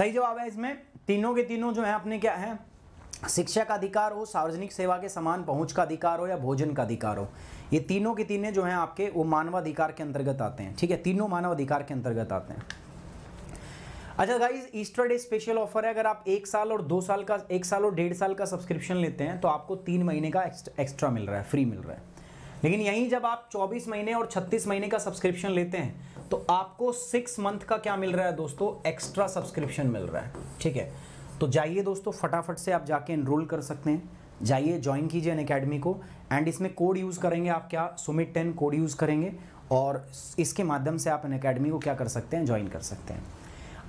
सही जवाब है इसमें तीनों के तीनों जो है अपने क्या है शिक्षा का अधिकार हो सार्वजनिक सेवा के समान पहुंच का अधिकार हो या भोजन का अधिकार हो ये तीनों के तीनों जो हैं आपके वो मानवाधिकार के अंतर्गत आते हैं ठीक है तीनों मानवाधिकार के अंतर्गत आते हैं अच्छा guys Easter day special offer है अगर आप एक साल और दो साल का एक साल और डेढ़ साल का सब्सक्रिप्शन लेते हैं तो आपको तीन महीने का एक्स्ट्रा मिल रहा है फ्री मिल रहा है लेकिन यहीं जब आप 24 महीने और 36 महीने का सब्सक्रिप्शन लेते हैं तो आपको सिक्स मंथ का क्या मिल रहा है दोस्तों एक्स्ट्रा सब्सक्रिप्शन मिल रहा है ठीक है तो जाइए दोस्तों फटाफट से आप जाके इनरोल कर सकते हैं जाइए ज्वाइन कीजिए अन अकेडमी को एंड इसमें कोड यूज़ करेंगे आप क्या सुमित टेन कोड यूज़ करेंगे और इसके माध्यम से आप अन अकेडमी को क्या कर सकते हैं ज्वाइन कर सकते हैं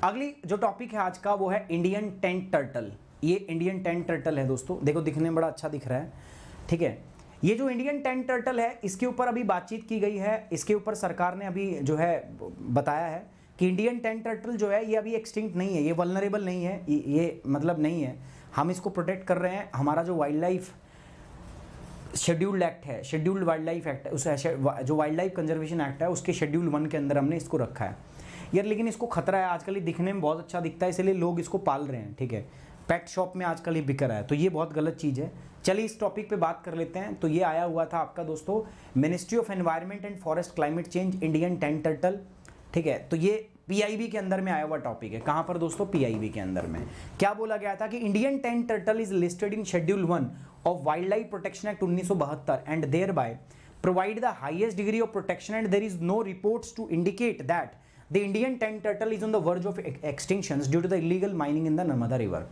अगली जो टॉपिक है आज का वो है इंडियन टेंट टर्टल ये इंडियन टेंट टर्टल है दोस्तों देखो दिखने में बड़ा अच्छा दिख रहा है ठीक है ये जो इंडियन टेंट टर्टल है इसके ऊपर अभी बातचीत की गई है इसके ऊपर सरकार ने अभी जो है बताया है कि इंडियन टेंट टर्टल जो है ये अभी एक्सटिंक्ट नहीं है ये वलनरेबल नहीं है ये मतलब नहीं है हम इसको प्रोटेक्ट कर रहे हैं हमारा जो वाइल्ड लाइफ शेड्यूल्ड एक्ट है शेड्यूल्ड वाइल्ड लाइफ एक्ट है उस जो वाइल्ड लाइफ कंजर्वेशन एक्ट है उसके शेड्यूल वन के अंदर हमने इसको रखा है यार लेकिन इसको खतरा है आजकल ये दिखने में बहुत अच्छा दिखता है इसलिए लोग इसको पाल रहे हैं ठीक है पेट शॉप में आजकल ये बिक रहा है तो ये बहुत गलत चीज़ है चलिए इस टॉपिक पे बात कर लेते हैं तो ये आया हुआ था आपका दोस्तों ministry of environment and forest climate change Indian tent turtle ठीक है तो ये पीआईबी के अंदर में आया हुआ टॉपिक है कहाँ पर दोस्तों पीआईबी के अंदर में क्या बोला गया था कि Indian tent turtle is listed in schedule one of wildlife protection act उन्नीस and thereby provide the highest degree of protection and there is no report to indicate that the Indian tent turtle is on the verge of extinction due to the illegal mining in the Narmada river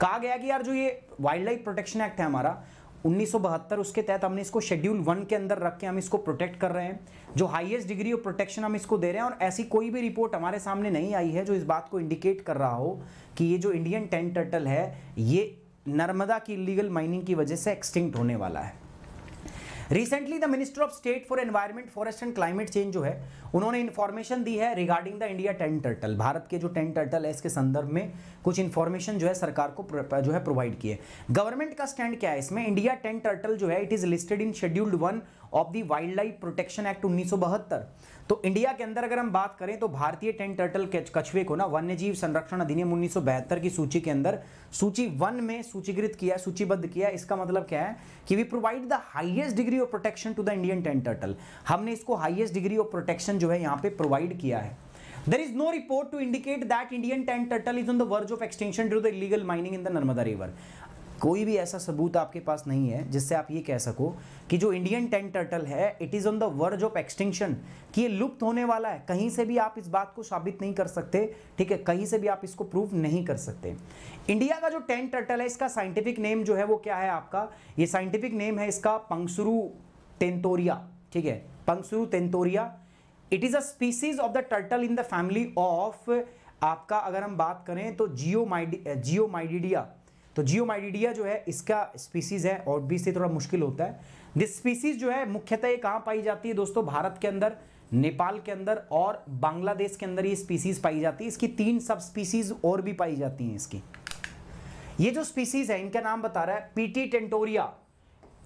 कहा गया कि यार जो ये वाइल्ड लाइफ प्रोटेक्शन एक्ट है हमारा 1972 उसके तहत हमने इसको शेड्यूल वन के अंदर रख के हम इसको प्रोटेक्ट कर रहे हैं जो हाईएस्ट डिग्री ऑफ प्रोटेक्शन हम इसको दे रहे हैं और ऐसी कोई भी रिपोर्ट हमारे सामने नहीं आई है जो इस बात को इंडिकेट कर रहा हो कि ये जो इंडियन टेंट टर्टल है ये नर्मदा की इलीगल माइनिंग की वजह से एक्सटिंक्ट होने वाला है recently the minister of state for environment forest and climate change जो है उन्होंने इन्फॉर्मेशन दी है regarding the India tent turtle भारत के जो टेन टर्टल है इसके संदर्भ में कुछ इन्फॉर्मेशन जो है सरकार को जो है प्रोवाइड किए है गवर्नमेंट का स्टैंड क्या है इसमें इंडिया टेन टर्टल जो है it is listed in scheduled one of the wildlife protection act उन्नीस तो इंडिया के अंदर अगर हम बात करें तो भारतीय टेन टर्टल कछुए को ना वन्यजीव संरक्षण अधिनियम उन्नीस की सूची के अंदर सूची वन में सूचीकृत किया सूचीबद्ध किया इसका मतलब क्या है कि we provide the highest degree of protection to the Indian tent turtle हमने इसको हाइएस्ट डिग्री ऑफ प्रोटेक्शन जो है यहाँ पे प्रोवाइड किया है There is no report to indicate that Indian tent turtle is on the verge of extinction due to the illegal mining in the Narmada River. कोई भी ऐसा सबूत आपके पास नहीं है जिससे आप ये कह सको कि जो इंडियन टेंट टर्टल है it is on the verge of extinction कि ये लुप्त होने वाला है कहीं से भी आप इस बात को साबित नहीं कर सकते ठीक है कहीं से भी आप इसको प्रूव नहीं कर सकते इंडिया का जो टेन टर्टल है इसका साइंटिफिक नेम जो है वो क्या है आपका ये साइंटिफिक नेम है इसका पंक्सुरु टेंतोरिया ठीक है Pangshura tentoria it is a species of the turtle in the family of आपका अगर हम बात करें तो जियो माइडी जियो माइडिडिया तो जियो जो है इसका स्पीसीज़ है और भी से थोड़ा मुश्किल होता है दिस स्पीसीज़ जो है मुख्यतः ये कहाँ पाई जाती है दोस्तों भारत के अंदर नेपाल के अंदर और बांग्लादेश के अंदर ये स्पीसीज़ पाई जाती है इसकी तीन सब स्पीसीज़ और भी पाई जाती हैं इसकी ये जो स्पीसीज़ है इनका नाम बता रहा है पीटी टेंटोरिया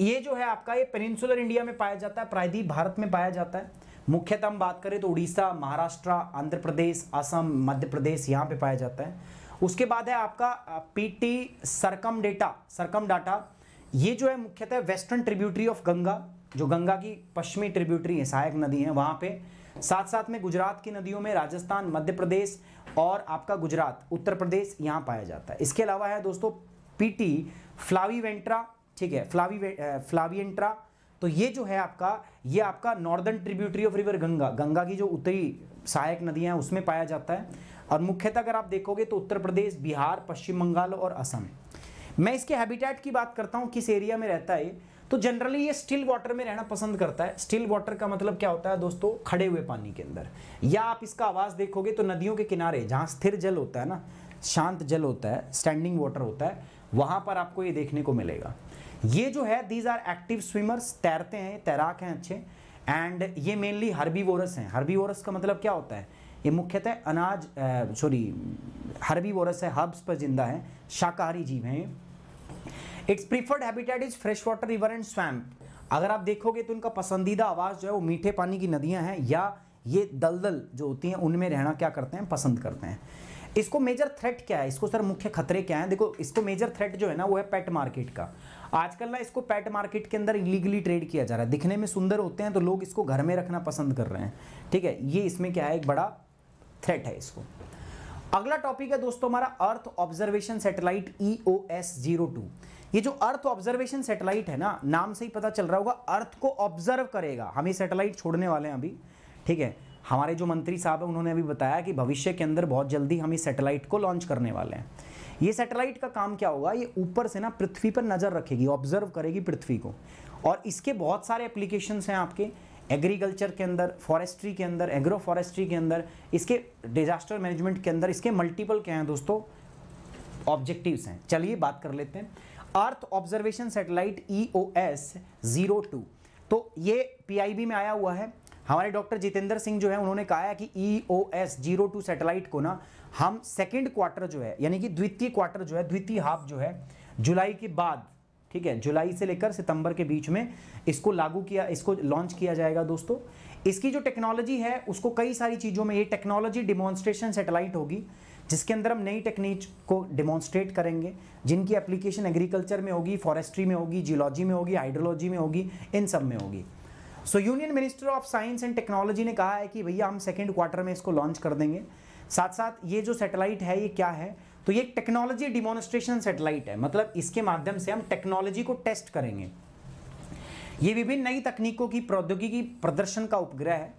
ये जो है आपका ये पेनिनसुलर इंडिया में पाया जाता है प्रायद्वीप भारत में पाया जाता है मुख्यतः हम बात करें तो उड़ीसा महाराष्ट्र आंध्र प्रदेश असम मध्य प्रदेश यहाँ पे पाया जाता है उसके बाद है आपका PT circumdata circumdata ये जो है मुख्यतः वेस्टर्न ट्रिब्यूटरी ऑफ गंगा जो गंगा की पश्चिमी ट्रिब्यूटरी है सहायक नदी है वहां पे साथ साथ में गुजरात की नदियों में राजस्थान मध्य प्रदेश और आपका गुजरात उत्तर प्रदेश यहां पाया जाता है इसके अलावा है दोस्तों पीटी फ्लावीवेंट्रा ठीक है फ्लावी फ्लावियंट्रा तो ये जो है आपका ये आपका northern tributary of river Ganga Ganga की जो उत्तरी सहायक नदियां हैं उसमें पाया जाता है और मुख्यतः अगर आप देखोगे तो उत्तर प्रदेश बिहार पश्चिम बंगाल और असम मैं इसके हैबिटेट की बात करता हूँ किस एरिया में रहता है तो जनरली ये स्टिल वाटर में रहना पसंद करता है स्टिल वाटर का मतलब क्या होता है दोस्तों खड़े हुए पानी के अंदर या आप इसका आवाज़ देखोगे तो नदियों के किनारे जहाँ स्थिर जल होता है ना शांत जल होता है स्टैंडिंग वाटर होता है वहां पर आपको ये देखने को मिलेगा ये जो है दीज आर एक्टिव स्विमर्स तैरते हैं तैराक हैं अच्छे एंड ये मेनली हर्बीवोरस हैं हर्बीवोरस का मतलब क्या होता है ये मुख्यतः अनाज सॉरी हर्बीवोरस है हर्ब्स पर जिंदा है शाकाहारी जीव हैं its preferred habitat is fresh water river and swamp अगर आप देखोगे तो इनका पसंदीदा आवाज जो है वो मीठे पानी की नदियां हैं या ये दलदल जो होती हैं उनमें रहना क्या करते हैं पसंद करते हैं इसको मेजर थ्रेट क्या है इसको सर मुख्य खतरे क्या हैं देखो इसको मेजर थ्रेट जो है ना वो है पेट मार्केट का आजकल ना इसको पेट मार्केट के अंदर इलीगली ट्रेड किया जा रहा है दिखने में सुंदर होते हैं तो लोग इसको घर में रखना पसंद कर रहे हैं ठीक है ये इसमें क्या है एक बड़ा थ्रेट है इसको अगला टॉपिक है दोस्तों हमारा earth observation satellite E O S zero two ये जो अर्थ ऑब्जर्वेशन सेटेलाइट है ना नाम से ही पता चल रहा होगा अर्थ को ऑब्जर्व करेगा हम ये सेटेलाइट छोड़ने वाले हैं अभी ठीक है हमारे जो मंत्री साहब हैं उन्होंने अभी बताया कि भविष्य के अंदर बहुत जल्दी हम इस सेटेलाइट को लॉन्च करने वाले हैं ये सैटेलाइट का काम क्या होगा ये ऊपर से ना पृथ्वी पर नज़र रखेगी ऑब्जर्व करेगी पृथ्वी को और इसके बहुत सारे एप्लीकेशंस हैं आपके एग्रीकल्चर के अंदर फॉरेस्ट्री के अंदर एग्रो फॉरेस्ट्री के अंदर इसके डिजास्टर मैनेजमेंट के अंदर इसके मल्टीपल क्या हैं दोस्तों ऑब्जेक्टिव्स हैं चलिए बात कर लेते हैं earth observation satellite E O S zero two तो ये पीआईबी में आया हुआ है हमारे डॉक्टर जितेंद्र सिंह जो है उन्होंने कहा है कि E O S zero two satellite को ना हम सेकेंड क्वार्टर जो है यानी कि द्वितीय क्वार्टर जो है द्वितीय हाफ जो है जुलाई के बाद ठीक है जुलाई से लेकर सितंबर के बीच में इसको लागू किया इसको लॉन्च किया जाएगा दोस्तों इसकी जो टेक्नोलॉजी है उसको कई सारी चीज़ों में ये टेक्नोलॉजी डिमॉन्स्ट्रेशन सेटेलाइट होगी जिसके अंदर हम नई टेक्निक को डिमॉन्स्ट्रेट करेंगे जिनकी एप्लीकेशन एग्रीकल्चर में होगी फॉरेस्ट्री में होगी जियोलॉजी में होगी हाइड्रोलॉजी में होगी इन सब में होगी so union minister of science and technology ने कहा है कि भैया हम सेकेंड क्वार्टर में इसको लॉन्च कर देंगे साथ साथ ये जो सैटेलाइट है ये क्या है तो ये टेक्नोलॉजी डिमोनस्ट्रेशन सैटेलाइट है मतलब इसके माध्यम से हम टेक्नोलॉजी को टेस्ट करेंगे ये विभिन्न नई तकनीकों की प्रौद्योगिकी प्रदर्शन का उपग्रह है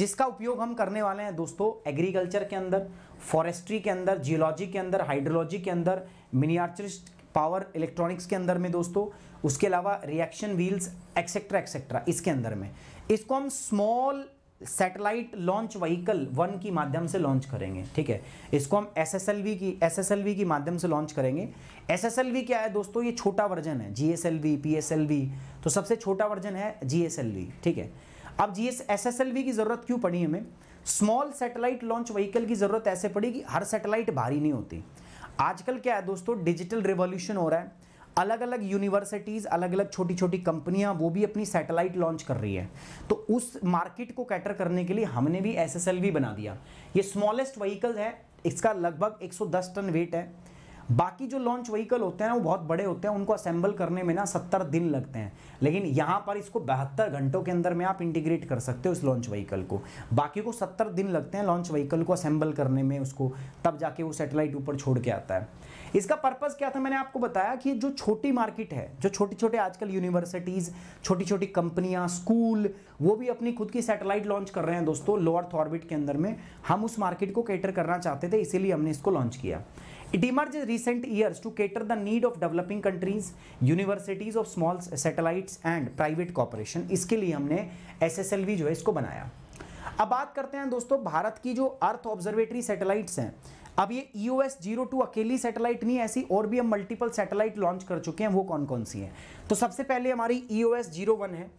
जिसका उपयोग हम करने वाले हैं दोस्तों एग्रीकल्चर के अंदर फॉरेस्ट्री के अंदर जियोलॉजी के अंदर हाइड्रोलॉजी के अंदर मिनियाचरिस्ट पावर इलेक्ट्रॉनिक्स के अंदर में दोस्तों उसके अलावा रिएक्शन व्हील्स एक्सेट्रा एक्सेट्रा इसके अंदर में इसको हम small satellite launch vehicle one की माध्यम से लॉन्च करेंगे ठीक है इसको हम एस एस एल वी की एस एस एल वी की माध्यम से लॉन्च करेंगे एस एस एल वी क्या है दोस्तों ये छोटा वर्जन है G S L V P S L V तो सबसे छोटा वर्जन है जी एस एल वी ठीक है अब G S S S L V की ज़रूरत क्यों पड़ी हमें स्मॉल सैटेलाइट लॉन्च व्हीकल की ज़रूरत ऐसे पड़ी कि हर सैटेलाइट भारी नहीं होती आजकल क्या है दोस्तों डिजिटल रिवोल्यूशन हो रहा है अलग अलग यूनिवर्सिटीज़ अलग अलग छोटी छोटी कंपनियां वो भी अपनी सैटेलाइट लॉन्च कर रही है तो उस मार्केट को कैटर करने के लिए हमने भी एस बना दिया ये स्मॉलेस्ट व्हीकल है इसका लगभग 110 टन वेट है बाकी जो लॉन्च व्हीकल होते हैं वो बहुत बड़े होते हैं उनको असेंबल करने में ना सत्तर दिन लगते हैं लेकिन यहाँ पर इसको बहत्तर घंटों के अंदर में आप इंटीग्रेट कर सकते हो उस लॉन्च व्हीकल को बाकी को सत्तर दिन लगते हैं लॉन्च व्हीकल को असेंबल करने में उसको तब जाके वो सेटेलाइट ऊपर छोड़ के आता है इसका पर्पज़ क्या था मैंने आपको बताया कि जो छोटी मार्केट है जो छोटे छोटे आजकल यूनिवर्सिटीज़ छोटी छोटी कंपनियां स्कूल वो भी अपनी खुद की सैटेलाइट लॉन्च कर रहे हैं दोस्तों लोअर्थ ऑर्बिट के अंदर में हम उस मार्केट को कैटर करना चाहते थे इसीलिए हमने इसको लॉन्च किया It emerged in recent years to cater the need of developing countries, universities of small satellites and private corporation. इसके लिए हमने SSLV जो है इसको बनाया अब बात करते हैं दोस्तों भारत की जो अर्थ ऑब्जर्वेटरी सैटेलाइट्स हैं अब ये E O S zero two अकेली सैटेलाइट नहीं ऐसी और भी हम मल्टीपल सैटेलाइट लॉन्च कर चुके हैं वो कौन कौन सी हैं तो सबसे पहले हमारी E O S zero one है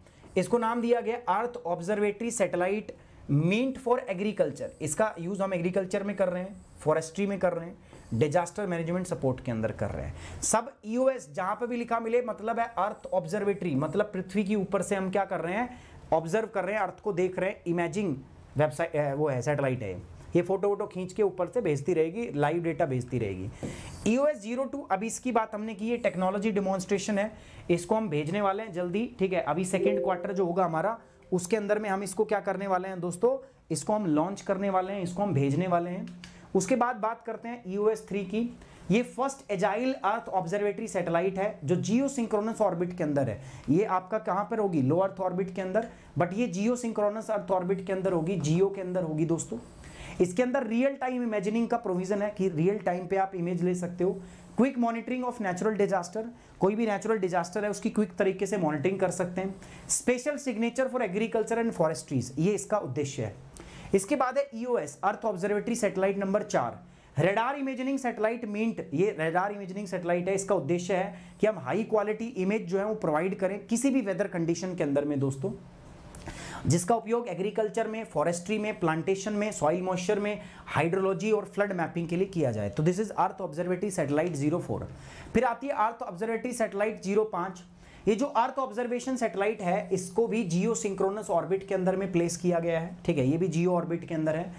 इसको नाम दिया गया earth observatory satellite meant for agriculture इसका यूज़ हम एग्रीकल्चर में कर रहे हैं फॉरेस्ट्री में कर रहे हैं डिजास्टर मैनेजमेंट सपोर्ट के अंदर कर रहे हैं सब ईओएस e जहां पर भी लिखा मिले मतलब है अर्थ ऑब्जर्वेटरी मतलब पृथ्वी के ऊपर से हम क्या कर रहे हैं ऑब्जर्व कर रहे हैं अर्थ को देख रहे हैं इमेजिंग वेबसाइट वो है सैटेलाइट है ये फोटो वोटो खींच के ऊपर से भेजती रहेगी लाइव डेटा भेजती रहेगी E O S zero two अभी इसकी बात हमने की है टेक्नोलॉजी डिमॉन्स्ट्रेशन है इसको हम भेजने वाले हैं जल्दी ठीक है अभी सेकेंड क्वार्टर जो होगा हमारा उसके अंदर में हम इसको क्या करने वाले हैं दोस्तों इसको हम लॉन्च करने वाले हैं इसको हम भेजने वाले हैं उसके बाद बात करते हैं ई e थ्री की ये first agile earth observatory satellite है जो जियो सिंक्रोनस ऑर्बिट के अंदर है ये आपका कहां पर होगी लो अर्थ ऑर्बिट के अंदर बट ये जियो सिंक्रोनस अर्थ ऑर्बिट के अंदर होगी जियो के अंदर होगी दोस्तों इसके अंदर रियल टाइम इमेजिनिंग का प्रोविजन है कि रियल टाइम पे आप इमेज ले सकते हो quick monitoring of natural disaster कोई भी नेचुरल डिजास्टर है उसकी क्विक तरीके से मॉनिटरिंग कर सकते हैं special signature for agriculture and forestries ये इसका उद्देश्य है इसके बाद है EOS earth observatory satellite number चार रेडार इमेजिंग सैटेलाइट मिंट ये रेडार इमेजिंग सैटेलाइट है इसका उद्देश्य है कि हम हाई क्वालिटी इमेज जो है वो प्रोवाइड करें किसी भी वेदर कंडीशन के अंदर में दोस्तों जिसका उपयोग एग्रीकल्चर में फॉरेस्ट्री में प्लांटेशन में सॉइल मॉइस्चर में हाइड्रोलॉजी और फ्लड मैपिंग के लिए किया जाए तो this is earth observatory satellite zero four फिर आती है अर्थ ऑब्जर्वेटरी सैटेलाइट जीरो पांच ये जो अर्थ ऑब्जर्वेशन सैटेलाइट है इसको भी जियो सिंक्रोनस ऑर्बिट के अंदर में प्लेस किया गया है ठीक है ये भी जियो ऑर्बिट के अंदर है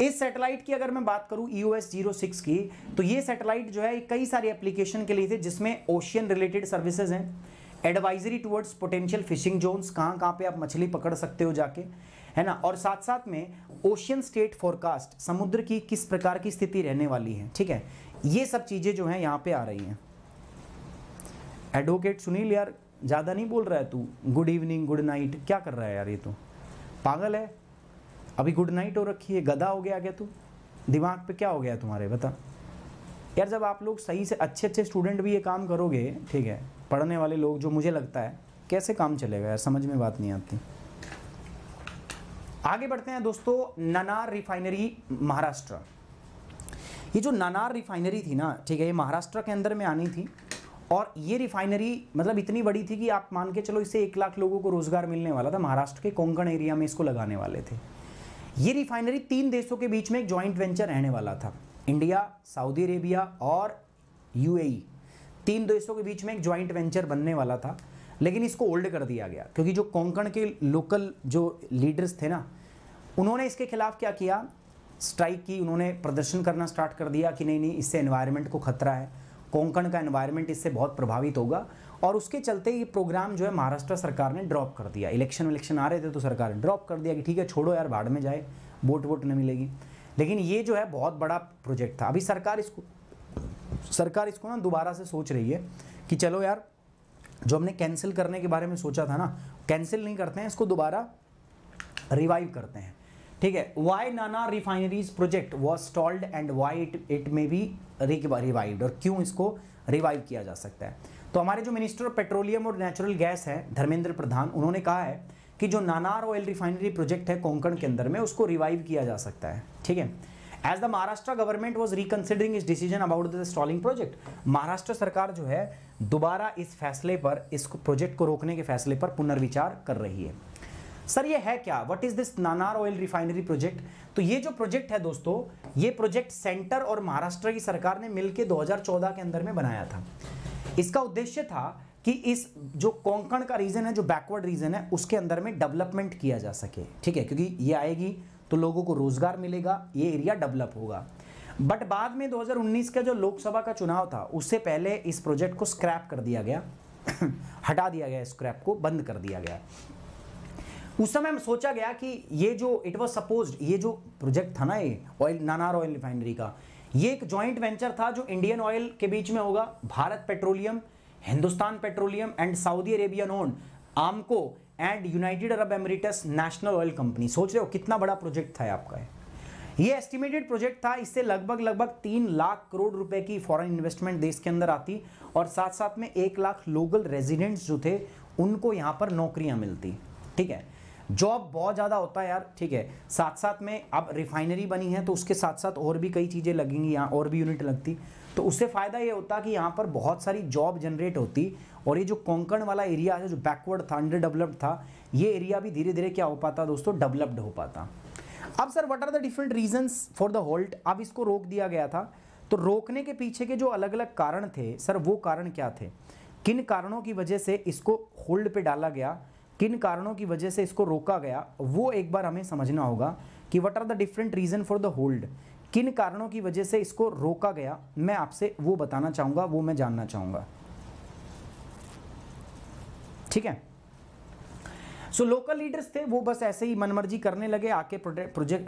इस सैटेलाइट की अगर मैं बात करूं यूएस जीरो सिक्स की तो ये सैटेलाइट जो है कई सारी एप्लीकेशन के लिए थे जिसमें ओशियन रिलेटेड सर्विसेज हैं advisory towards potential fishing zones कहाँ कहाँ पे आप मछली पकड़ सकते हो जाके है ना और साथ साथ में ओशियन स्टेट फोरकास्ट समुद्र की किस प्रकार की स्थिति रहने वाली है ठीक है ये सब चीज़ें जो हैं यहाँ पे आ रही हैं एडवोकेट सुनील यार ज़्यादा नहीं बोल रहा है तू गुड इवनिंग गुड नाइट क्या कर रहा है यार ये तू तो? पागल है अभी गुड नाइट हो रखी है गदा हो गया क्या तू दिमाग पे क्या हो गया तुम्हारे बता यार जब आप लोग सही से अच्छे अच्छे स्टूडेंट भी ये काम करोगे ठीक है पढ़ने वाले लोग जो मुझे लगता है कैसे काम चलेगा यार समझ में बात नहीं आती आगे बढ़ते हैं दोस्तों ननार रिफाइनरी महाराष्ट्र ये जो ननार रिफाइनरी थी ना ठीक है ये महाराष्ट्र के अंदर में आनी थी और ये रिफाइनरी मतलब इतनी बड़ी थी कि आप मान के चलो इसे एक लाख लोगों को रोज़गार मिलने वाला था महाराष्ट्र के कोंकण एरिया में इसको लगाने वाले थे ये रिफाइनरी तीन देशों के बीच में एक ज्वाइंट वेंचर रहने वाला था इंडिया सऊदी अरेबिया और यूएई e। तीन देशों के बीच में एक ज्वाइंट वेंचर बनने वाला था लेकिन इसको ओल्ड कर दिया गया क्योंकि जो कोंकण के लोकल जो लीडर्स थे ना उन्होंने इसके खिलाफ क्या किया स्ट्राइक की उन्होंने प्रदर्शन करना स्टार्ट कर दिया कि नहीं नहीं इससे एनवायरनमेंट को खतरा है कोंकण का एनवायरनमेंट इससे बहुत प्रभावित होगा और उसके चलते ये प्रोग्राम जो है महाराष्ट्र सरकार ने ड्रॉप कर दिया इलेक्शन इलेक्शन आ रहे थे तो सरकार ने ड्रॉप कर दिया कि ठीक है छोड़ो यार बाढ़ में जाए वोट वोट नहीं मिलेगी लेकिन ये जो है बहुत बड़ा प्रोजेक्ट था अभी सरकार इसको सरकार इसको ना दोबारा से सोच रही है कि चलो यार जो हमने कैंसिल करने के बारे में सोचा था ना कैंसिल नहीं करते हैं इसको दोबारा रिवाइव करते हैं ठीक है why Nanar refineries project was stalled and why it it may भी रिवाइव और क्यों इसको रिवाइव किया जा सकता है तो हमारे जो मिनिस्टर ऑफ पेट्रोलियम और नेचुरल गैस है धर्मेंद्र प्रधान उन्होंने कहा है कि जो नानार ऑयल रिफाइनरी प्रोजेक्ट है कोंकण के अंदर में उसको रिवाइव किया जा सकता है ठीक है as the Maharashtra government was reconsidering इस decision about the stalling project Maharashtra सरकार जो है दोबारा इस फैसले पर इस प्रोजेक्ट को रोकने के फैसले पर पुनर्विचार कर रही है सर ये है क्या what is this Nanar oil refinery project तो ये जो प्रोजेक्ट है दोस्तों ये प्रोजेक्ट सेंटर और महाराष्ट्र की सरकार ने मिलकर 2014 के अंदर में बनाया था इसका उद्देश्य था कि इस जो कोंकण का रीजन है जो बैकवर्ड रीजन है उसके अंदर में डेवलपमेंट किया जा सके ठीक है क्योंकि ये आएगी तो लोगों को रोजगार मिलेगा ये एरिया डेवलप होगा बट बाद में 2019 का जो लोकसभा का चुनाव था उससे पहले इस प्रोजेक्ट को स्क्रैप कर दिया गया हटा दिया गया स्क्रैप को बंद कर दिया गया उस समय सोचा गया कि ये जो इट वॉज सपोज ये जो प्रोजेक्ट था ना ये ऑयल नानार ऑयल रिफाइनरी का ये एक जॉइंट वेंचर था जो इंडियन ऑयल के बीच में होगा Bharat petroleum Hindustan petroleum and Saudi Arabian own Aramco and United Arab Emirates national oil company सोच रहे हो कितना बड़ा प्रोजेक्ट था आपका है? ये एस्टिमेटेड प्रोजेक्ट था इससे लगभग लगभग तीन लाख करोड़ रुपए की फॉरेन इन्वेस्टमेंट देश के अंदर आती और साथ साथ में एक लाख लोकल रेजिडेंट्स जो थे उनको यहाँ पर नौकरियाँ मिलती ठीक है जॉब बहुत ज़्यादा होता है यार ठीक है साथ साथ में अब रिफाइनरी बनी है तो उसके साथ साथ और भी कई चीज़ें लगेंगी यहाँ और भी यूनिट लगती तो उससे फ़ायदा ये होता कि यहाँ पर बहुत सारी जॉब जनरेट होती और ये जो कोंकण वाला एरिया है जो बैकवर्ड था अंडर डेवलप्ड था ये एरिया भी धीरे धीरे क्या हो पाता दोस्तों डेवलप्ड हो पाता अब sir what are the different reasons for the halt अब इसको रोक दिया गया था तो रोकने के पीछे के जो अलग अलग कारण थे सर वो कारण क्या थे किन कारणों की वजह से इसको होल्ड पे डाला गया किन कारणों की वजह से इसको रोका गया वो एक बार हमें समझना होगा कि what are the different reason for the hold किन कारणों की वजह से इसको रोका गया मैं आपसे वो बताना चाहूँगा वो मैं जानना चाहूँगा ठीक है सो लोकल लीडर्स थे वो बस ऐसे ही मनमर्जी करने लगे आके प्रोजेक्ट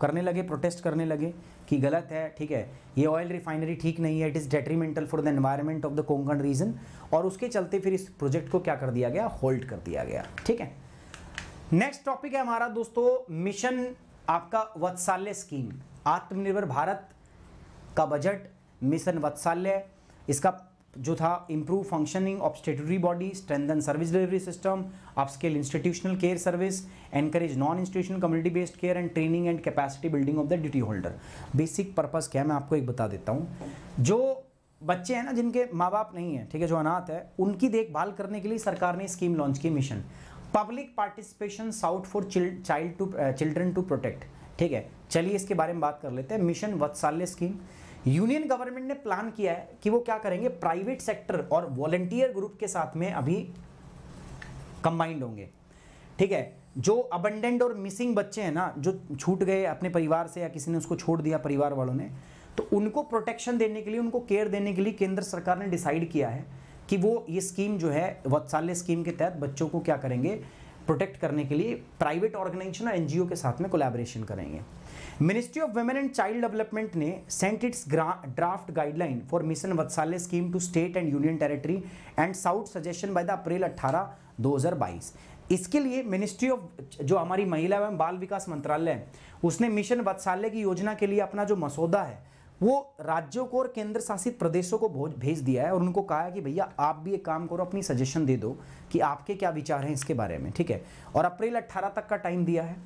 करने लगे प्रोटेस्ट करने लगे कि गलत है ठीक है ये ऑयल रिफाइनरी ठीक नहीं है it is detrimental for the environment of the Konkan region और उसके चलते फिर इस प्रोजेक्ट को क्या कर दिया गया होल्ड कर दिया गया ठीक है नेक्स्ट टॉपिक है हमारा दोस्तों मिशन आपका वत्साल्य स्कीम आत्मनिर्भर भारत का बजट मिशन वत्साल्य इसका जो था improve functioning of statutory body strengthen service delivery system upscale institutional care service encourage non institutional community based care and training and capacity building of the duty holder basic purpose क्या है मैं आपको एक बता देता हूँ जो बच्चे हैं ना जिनके माँ बाप नहीं है ठीक है जो अनाथ है उनकी देखभाल करने के लिए सरकार ने स्कीम लॉन्च की mission public participation sought for child to children to protect ठीक है चलिए इसके बारे में बात कर लेते हैं mission Vatsalya scheme union government ने प्लान किया है कि वो क्या करेंगे प्राइवेट सेक्टर और वॉलेंटियर ग्रुप के साथ में अभी कंबाइंड होंगे ठीक है जो अबंडेंट और मिसिंग बच्चे हैं ना जो छूट गए अपने परिवार से या किसी ने उसको छोड़ दिया परिवार वालों ने तो उनको प्रोटेक्शन देने के लिए उनको केयर देने के लिए केंद्र सरकार ने डिसाइड किया है कि वो ये स्कीम जो है वत्साल्य स्कीम के तहत बच्चों को क्या करेंगे प्रोटेक्ट करने के लिए प्राइवेट ऑर्गेनाइजेशन और एनजीओ के साथ में कोलैबोरेशन करेंगे ministry of women and child development ने sent its draft guideline for mission Vatsalya scheme to state and union territory and sought suggestion by the April 18 2022 इसके लिए मिनिस्ट्री ऑफ जो हमारी महिला एवं बाल विकास मंत्रालय है उसने मिशन वत्साल्य की योजना के लिए अपना जो मसौदा है वो राज्यों को और केंद्र शासित प्रदेशों को भेज दिया है और उनको कहा है कि भैया आप भी एक काम करो अपनी सजेशन दे दो कि आपके क्या विचार हैं इसके बारे में ठीक है और अप्रैल 18 तक का टाइम दिया है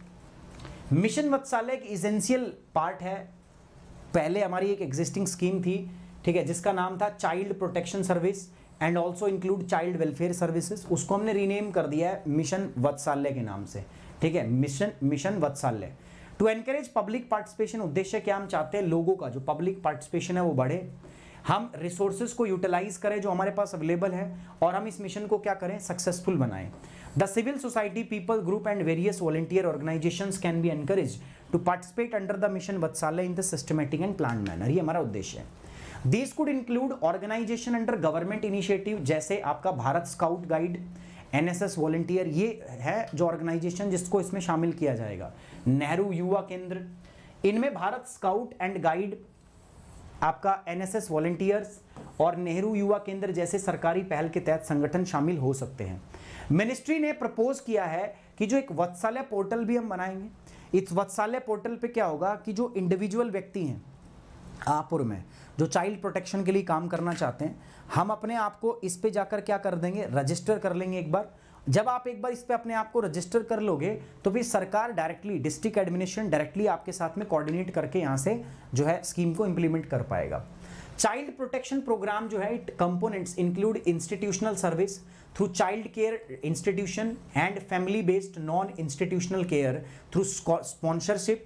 मिशन वत्सालय एक इजेंशियल पार्ट है पहले हमारी एक एग्जिस्टिंग स्कीम थी ठीक है जिसका नाम था child protection service and also include child welfare services उसको हमने रीनेम कर दिया है मिशन वत्साल्य के नाम से ठीक है mission mission Vatsalya to encourage public participation उद्देश्य क्या हम चाहते हैं लोगों का जो पब्लिक पार्टिसिपेशन है वो बढ़े हम रिसोर्सेज को यूटिलाइज करें जो हमारे पास अवेलेबल है और हम इस मिशन को क्या करें सक्सेसफुल बनाएं the civil society people group and various volunteer organisation can be encourage to participate under the mission Vatsalya in the systematic and plan manner ये हमारा उद्देश्य है this could include organisation under government initiative जैसे आपका Bharat scout guide NSS volunteer ये है जो ऑर्गेनाइजेशन जिसको इसमें शामिल किया जाएगा नेहरू युवा केंद्र इनमें भारत स्काउट एंड गाइड आपका एनएसएस वॉलेंटियर्स और नेहरू युवा केंद्र जैसे सरकारी पहल के तहत संगठन शामिल हो सकते हैं मिनिस्ट्री ने प्रपोज किया है कि जो एक वत्सालय पोर्टल भी हम बनाएंगे इस वत्सालय पोर्टल पे क्या होगा कि जो इंडिविजुअल व्यक्ति हैं आप में जो चाइल्ड प्रोटेक्शन के लिए काम करना चाहते हैं हम अपने आप को इस पे जाकर क्या कर देंगे रजिस्टर कर लेंगे एक बार जब आप एक बार इस पर अपने आप को रजिस्टर कर लोगे तो फिर सरकार डायरेक्टली डिस्ट्रिक्ट एडमिनिस्ट्रेशन डायरेक्टली आपके साथ में कोऑर्डिनेट करके यहाँ से जो है स्कीम को इम्प्लीमेंट कर पाएगा चाइल्ड प्रोटेक्शन प्रोग्राम जो है it components include institutional service through child care institution and family based non institutional care through sponsorship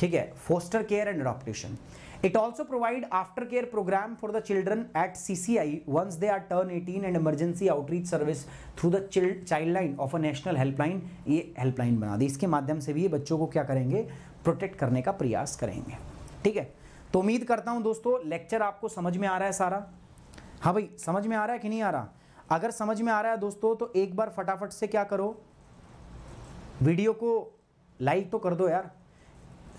ठीक है foster care and adoptation it also provide after care programme for the children at C C I once they are turn eighteen and emergency outreach service through the child line of a national helpline ये हेल्पलाइन बना दी इसके माध्यम से भी ये बच्चों को क्या करेंगे प्रोटेक्ट करने का प्रयास करेंगे ठीक है तो उम्मीद करता हूं दोस्तों लेक्चर आपको समझ में आ रहा है सारा हाँ भाई समझ में आ रहा है कि नहीं आ रहा अगर समझ में आ रहा है दोस्तों तो एक बार फटाफट से क्या करो वीडियो को लाइक तो कर दो यार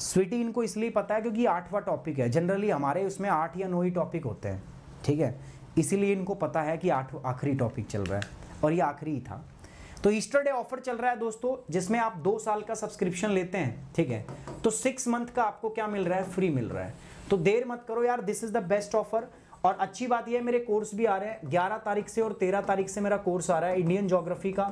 स्वीटी इनको इसलिए पता है क्योंकि आठवां टॉपिक है जनरली हमारे उसमें आठ या नौ ही टॉपिक होते हैं ठीक है इसीलिए इनको पता है कि आठ आखिरी टॉपिक चल रहा है और ये आखिरी ही था तो ईस्टर डे ऑफर चल रहा है दोस्तों जिसमें आप दो साल का सब्सक्रिप्शन लेते हैं ठीक है तो सिक्स मंथ का आपको क्या मिल रहा है फ्री मिल रहा है तो देर मत करो यार this is the best offer और अच्छी बात यह है मेरे कोर्स भी आ रहे हैं ग्यारह तारीख से और तेरह तारीख से मेरा कोर्स आ रहा है इंडियन जोग्राफी का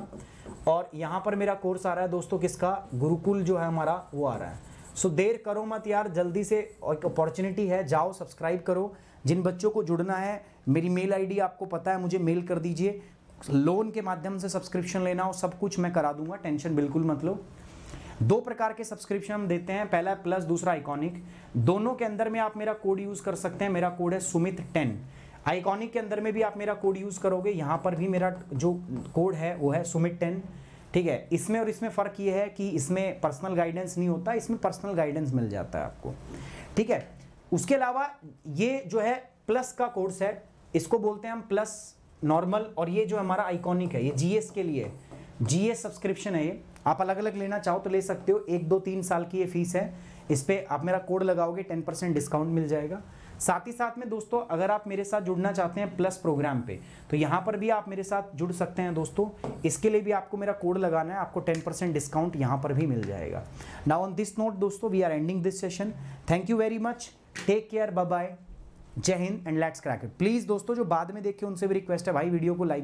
और यहाँ पर मेरा कोर्स आ रहा है दोस्तों किसका गुरुकुल जो है हमारा वो आ रहा है सो देर करो मत यार जल्दी से एक अपॉर्चुनिटी है जाओ सब्सक्राइब करो जिन बच्चों को जुड़ना है मेरी मेल आईडी आपको पता है मुझे मेल कर दीजिए लोन के माध्यम से सब्सक्रिप्शन लेना हो सब कुछ मैं करा दूंगा टेंशन बिल्कुल मत लो दो प्रकार के सब्सक्रिप्शन हम देते हैं पहला है प्लस दूसरा आइकॉनिक दोनों के अंदर में आप मेरा कोड यूज़ कर सकते हैं मेरा कोड है सुमित टेन आइकॉनिक के अंदर में भी आप मेरा कोड यूज़ करोगे यहाँ पर भी मेरा जो कोड है वो है सुमित टेन ठीक है इसमें और इसमें फ़र्क ये है कि इसमें पर्सनल गाइडेंस नहीं होता इसमें पर्सनल गाइडेंस मिल जाता है आपको ठीक है उसके अलावा ये जो है प्लस का कोर्स है इसको बोलते हैं हम प्लस नॉर्मल और ये जो हमारा आइकॉनिक है ये जीएस के लिए जीएस सब्सक्रिप्शन है ये आप अलग अलग लेना चाहो तो ले सकते हो एक दो तीन साल की ये फीस है इस पर आप मेरा कोड लगाओगे टेन परसेंट डिस्काउंट मिल जाएगा साथ ही साथ में दोस्तों अगर आप मेरे साथ जुड़ना चाहते हैं प्लस प्रोग्राम पे तो यहाँ पर भी आप मेरे साथ जुड़ सकते हैं दोस्तों इसके लिए भी आपको मेरा कोड लगाना है आपको 10 परसेंट डिस्काउंट यहाँ पर भी मिल जाएगा नाउ ऑन दिस नोट दोस्तों we are ending this session thank you very much take care bye Jai Hind and let's crack it please दोस्तों जो बाद में देखे उनसे भी रिक्वेस्ट है भाई वीडियो को लाइक